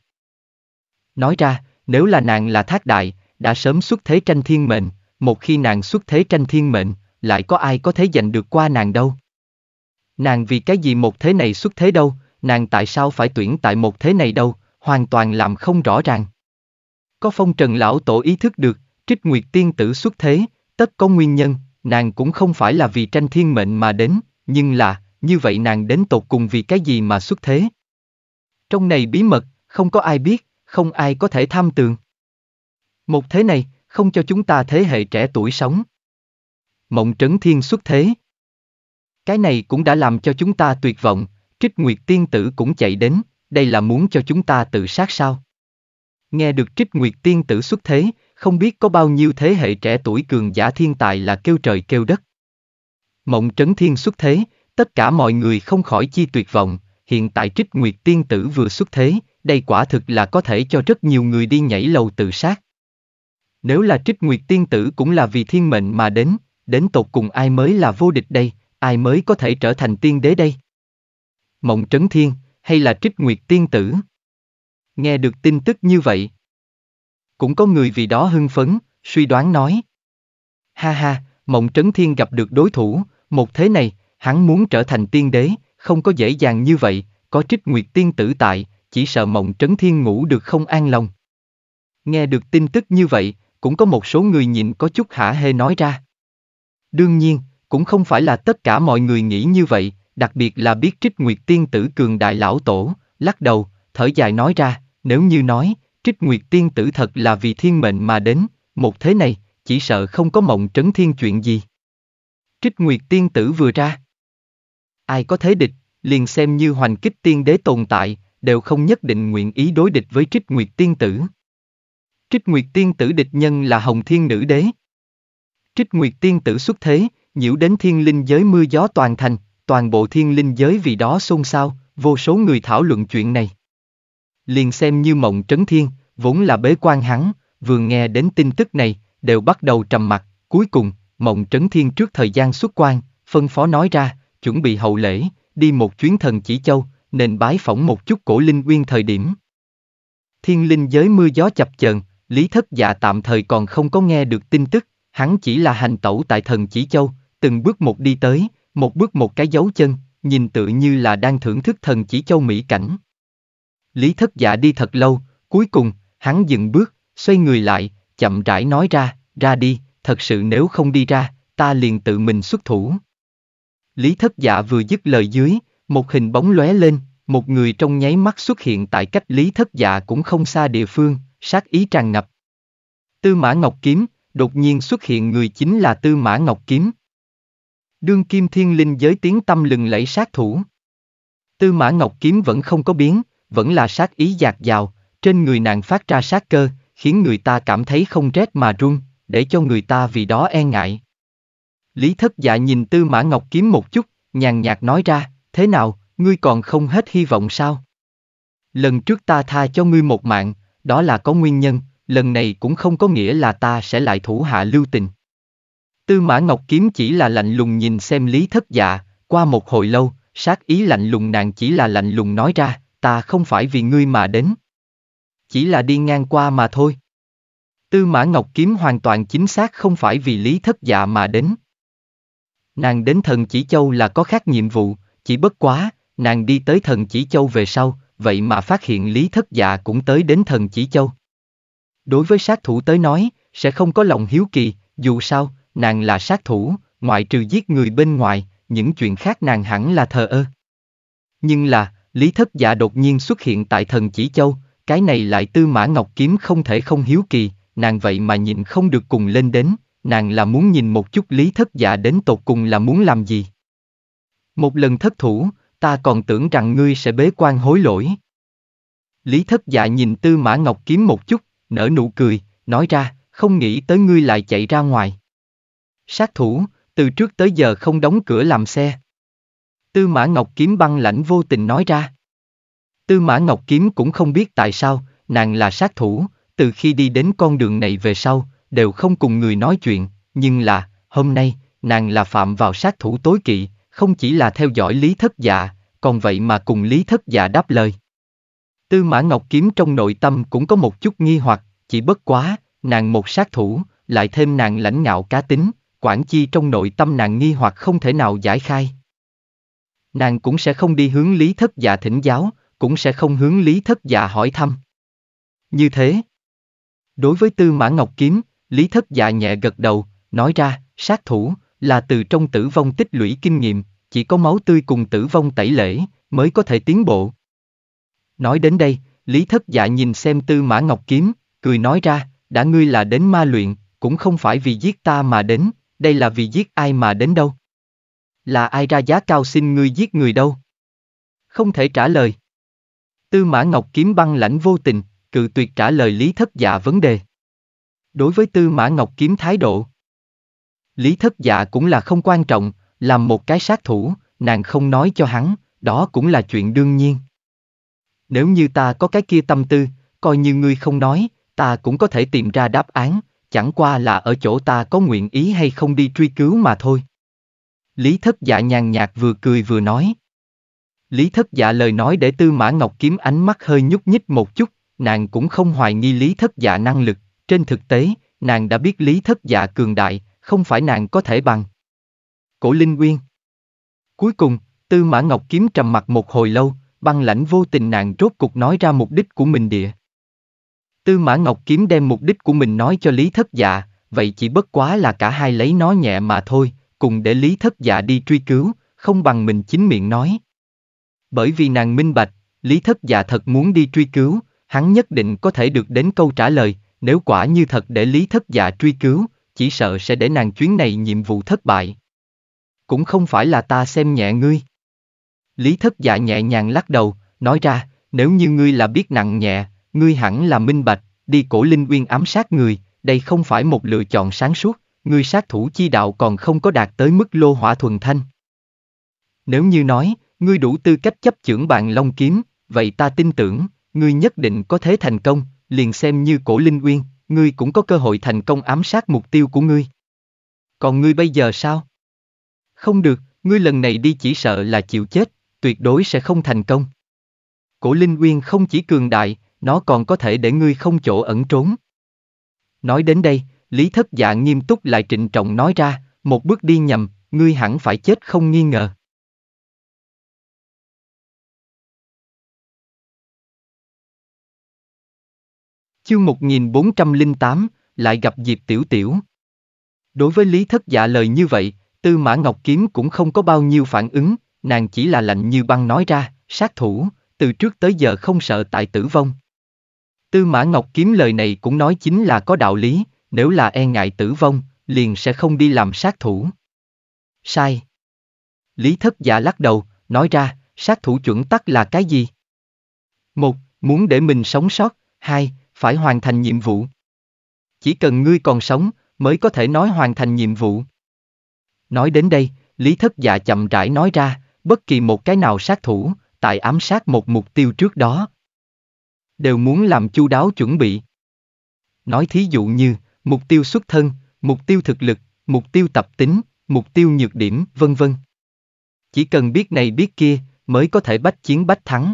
Nói ra, nếu là nàng là thác đại, đã sớm xuất thế tranh thiên mệnh, một khi nàng xuất thế tranh thiên mệnh, lại có ai có thể giành được qua nàng đâu. Nàng vì cái gì một thế này xuất thế đâu, nàng tại sao phải tuyển tại một thế này đâu, hoàn toàn làm không rõ ràng. Có phong trần lão tổ ý thức được, trích nguyệt tiên tử xuất thế, tất có nguyên nhân, nàng cũng không phải là vì tranh thiên mệnh mà đến, nhưng là, như vậy nàng đến tột cùng vì cái gì mà xuất thế? Trong này bí mật, không có ai biết, không ai có thể tham tường. Một thế này, không cho chúng ta thế hệ trẻ tuổi sống. Mộng trấn thiên xuất thế. Cái này cũng đã làm cho chúng ta tuyệt vọng, trích nguyệt tiên tử cũng chạy đến, đây là muốn cho chúng ta tự sát sao? Nghe được trích nguyệt tiên tử xuất thế, không biết có bao nhiêu thế hệ trẻ tuổi cường giả thiên tài là kêu trời kêu đất. Mộng trấn thiên xuất thế, Tất cả mọi người không khỏi chi tuyệt vọng, hiện tại Trích Nguyệt Tiên Tử vừa xuất thế, đây quả thực là có thể cho rất nhiều người đi nhảy lầu tự sát. Nếu là Trích Nguyệt Tiên Tử cũng là vì thiên mệnh mà đến, đến tột cùng ai mới là vô địch đây, ai mới có thể trở thành tiên đế đây? Mộng Trấn Thiên, hay là Trích Nguyệt Tiên Tử? Nghe được tin tức như vậy. Cũng có người vì đó hưng phấn, suy đoán nói. Ha ha, Mộng Trấn Thiên gặp được đối thủ, một thế này, Hắn muốn trở thành tiên đế, không có dễ dàng như vậy, có trích nguyệt tiên tử tại, chỉ sợ mộng trấn thiên ngủ được không an lòng. Nghe được tin tức như vậy, cũng có một số người nhìn có chút hả hê nói ra. Đương nhiên, cũng không phải là tất cả mọi người nghĩ như vậy, đặc biệt là biết trích nguyệt tiên tử cường đại lão tổ, lắc đầu, thở dài nói ra, nếu như nói, trích nguyệt tiên tử thật là vì thiên mệnh mà đến, một thế này, chỉ sợ không có mộng trấn thiên chuyện gì. Trích nguyệt tiên tử vừa ra, ai có thế địch, liền xem như hoành kích tiên đế tồn tại, đều không nhất định nguyện ý đối địch với trích nguyệt tiên tử. Trích nguyệt tiên tử địch nhân là hồng thiên nữ đế. Trích nguyệt tiên tử xuất thế, nhiễu đến thiên linh giới mưa gió toàn thành, toàn bộ thiên linh giới vì đó xôn xao, vô số người thảo luận chuyện này. Liền xem như mộng trấn thiên, vốn là bế quan hắn, vừa nghe đến tin tức này, đều bắt đầu trầm mặt, cuối cùng, mộng trấn thiên trước thời gian xuất quan, phân phó nói ra, chuẩn bị hậu lễ, đi một chuyến thần chỉ châu, nên bái phỏng một chút cổ linh uyên thời điểm. Thiên linh giới mưa gió chập chờn, Lý Thất Dạ tạm thời còn không có nghe được tin tức, hắn chỉ là hành tẩu tại thần chỉ châu, từng bước một đi tới, một bước một cái dấu chân, nhìn tự như là đang thưởng thức thần chỉ châu mỹ cảnh. Lý Thất Dạ đi thật lâu, cuối cùng, hắn dừng bước, xoay người lại, chậm rãi nói ra, ra đi, thật sự nếu không đi ra, ta liền tự mình xuất thủ. Lý thất dạ vừa dứt lời dưới, một hình bóng lóe lên, một người trong nháy mắt xuất hiện tại cách Lý thất dạ cũng không xa địa phương, sát ý tràn ngập. Tư mã ngọc kiếm, đột nhiên xuất hiện người chính là Tư mã ngọc kiếm. Đương kim thiên linh giới tiếng tâm lừng lẫy sát thủ. Tư mã ngọc kiếm vẫn không có biến, vẫn là sát ý giạt dào, trên người nàng phát ra sát cơ, khiến người ta cảm thấy không rét mà run, để cho người ta vì đó e ngại. Lý thất dạ nhìn tư mã ngọc kiếm một chút, nhàn nhạt nói ra, thế nào, ngươi còn không hết hy vọng sao? Lần trước ta tha cho ngươi một mạng, đó là có nguyên nhân, lần này cũng không có nghĩa là ta sẽ lại thủ hạ lưu tình. Tư mã ngọc kiếm chỉ là lạnh lùng nhìn xem lý thất dạ, qua một hồi lâu, sát ý lạnh lùng nàng chỉ là lạnh lùng nói ra, ta không phải vì ngươi mà đến. Chỉ là đi ngang qua mà thôi. Tư mã ngọc kiếm hoàn toàn chính xác không phải vì lý thất dạ mà đến nàng đến thần chỉ châu là có khác nhiệm vụ, chỉ bất quá, nàng đi tới thần chỉ châu về sau, vậy mà phát hiện lý thất dạ cũng tới đến thần chỉ châu. Đối với sát thủ tới nói, sẽ không có lòng hiếu kỳ, dù sao, nàng là sát thủ, ngoại trừ giết người bên ngoài, những chuyện khác nàng hẳn là thờ ơ. Nhưng là, Lý Thất Dạ đột nhiên xuất hiện tại thần chỉ châu, cái này lại tư mã ngọc kiếm không thể không hiếu kỳ, nàng vậy mà nhịn không được cùng lên đến, nàng là muốn nhìn một chút lý thất dạ đến tột cùng là muốn làm gì. Một lần thất thủ, ta còn tưởng rằng ngươi sẽ bế quan hối lỗi. Lý thất dạ nhìn tư mã ngọc kiếm một chút, nở nụ cười, nói ra, không nghĩ tới ngươi lại chạy ra ngoài. Sát thủ, từ trước tới giờ không đóng cửa làm xe. Tư mã ngọc kiếm băng lãnh vô tình nói ra. Tư mã ngọc kiếm cũng không biết tại sao, nàng là sát thủ, từ khi đi đến con đường này về sau, đều không cùng người nói chuyện, nhưng là, hôm nay, nàng là phạm vào sát thủ tối kỵ, không chỉ là theo dõi lý thất dạ, còn vậy mà cùng lý thất dạ đáp lời. Tư mã ngọc kiếm trong nội tâm cũng có một chút nghi hoặc, chỉ bất quá, nàng một sát thủ, lại thêm nàng lãnh ngạo cá tính, quản chi trong nội tâm nàng nghi hoặc không thể nào giải khai. Nàng cũng sẽ không đi hướng lý thất dạ thỉnh giáo, cũng sẽ không hướng lý thất dạ hỏi thăm. Như thế, đối với tư mã ngọc kiếm, Lý thất dạ nhẹ gật đầu, nói ra, sát thủ, là từ trong tử vong tích lũy kinh nghiệm, chỉ có máu tươi cùng tử vong tẩy lễ, mới có thể tiến bộ. Nói đến đây, Lý thất dạ nhìn xem tư mã ngọc kiếm, cười nói ra, đã ngươi là đến ma luyện, cũng không phải vì giết ta mà đến, đây là vì giết ai mà đến đâu. Là ai ra giá cao xin ngươi giết người đâu? Không thể trả lời. Tư mã ngọc kiếm băng lãnh vô tình, cự tuyệt trả lời Lý thất dạ vấn đề đối với Tư Mã Ngọc Kiếm thái độ. Lý thất dạ cũng là không quan trọng, làm một cái sát thủ, nàng không nói cho hắn, đó cũng là chuyện đương nhiên. Nếu như ta có cái kia tâm tư, coi như ngươi không nói, ta cũng có thể tìm ra đáp án, chẳng qua là ở chỗ ta có nguyện ý hay không đi truy cứu mà thôi. Lý thất dạ nhàn nhạt vừa cười vừa nói. Lý thất dạ lời nói để tư mã ngọc kiếm ánh mắt hơi nhúc nhích một chút, nàng cũng không hoài nghi lý thất dạ năng lực, trên thực tế, nàng đã biết lý thất dạ cường đại, không phải nàng có thể bằng. Cổ Linh Nguyên Cuối cùng, Tư Mã Ngọc Kiếm trầm mặt một hồi lâu, băng lãnh vô tình nàng rốt cục nói ra mục đích của mình địa. Tư Mã Ngọc Kiếm đem mục đích của mình nói cho Lý Thất Dạ, vậy chỉ bất quá là cả hai lấy nó nhẹ mà thôi, cùng để Lý Thất Dạ đi truy cứu, không bằng mình chính miệng nói. Bởi vì nàng minh bạch, Lý Thất Dạ thật muốn đi truy cứu, hắn nhất định có thể được đến câu trả lời, nếu quả như thật để lý thất dạ truy cứu, chỉ sợ sẽ để nàng chuyến này nhiệm vụ thất bại. Cũng không phải là ta xem nhẹ ngươi. Lý thất dạ nhẹ nhàng lắc đầu, nói ra, nếu như ngươi là biết nặng nhẹ, ngươi hẳn là minh bạch, đi cổ linh uyên ám sát người, đây không phải một lựa chọn sáng suốt, ngươi sát thủ chi đạo còn không có đạt tới mức lô hỏa thuần thanh. Nếu như nói, ngươi đủ tư cách chấp trưởng bạn Long Kiếm, vậy ta tin tưởng, ngươi nhất định có thế thành công, liền xem như cổ linh uyên, ngươi cũng có cơ hội thành công ám sát mục tiêu của ngươi. Còn ngươi bây giờ sao? Không được, ngươi lần này đi chỉ sợ là chịu chết, tuyệt đối sẽ không thành công. Cổ linh uyên không chỉ cường đại, nó còn có thể để ngươi không chỗ ẩn trốn. Nói đến đây, Lý Thất Dạ nghiêm túc lại trịnh trọng nói ra, một bước đi nhầm, ngươi hẳn phải chết không nghi ngờ. Chương 1408, lại gặp dịp Tiểu Tiểu. Đối với Lý Thất Dạ lời như vậy, Tư Mã Ngọc Kiếm cũng không có bao nhiêu phản ứng, nàng chỉ là lạnh như băng nói ra, sát thủ, từ trước tới giờ không sợ tại tử vong. Tư Mã Ngọc Kiếm lời này cũng nói chính là có đạo lý, nếu là e ngại tử vong, liền sẽ không đi làm sát thủ. Sai. Lý Thất Dạ lắc đầu, nói ra, sát thủ chuẩn tắc là cái gì? Một, muốn để mình sống sót, hai, phải hoàn thành nhiệm vụ. Chỉ cần ngươi còn sống, mới có thể nói hoàn thành nhiệm vụ. Nói đến đây, Lý Thất Dạ chậm rãi nói ra, bất kỳ một cái nào sát thủ, tại ám sát một mục tiêu trước đó. Đều muốn làm chu đáo chuẩn bị. Nói thí dụ như, mục tiêu xuất thân, mục tiêu thực lực, mục tiêu tập tính, mục tiêu nhược điểm, vân vân. Chỉ cần biết này biết kia, mới có thể bách chiến bách thắng.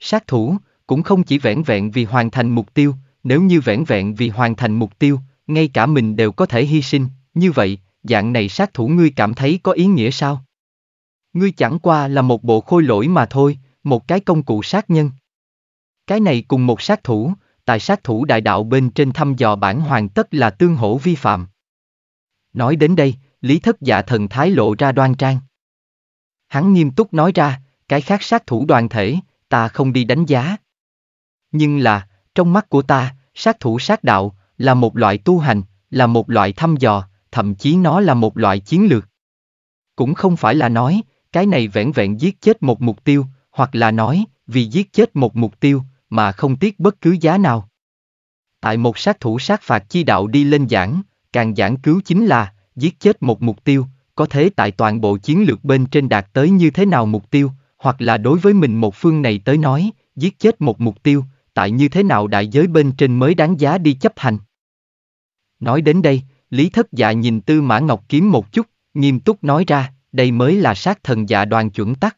Sát thủ, cũng không chỉ vẻn vẹn vì hoàn thành mục tiêu, nếu như vẻn vẹn vì hoàn thành mục tiêu, ngay cả mình đều có thể hy sinh, như vậy, dạng này sát thủ ngươi cảm thấy có ý nghĩa sao? Ngươi chẳng qua là một bộ khôi lỗi mà thôi, một cái công cụ sát nhân. Cái này cùng một sát thủ, tại sát thủ đại đạo bên trên thăm dò bản hoàng tất là tương hổ vi phạm. Nói đến đây, Lý Thất Dạ thần thái lộ ra đoan trang. Hắn nghiêm túc nói ra, cái khác sát thủ đoàn thể, ta không đi đánh giá. Nhưng là, trong mắt của ta, sát thủ sát đạo, là một loại tu hành, là một loại thăm dò, thậm chí nó là một loại chiến lược. Cũng không phải là nói, cái này vẹn vẹn giết chết một mục tiêu, hoặc là nói, vì giết chết một mục tiêu, mà không tiếc bất cứ giá nào. Tại một sát thủ sát phạt chi đạo đi lên giảng, càng giảng cứu chính là, giết chết một mục tiêu, có thế tại toàn bộ chiến lược bên trên đạt tới như thế nào mục tiêu, hoặc là đối với mình một phương này tới nói, giết chết một mục tiêu, tại như thế nào đại giới bên trên mới đáng giá đi chấp hành. Nói đến đây, Lý Thất Dạ nhìn Tư Mã Ngọc Kiếm một chút, nghiêm túc nói ra, đây mới là sát thần dạ đoàn chuẩn tắc.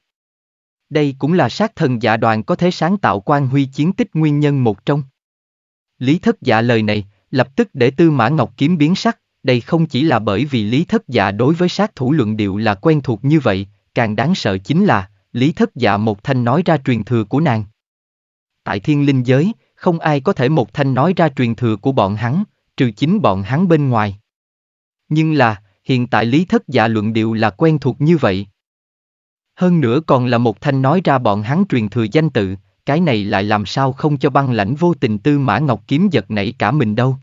Đây cũng là sát thần dạ đoàn có thể sáng tạo quan huy chiến tích nguyên nhân một trong. Lý Thất Dạ lời này, lập tức để Tư Mã Ngọc Kiếm biến sắc, đây không chỉ là bởi vì Lý Thất Dạ đối với sát thủ luận điệu là quen thuộc như vậy, càng đáng sợ chính là, Lý Thất Dạ một thanh nói ra truyền thừa của nàng. Tại thiên linh giới, không ai có thể một thanh nói ra truyền thừa của bọn hắn, trừ chính bọn hắn bên ngoài. Nhưng là, hiện tại lý thất dạ luận điệu là quen thuộc như vậy. Hơn nữa còn là một thanh nói ra bọn hắn truyền thừa danh tự, cái này lại làm sao không cho băng lãnh vô tình tư mã ngọc kiếm giật nảy cả mình đâu.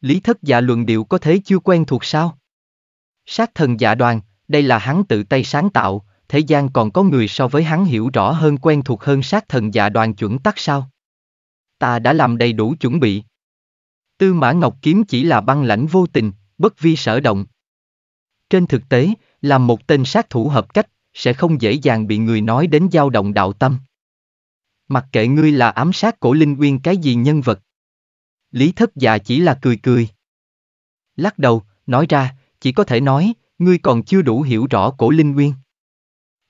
Lý thất dạ luận điệu có thế chưa quen thuộc sao? Sát thần giả đoàn, đây là hắn tự tay sáng tạo, thế gian còn có người so với hắn hiểu rõ hơn quen thuộc hơn sát thần dạ đoàn chuẩn tắc sao? Ta đã làm đầy đủ chuẩn bị. Tư mã ngọc kiếm chỉ là băng lãnh vô tình, bất vi sở động. Trên thực tế, làm một tên sát thủ hợp cách, sẽ không dễ dàng bị người nói đến dao động đạo tâm. Mặc kệ ngươi là ám sát cổ linh Nguyên cái gì nhân vật. Lý thất già dạ chỉ là cười cười. Lắc đầu, nói ra, chỉ có thể nói, ngươi còn chưa đủ hiểu rõ cổ linh Nguyên.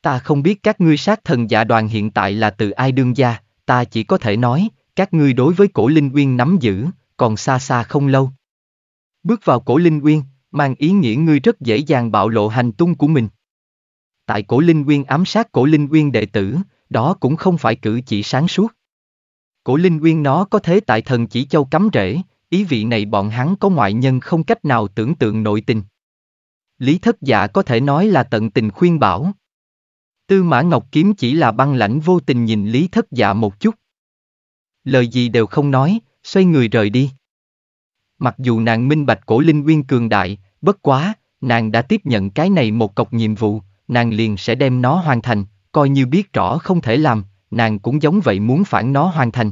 Ta không biết các ngươi sát thần giả đoàn hiện tại là từ ai đương gia, ta chỉ có thể nói, các ngươi đối với cổ linh uyên nắm giữ, còn xa xa không lâu. Bước vào cổ linh uyên, mang ý nghĩa ngươi rất dễ dàng bạo lộ hành tung của mình. Tại cổ linh uyên ám sát cổ linh uyên đệ tử, đó cũng không phải cử chỉ sáng suốt. Cổ linh uyên nó có thế tại thần chỉ châu cắm rễ, ý vị này bọn hắn có ngoại nhân không cách nào tưởng tượng nội tình. Lý thất giả có thể nói là tận tình khuyên bảo. Tư Mã Ngọc Kiếm chỉ là băng lãnh vô tình nhìn Lý Thất Dạ một chút. Lời gì đều không nói, xoay người rời đi. Mặc dù nàng minh bạch cổ linh nguyên cường đại, bất quá, nàng đã tiếp nhận cái này một cọc nhiệm vụ, nàng liền sẽ đem nó hoàn thành, coi như biết rõ không thể làm, nàng cũng giống vậy muốn phản nó hoàn thành.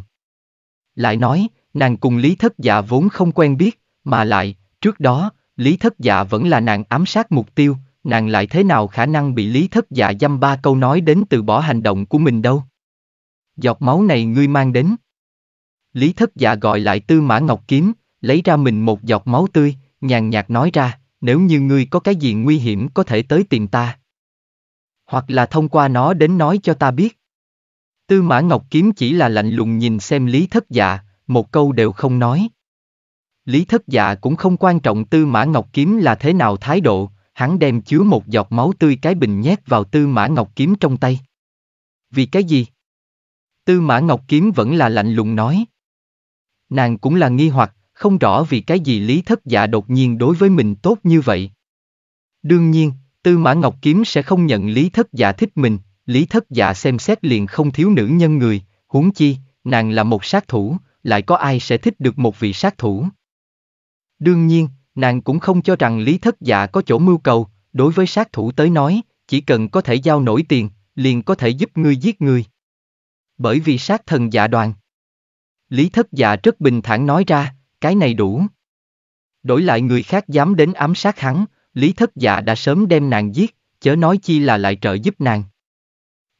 Lại nói, nàng cùng Lý Thất Dạ vốn không quen biết, mà lại, trước đó, Lý Thất Dạ vẫn là nàng ám sát mục tiêu, nàng lại thế nào khả năng bị lý thất dạ dăm ba câu nói đến từ bỏ hành động của mình đâu. Giọt máu này ngươi mang đến. Lý thất dạ gọi lại tư mã ngọc kiếm, lấy ra mình một giọt máu tươi, nhàn nhạt nói ra, nếu như ngươi có cái gì nguy hiểm có thể tới tìm ta. Hoặc là thông qua nó đến nói cho ta biết. Tư mã ngọc kiếm chỉ là lạnh lùng nhìn xem lý thất dạ, một câu đều không nói. Lý thất dạ cũng không quan trọng tư mã ngọc kiếm là thế nào thái độ, hắn đem chứa một giọt máu tươi cái bình nhét vào tư mã ngọc kiếm trong tay. Vì cái gì? Tư mã ngọc kiếm vẫn là lạnh lùng nói. Nàng cũng là nghi hoặc, không rõ vì cái gì lý thất giả đột nhiên đối với mình tốt như vậy. Đương nhiên, tư mã ngọc kiếm sẽ không nhận lý thất giả thích mình, lý thất giả xem xét liền không thiếu nữ nhân người, huống chi, nàng là một sát thủ, lại có ai sẽ thích được một vị sát thủ. Đương nhiên, nàng cũng không cho rằng Lý Thất Dạ có chỗ mưu cầu, đối với sát thủ tới nói, chỉ cần có thể giao nổi tiền, liền có thể giúp ngươi giết người. Bởi vì sát thần dạ đoàn. Lý Thất Dạ rất bình thản nói ra, cái này đủ. Đổi lại người khác dám đến ám sát hắn, Lý Thất Dạ đã sớm đem nàng giết, chớ nói chi là lại trợ giúp nàng.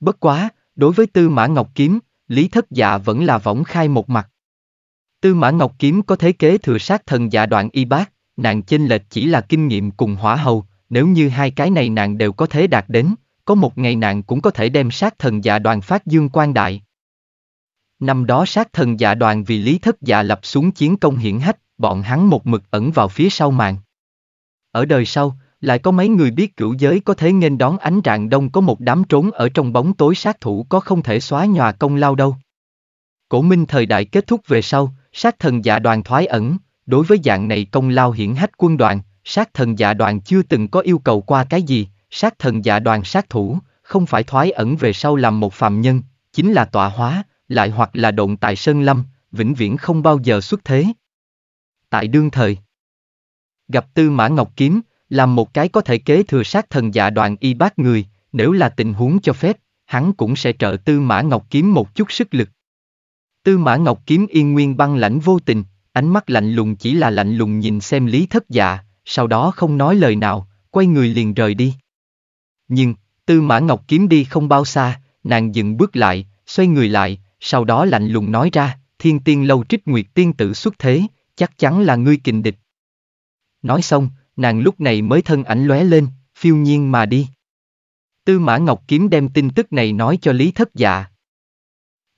Bất quá, đối với Tư Mã Ngọc Kiếm, Lý Thất Dạ vẫn là võng khai một mặt. Tư Mã Ngọc Kiếm có thế kế thừa sát thần dạ đoạn y bác, nàng chênh lệch chỉ là kinh nghiệm cùng hỏa hầu, nếu như hai cái này nàng đều có thể đạt đến, có một ngày nàng cũng có thể đem sát thần dạ đoàn phát dương quan đại. Năm đó sát thần dạ đoàn vì lý thất dạ lập xuống chiến công hiển hách, bọn hắn một mực ẩn vào phía sau màn. Ở đời sau, lại có mấy người biết cửu giới có thể nghênh đón ánh rạng đông có một đám trốn ở trong bóng tối sát thủ có không thể xóa nhòa công lao đâu. Cổ minh thời đại kết thúc về sau, sát thần dạ đoàn thoái ẩn, đối với dạng này công lao hiển hách quân đoàn, sát thần dạ đoàn chưa từng có yêu cầu qua cái gì, sát thần dạ đoàn sát thủ, không phải thoái ẩn về sau làm một phàm nhân, chính là tọa hóa, lại hoặc là động tại Sơn Lâm, vĩnh viễn không bao giờ xuất thế. Tại đương thời, gặp Tư Mã Ngọc Kiếm, làm một cái có thể kế thừa sát thần dạ đoàn y bác người, nếu là tình huống cho phép, hắn cũng sẽ trợ Tư Mã Ngọc Kiếm một chút sức lực. Tư Mã Ngọc Kiếm yên nguyên băng lãnh vô tình, ánh mắt lạnh lùng chỉ là lạnh lùng nhìn xem lý thất dạ, sau đó không nói lời nào, quay người liền rời đi. Nhưng, tư mã ngọc kiếm đi không bao xa, nàng dừng bước lại, xoay người lại, sau đó lạnh lùng nói ra, thiên tiên lâu trích nguyệt tiên tử xuất thế, chắc chắn là ngươi kình địch. Nói xong, nàng lúc này mới thân ảnh lóe lên, phiêu nhiên mà đi. Tư mã ngọc kiếm đem tin tức này nói cho Lý Thất Dạ.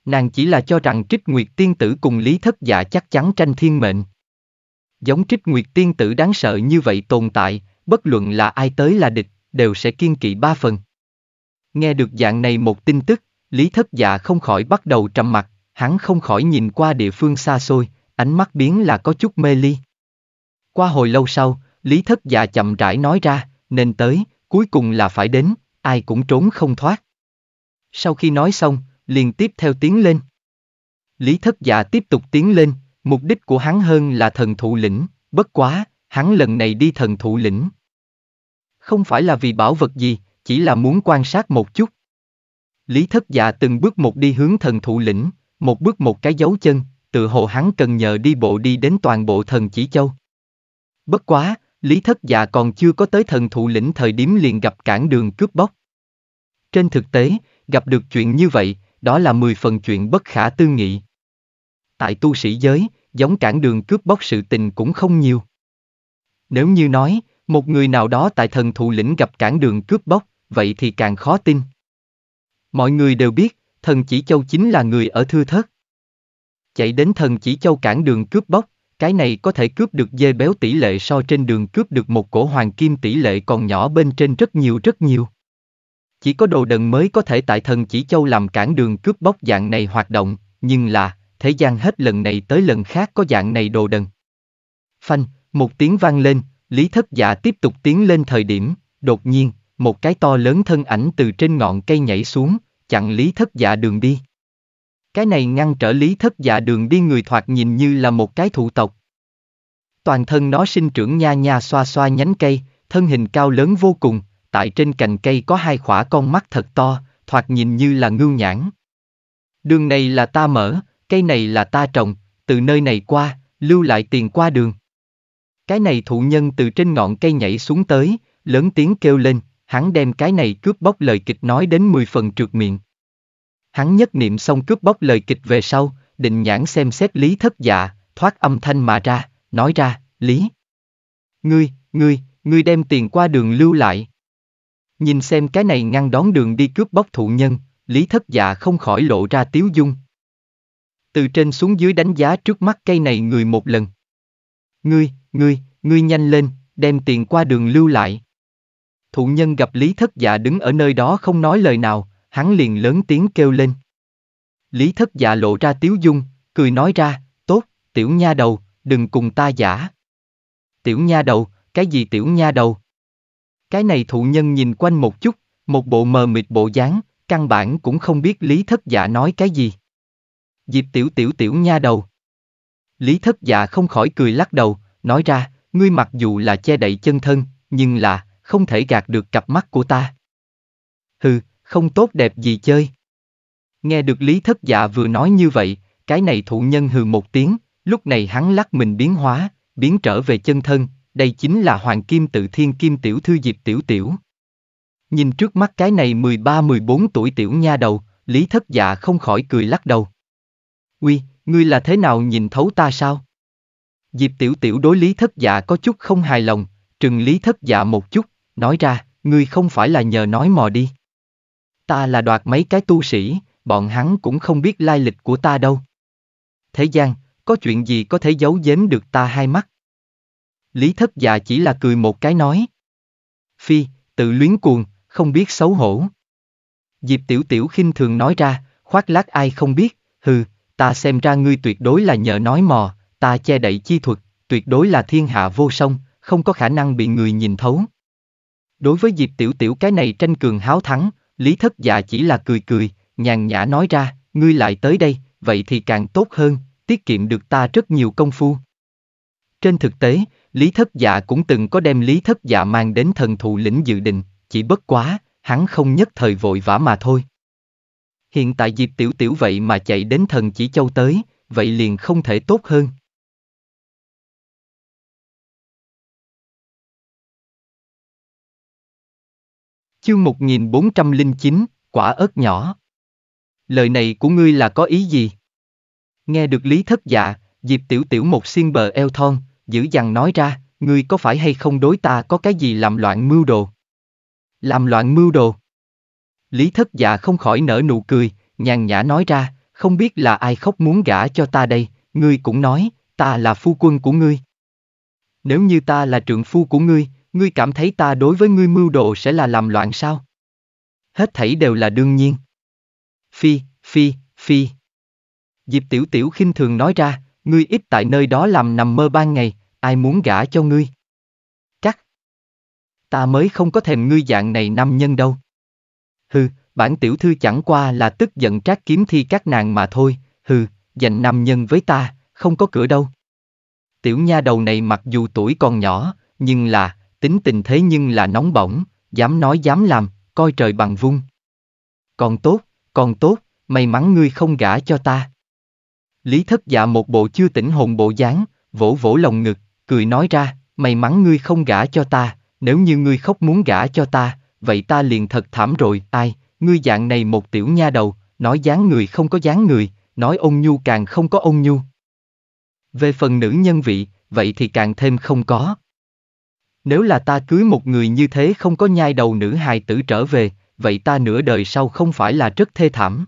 Nàng chỉ là cho rằng Trích Nguyệt Tiên Tử cùng Lý Thất Dạ chắc chắn tranh thiên mệnh. Giống Trích Nguyệt Tiên Tử đáng sợ như vậy tồn tại, bất luận là ai tới là địch, đều sẽ kiên kỵ ba phần. Nghe được dạng này một tin tức, Lý Thất Dạ không khỏi bắt đầu trầm mặt, hắn không khỏi nhìn qua địa phương xa xôi, ánh mắt biến là có chút mê ly. Qua hồi lâu sau, Lý Thất Dạ chậm rãi nói ra, nên tới, cuối cùng là phải đến, ai cũng trốn không thoát. Sau khi nói xong, liền tiếp theo tiến lên. Lý thất dạ tiếp tục tiến lên, mục đích của hắn hơn là thần thụ lĩnh, bất quá, hắn lần này đi thần thụ lĩnh. Không phải là vì bảo vật gì, chỉ là muốn quan sát một chút. Lý thất dạ từng bước một đi hướng thần thụ lĩnh, một bước một cái dấu chân, tự hồ hắn cần nhờ đi bộ đi đến toàn bộ thần chỉ châu. Bất quá, Lý Thất Dạ còn chưa có tới thần thụ lĩnh thời điểm liền gặp cản đường cướp bóc. Trên thực tế, gặp được chuyện như vậy, đó là 10 phần chuyện bất khả tư nghị. Tại tu sĩ giới, giống cản đường cướp bóc sự tình cũng không nhiều. Nếu như nói, một người nào đó tại thần thụ lĩnh gặp cản đường cướp bóc, vậy thì càng khó tin. Mọi người đều biết, thần chỉ châu chính là người ở thưa thất. Chạy đến thần chỉ châu cản đường cướp bóc, cái này có thể cướp được dê béo tỷ lệ so trên đường cướp được một cổ hoàng kim tỷ lệ còn nhỏ bên trên rất nhiều rất nhiều. Chỉ có đồ đần mới có thể tại thần chỉ châu làm cản đường cướp bóc dạng này hoạt động, nhưng là, thế gian hết lần này tới lần khác có dạng này đồ đần. Phanh, một tiếng vang lên, Lý Thất Dạ tiếp tục tiến lên thời điểm, đột nhiên, một cái to lớn thân ảnh từ trên ngọn cây nhảy xuống, chặn Lý Thất Dạ đường đi. Cái này ngăn trở Lý Thất Dạ đường đi người thoạt nhìn như là một cái thụ tộc. Toàn thân nó sinh trưởng nha nha xoa xoa nhánh cây, thân hình cao lớn vô cùng, tại trên cành cây có hai khỏa con mắt thật to, thoạt nhìn như là ngưu nhãn. Đường này là ta mở, cây này là ta trồng, từ nơi này qua, lưu lại tiền qua đường. Cái này thụ nhân từ trên ngọn cây nhảy xuống tới, lớn tiếng kêu lên, hắn đem cái này cướp bóc lời kịch nói đến 10 phần trượt miệng. Hắn nhất niệm xong cướp bóc lời kịch về sau, định nhãn xem xét lý thất dạ, thoát âm thanh mà ra, nói ra, lý. Ngươi, ngươi, ngươi đem tiền qua đường lưu lại. Nhìn xem cái này ngăn đón đường đi cướp bóc thụ nhân, lý thất dạ không khỏi lộ ra tiếu dung. Từ trên xuống dưới đánh giá trước mắt cây này người một lần. Ngươi, ngươi, ngươi nhanh lên, đem tiền qua đường lưu lại. Thụ nhân gặp Lý Thất Dạ đứng ở nơi đó không nói lời nào, hắn liền lớn tiếng kêu lên. Lý Thất Dạ lộ ra tiếu dung, cười nói ra, tốt, tiểu nha đầu, đừng cùng ta giả. Tiểu nha đầu, cái gì tiểu nha đầu, cái này thụ nhân nhìn quanh một chút, một bộ mờ mịt bộ dáng, căn bản cũng không biết Lý Thất Dạ nói cái gì. Diệp Tiểu Tiểu Tiểu nha đầu. Lý Thất Dạ không khỏi cười lắc đầu, nói ra, ngươi mặc dù là che đậy chân thân, nhưng là, không thể gạt được cặp mắt của ta. Hừ, không tốt đẹp gì chơi. Nghe được Lý Thất Dạ vừa nói như vậy, cái này thụ nhân hừ một tiếng, lúc này hắn lắc mình biến hóa, biến trở về chân thân, đây chính là hoàng kim tự thiên kim tiểu thư Diệp Tiểu Tiểu. Nhìn trước mắt cái này 13-14 tuổi tiểu nha đầu, Lý Thất Dạ không khỏi cười lắc đầu. Uy, ngươi là thế nào nhìn thấu ta sao? Diệp Tiểu Tiểu đối Lý Thất Dạ có chút không hài lòng, trừng Lý Thất Dạ một chút, nói ra, ngươi không phải là nhờ nói mò đi. Ta là đoạt mấy cái tu sĩ, bọn hắn cũng không biết lai lịch của ta đâu. Thế gian, có chuyện gì có thể giấu giếm được ta hai mắt? Lý thất dạ chỉ là cười một cái nói. Phi, tự luyến cuồng, không biết xấu hổ. Diệp tiểu tiểu khinh thường nói ra, khoác lác ai không biết, hừ, ta xem ra ngươi tuyệt đối là nhờ nói mò, ta che đậy chi thuật, tuyệt đối là thiên hạ vô song, không có khả năng bị người nhìn thấu. Đối với Diệp Tiểu Tiểu cái này tranh cường háo thắng, Lý Thất Dạ chỉ là cười cười, nhàn nhã nói ra, ngươi lại tới đây, vậy thì càng tốt hơn, tiết kiệm được ta rất nhiều công phu. Trên thực tế, Lý Thất Dạ cũng từng có đem Lý Thất Dạ mang đến thần thụ lĩnh dự định, chỉ bất quá, hắn không nhất thời vội vã mà thôi. Hiện tại Diệp Tiểu Tiểu vậy mà chạy đến thần chỉ châu tới, vậy liền không thể tốt hơn. Chương 1409, quả ớt nhỏ. Lời này của ngươi là có ý gì? Nghe được Lý Thất Dạ, Diệp Tiểu Tiểu một xiên bờ eo thon, dữ dằn nói ra, ngươi có phải hay không đối ta có cái gì làm loạn mưu đồ? Làm loạn mưu đồ? Lý thất dạ không khỏi nở nụ cười, nhàn nhã nói ra, không biết là ai khóc muốn gả cho ta đây, ngươi cũng nói, ta là phu quân của ngươi. Nếu như ta là trượng phu của ngươi, ngươi cảm thấy ta đối với ngươi mưu đồ sẽ là làm loạn sao? Hết thảy đều là đương nhiên. Phi, phi, phi. Diệp tiểu tiểu khinh thường nói ra, ngươi ít tại nơi đó làm nằm mơ ban ngày, Ai muốn gả cho ngươi? Chắc. Ta mới không có thèm ngươi dạng này nam nhân đâu. Hừ, bản tiểu thư chẳng qua là tức giận trác kiếm thi các nàng mà thôi, hừ, dành nam nhân với ta, không có cửa đâu. Tiểu nha đầu này mặc dù tuổi còn nhỏ, nhưng là, tính tình thế nhưng là nóng bỏng, dám nói dám làm, coi trời bằng vung. Còn tốt, còn tốt, may mắn ngươi không gả cho ta. Lý thất dạ một bộ chưa tỉnh hồn bộ dáng, vỗ vỗ lòng ngực, cười nói ra, may mắn ngươi không gả cho ta, nếu như ngươi khóc muốn gả cho ta, vậy ta liền thật thảm rồi, ai, ngươi dạng này một tiểu nha đầu, nói dáng người không có dáng người, nói ông nhu càng không có ông nhu. Về phần nữ nhân vị, vậy thì càng thêm không có. Nếu là ta cưới một người như thế không có nhai đầu nữ hài tử trở về, vậy ta nửa đời sau không phải là rất thê thảm.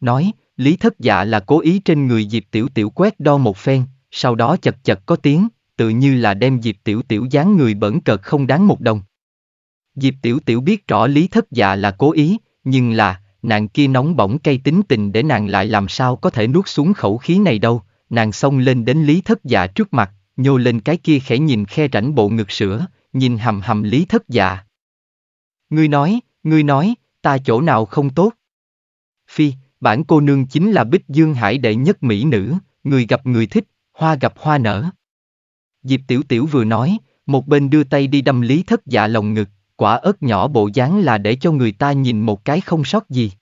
Nói, Lý Thất Dạ là cố ý trên người dịp Tiểu Tiểu quét đo một phen, sau đó chật chật có tiếng, tự như là đem dịp Tiểu Tiểu dáng người bẩn cợt không đáng một đồng. dịp Tiểu Tiểu biết rõ Lý Thất Dạ là cố ý, nhưng là, nàng kia nóng bỏng cây tính tình để nàng lại làm sao có thể nuốt xuống khẩu khí này đâu, nàng xông lên đến Lý Thất Dạ trước mặt, nhô lên cái kia khẽ nhìn khe rảnh bộ ngực sữa, nhìn hầm hầm Lý Thất Dạ. Ngươi nói, ngươi nói, ta chỗ nào không tốt? Phi, bản cô nương chính là Bích Dương Hải đệ nhất mỹ nữ, người gặp người thích, hoa gặp hoa nở. Diệp Tiểu Tiểu vừa nói, một bên đưa tay đi đâm lý thất dạ lồng ngực, quả ớt nhỏ bộ dáng là để cho người ta nhìn một cái không sót gì.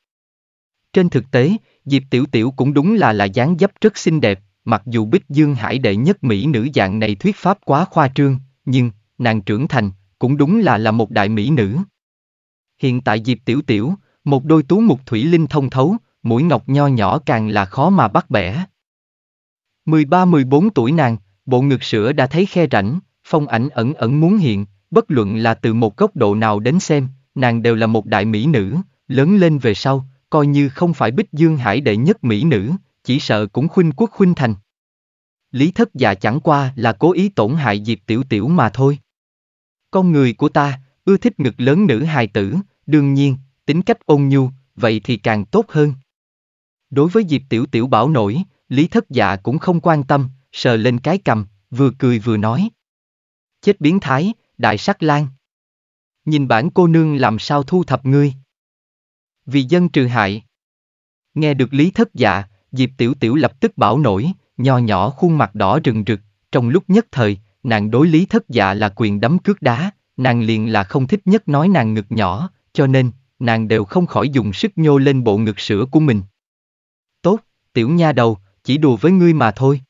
Trên thực tế, Diệp Tiểu Tiểu cũng đúng là là dáng dấp rất xinh đẹp, mặc dù Bích Dương Hải đệ nhất mỹ nữ dạng này thuyết pháp quá khoa trương, nhưng, nàng trưởng thành, cũng đúng là là một đại mỹ nữ. Hiện tại Diệp Tiểu Tiểu, một đôi tú mục thủy linh thông thấu, mũi ngọc nho nhỏ càng là khó mà bắt bẻ. 13-14 tuổi nàng, bộ ngực sữa đã thấy khe rảnh, phong ảnh ẩn ẩn muốn hiện, bất luận là từ một góc độ nào đến xem, nàng đều là một đại mỹ nữ, lớn lên về sau, coi như không phải Bích Dương Hải đệ nhất mỹ nữ, chỉ sợ cũng khuynh quốc khuynh thành. Lý thất già chẳng qua là cố ý tổn hại Diệp Tiểu Tiểu mà thôi. Con người của ta, ưa thích ngực lớn nữ hài tử, đương nhiên, tính cách ôn nhu, vậy thì càng tốt hơn. Đối với Diệp Tiểu Tiểu bảo nổi, Lý thất dạ cũng không quan tâm, sờ lên cái cầm, vừa cười vừa nói. Chết biến thái, đại sắc lan. Nhìn bản cô nương làm sao thu thập ngươi. Vì dân trừ hại. Nghe được lý thất dạ, Diệp Tiểu Tiểu lập tức bảo nổi, nho nhỏ khuôn mặt đỏ rừng rực, trong lúc nhất thời, nàng đối lý thất dạ là quyền đấm cước đá, nàng liền là không thích nhất nói nàng ngực nhỏ, cho nên, nàng đều không khỏi dùng sức nhô lên bộ ngực sữa của mình. Tốt, tiểu nha đầu, chỉ đùa với ngươi mà thôi.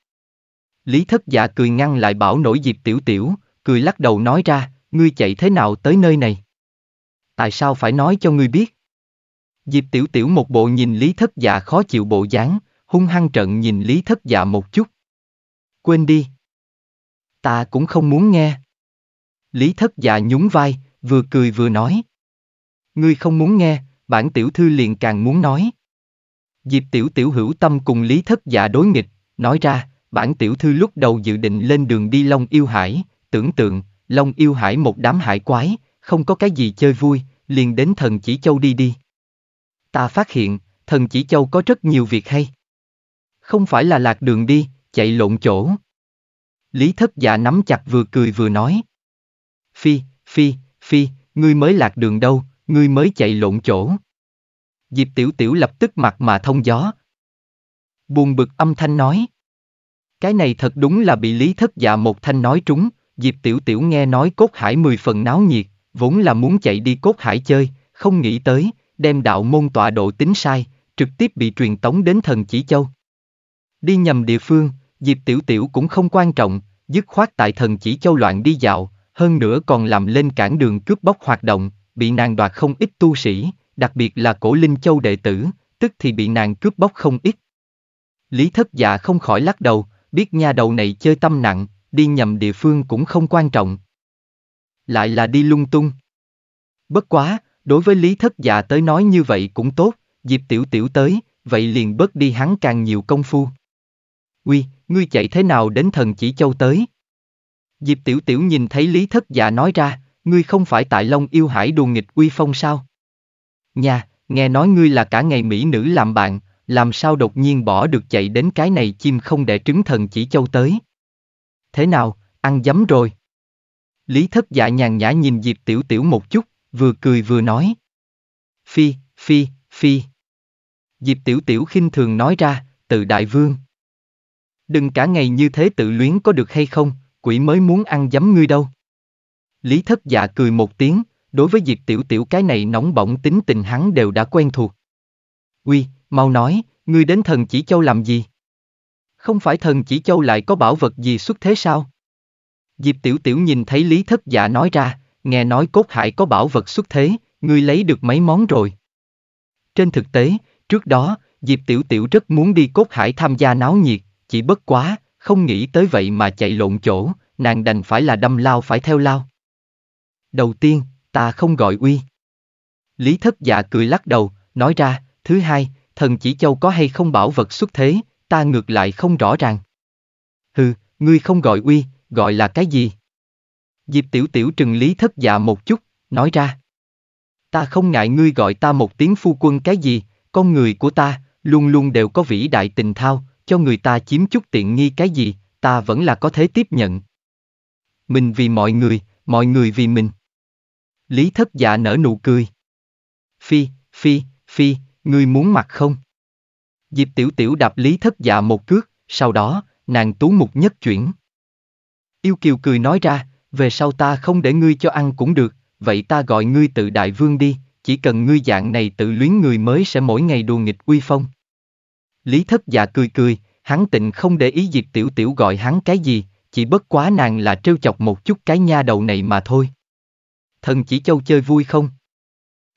Lý thất dạ cười ngăn lại bảo nổi dịp tiểu tiểu, cười lắc đầu nói ra, ngươi chạy thế nào tới nơi này? Tại sao phải nói cho ngươi biết? Dịp tiểu tiểu một bộ nhìn Lý thất dạ khó chịu bộ dáng, hung hăng trận nhìn Lý thất dạ một chút. Quên đi. Ta cũng không muốn nghe. Lý thất dạ nhún vai, vừa cười vừa nói. Ngươi không muốn nghe, bản tiểu thư liền càng muốn nói. Diệp Tiểu Tiểu hữu tâm cùng Lý Thất Dạ đối nghịch, nói ra, bản tiểu thư lúc đầu dự định lên đường đi Long Yêu Hải, tưởng tượng, Long Yêu Hải một đám hải quái, không có cái gì chơi vui, liền đến thần chỉ châu đi đi. Ta phát hiện, thần chỉ châu có rất nhiều việc hay. Không phải là lạc đường đi, chạy lộn chỗ. Lý thất dạ nắm chặt vừa cười vừa nói. Phi, phi, phi, ngươi mới lạc đường đâu, ngươi mới chạy lộn chỗ. Diệp Tiểu Tiểu lập tức mặt mà thông gió. Buồn bực âm thanh nói. Cái này thật đúng là bị lý thất dạ một thanh nói trúng, Diệp Tiểu Tiểu nghe nói cốt hải mười phần náo nhiệt, vốn là muốn chạy đi cốt hải chơi, không nghĩ tới, đem đạo môn tọa độ tính sai, trực tiếp bị truyền tống đến thần chỉ châu. Đi nhầm địa phương, Diệp Tiểu Tiểu cũng không quan trọng, dứt khoát tại thần chỉ châu loạn đi dạo, hơn nữa còn làm lên cản đường cướp bóc hoạt động, bị nàng đoạt không ít tu sĩ, đặc biệt là cổ Linh Châu đệ tử, tức thì bị nàng cướp bóc không ít. Lý thất dạ không khỏi lắc đầu, biết nha đầu này chơi tâm nặng, đi nhầm địa phương cũng không quan trọng. Lại là đi lung tung. Bất quá, đối với Lý thất dạ tới nói như vậy cũng tốt, dịp tiểu tiểu tới, vậy liền bớt đi hắn càng nhiều công phu. Uy, ngươi chạy thế nào đến thần chỉ châu tới? Diệp tiểu tiểu nhìn thấy Lý thất dạ nói ra, ngươi không phải tại Long yêu hải đùa nghịch uy phong sao? Nha, nghe nói ngươi là cả ngày mỹ nữ làm bạn, làm sao đột nhiên bỏ được chạy đến cái này chim không để trứng thần chỉ châu tới. Thế nào, ăn dấm rồi. Lý thất dạ nhàn nhã nhìn Diệp Tiểu Tiểu một chút, vừa cười vừa nói. Phi, phi, phi. Diệp Tiểu Tiểu khinh thường nói ra, tự đại vương. Đừng cả ngày như thế tự luyến có được hay không, quỷ mới muốn ăn dấm ngươi đâu. Lý thất dạ cười một tiếng, đối với Diệp Tiểu Tiểu cái này nóng bỏng tính tình hắn đều đã quen thuộc. Uy, mau nói, ngươi đến thần chỉ châu làm gì? Không phải thần chỉ châu lại có bảo vật gì xuất thế sao? Diệp Tiểu Tiểu nhìn thấy Lý Thất Dạ nói ra, nghe nói cốt hải có bảo vật xuất thế, ngươi lấy được mấy món rồi. Trên thực tế, trước đó, Diệp Tiểu Tiểu rất muốn đi cốt hải tham gia náo nhiệt, chỉ bất quá, không nghĩ tới vậy mà chạy lộn chỗ, nàng đành phải là đâm lao phải theo lao. Đầu tiên, ta không gọi uy. Lý thất dạ cười lắc đầu, nói ra, thứ hai, thần chỉ châu có hay không bảo vật xuất thế, ta ngược lại không rõ ràng. Hừ, ngươi không gọi uy, gọi là cái gì? Diệp tiểu tiểu trừng lý thất dạ một chút, nói ra. Ta không ngại ngươi gọi ta một tiếng phu quân cái gì, con người của ta, luôn luôn đều có vĩ đại tình thao, cho người ta chiếm chút tiện nghi cái gì, ta vẫn là có thế tiếp nhận. Mình vì mọi người, mọi người vì mình. Lý thất dạ nở nụ cười. Phi, phi, phi, ngươi muốn mặt không? Diệp tiểu tiểu đạp lý thất dạ một cước, sau đó, nàng tú mục nhất chuyển. Yêu kiều cười nói ra, về sau ta không để ngươi cho ăn cũng được, vậy ta gọi ngươi tự đại vương đi, chỉ cần ngươi dạng này tự luyến người mới sẽ mỗi ngày đùa nghịch uy phong. Lý thất dạ cười cười, hắn tịnh không để ý Diệp tiểu tiểu gọi hắn cái gì, chỉ bất quá nàng là trêu chọc một chút cái nha đầu này mà thôi thần chỉ châu chơi vui không?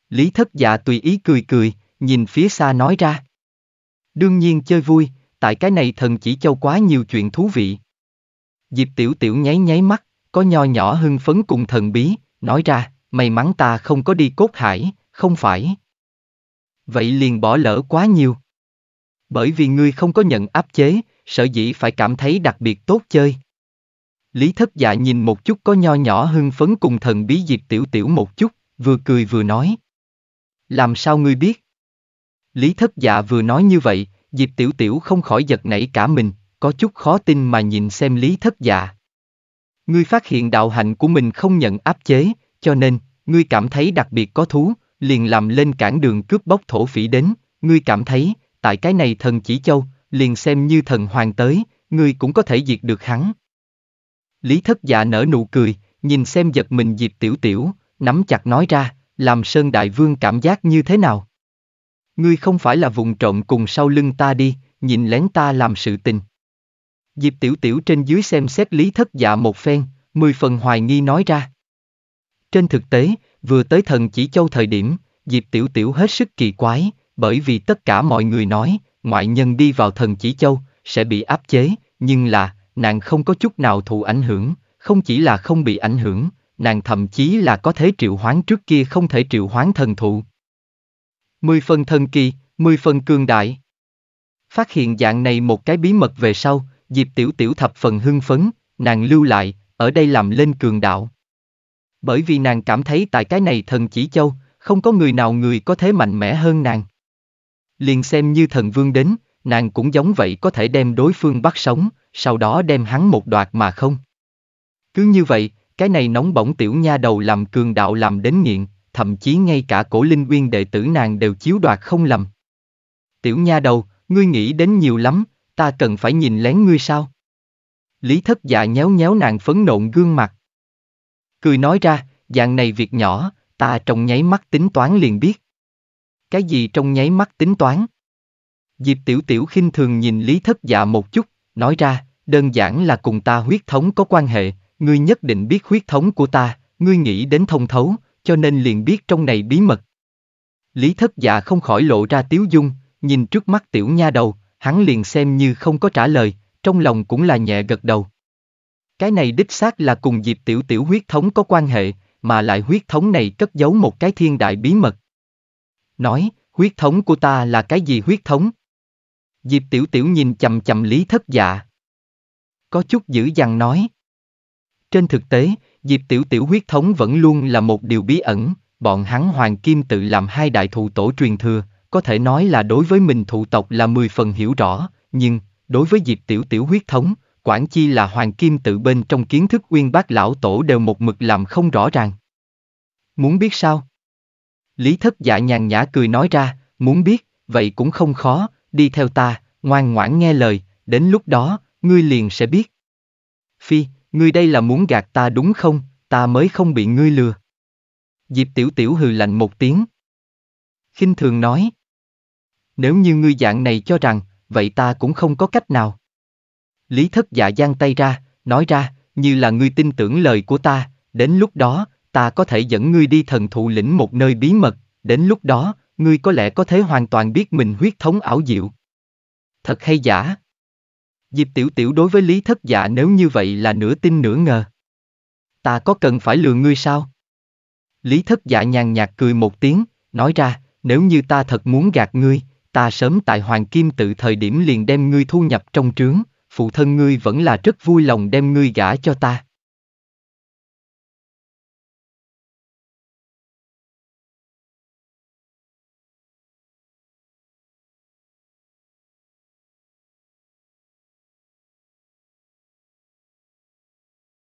Lý thất dạ tùy ý cười cười, nhìn phía xa nói ra. Đương nhiên chơi vui, tại cái này thần chỉ châu quá nhiều chuyện thú vị. Diệp tiểu tiểu nháy nháy mắt, có nho nhỏ hưng phấn cùng thần bí, nói ra, may mắn ta không có đi cốt hải, không phải. Vậy liền bỏ lỡ quá nhiều. Bởi vì ngươi không có nhận áp chế, sợ dĩ phải cảm thấy đặc biệt tốt chơi. Lý thất dạ nhìn một chút có nho nhỏ hưng phấn cùng thần bí diệp tiểu tiểu một chút, vừa cười vừa nói. Làm sao ngươi biết? Lý thất dạ vừa nói như vậy, diệp tiểu tiểu không khỏi giật nảy cả mình, có chút khó tin mà nhìn xem lý thất dạ. Ngươi phát hiện đạo hạnh của mình không nhận áp chế, cho nên, ngươi cảm thấy đặc biệt có thú, liền làm lên cản đường cướp bóc thổ phỉ đến, ngươi cảm thấy, tại cái này thần chỉ châu, liền xem như thần hoàng tới, ngươi cũng có thể diệt được hắn. Lý thất dạ nở nụ cười, nhìn xem giật mình Diệp Tiểu Tiểu, nắm chặt nói ra, làm Sơn Đại Vương cảm giác như thế nào? Ngươi không phải là vùng trộm cùng sau lưng ta đi, nhìn lén ta làm sự tình. Diệp Tiểu Tiểu trên dưới xem xét Lý thất dạ một phen, mười phần hoài nghi nói ra. Trên thực tế, vừa tới thần chỉ châu thời điểm, Diệp Tiểu Tiểu hết sức kỳ quái, bởi vì tất cả mọi người nói, ngoại nhân đi vào thần chỉ châu, sẽ bị áp chế, nhưng là, nàng không có chút nào thụ ảnh hưởng, không chỉ là không bị ảnh hưởng, nàng thậm chí là có thể triệu hoán trước kia không thể triệu hoán thần thụ. Mười phần thần kỳ, mười phần cường đại. Phát hiện dạng này một cái bí mật về sau, Diệp Tiểu Tiểu thập phần hưng phấn, nàng lưu lại, ở đây làm lên cường đạo. Bởi vì nàng cảm thấy tại cái này thần chỉ châu, không có người nào người có thế mạnh mẽ hơn nàng. Liền xem như thần vương đến, nàng cũng giống vậy có thể đem đối phương bắt sống, sau đó đem hắn một đoạt mà không. Cứ như vậy, cái này nóng bỏng tiểu nha đầu làm cường đạo làm đến nghiện, thậm chí ngay cả cổ linh nguyên đệ tử nàng đều chiếu đoạt không lầm. Tiểu nha đầu, ngươi nghĩ đến nhiều lắm, ta cần phải nhìn lén ngươi sao? Lý thất dạ nhéo nhéo nàng phấn nộn gương mặt. Cười nói ra, dạng này việc nhỏ, ta trong nháy mắt tính toán liền biết. Cái gì trong nháy mắt tính toán? Diệp Tiểu Tiểu khinh thường nhìn Lý Thất Dạ một chút, nói ra, đơn giản là cùng ta huyết thống có quan hệ, ngươi nhất định biết huyết thống của ta, ngươi nghĩ đến thông thấu, cho nên liền biết trong này bí mật. Lý Thất Dạ không khỏi lộ ra tiếu dung, nhìn trước mắt tiểu nha đầu, hắn liền xem như không có trả lời, trong lòng cũng là nhẹ gật đầu. Cái này đích xác là cùng Diệp Tiểu Tiểu huyết thống có quan hệ, mà lại huyết thống này cất giấu một cái thiên đại bí mật. Nói, huyết thống của ta là cái gì huyết thống? Diệp Tiểu Tiểu nhìn chầm chầm Lý Thất Dạ. Có chút dữ dằn nói. Trên thực tế, Diệp Tiểu Tiểu huyết thống vẫn luôn là một điều bí ẩn, bọn hắn Hoàng Kim tự làm hai đại thụ tổ truyền thừa, có thể nói là đối với mình thụ tộc là mười phần hiểu rõ, nhưng, đối với Diệp Tiểu Tiểu huyết thống, Quảng Chi là Hoàng Kim tự bên trong kiến thức uyên bác lão tổ đều một mực làm không rõ ràng. Muốn biết sao? Lý Thất Dạ nhàn nhã cười nói ra, muốn biết, vậy cũng không khó, đi theo ta, ngoan ngoãn nghe lời, đến lúc đó, ngươi liền sẽ biết. Phi, ngươi đây là muốn gạt ta đúng không, ta mới không bị ngươi lừa. Diệp Tiểu Tiểu hừ lạnh một tiếng. khinh thường nói. Nếu như ngươi dạng này cho rằng, vậy ta cũng không có cách nào. Lý thất dạ giang tay ra, nói ra, như là ngươi tin tưởng lời của ta, đến lúc đó, ta có thể dẫn ngươi đi thần thụ lĩnh một nơi bí mật, đến lúc đó, ngươi có lẽ có thể hoàn toàn biết mình huyết thống ảo diệu. Thật hay giả? Diệp Tiểu Tiểu đối với Lý Thất Dạ nếu như vậy là nửa tin nửa ngờ. Ta có cần phải lừa ngươi sao? Lý Thất Dạ nhàn nhạt cười một tiếng, nói ra, nếu như ta thật muốn gạt ngươi, ta sớm tại Hoàng Kim tự thời điểm liền đem ngươi thu nhập trong trướng, phụ thân ngươi vẫn là rất vui lòng đem ngươi gả cho ta.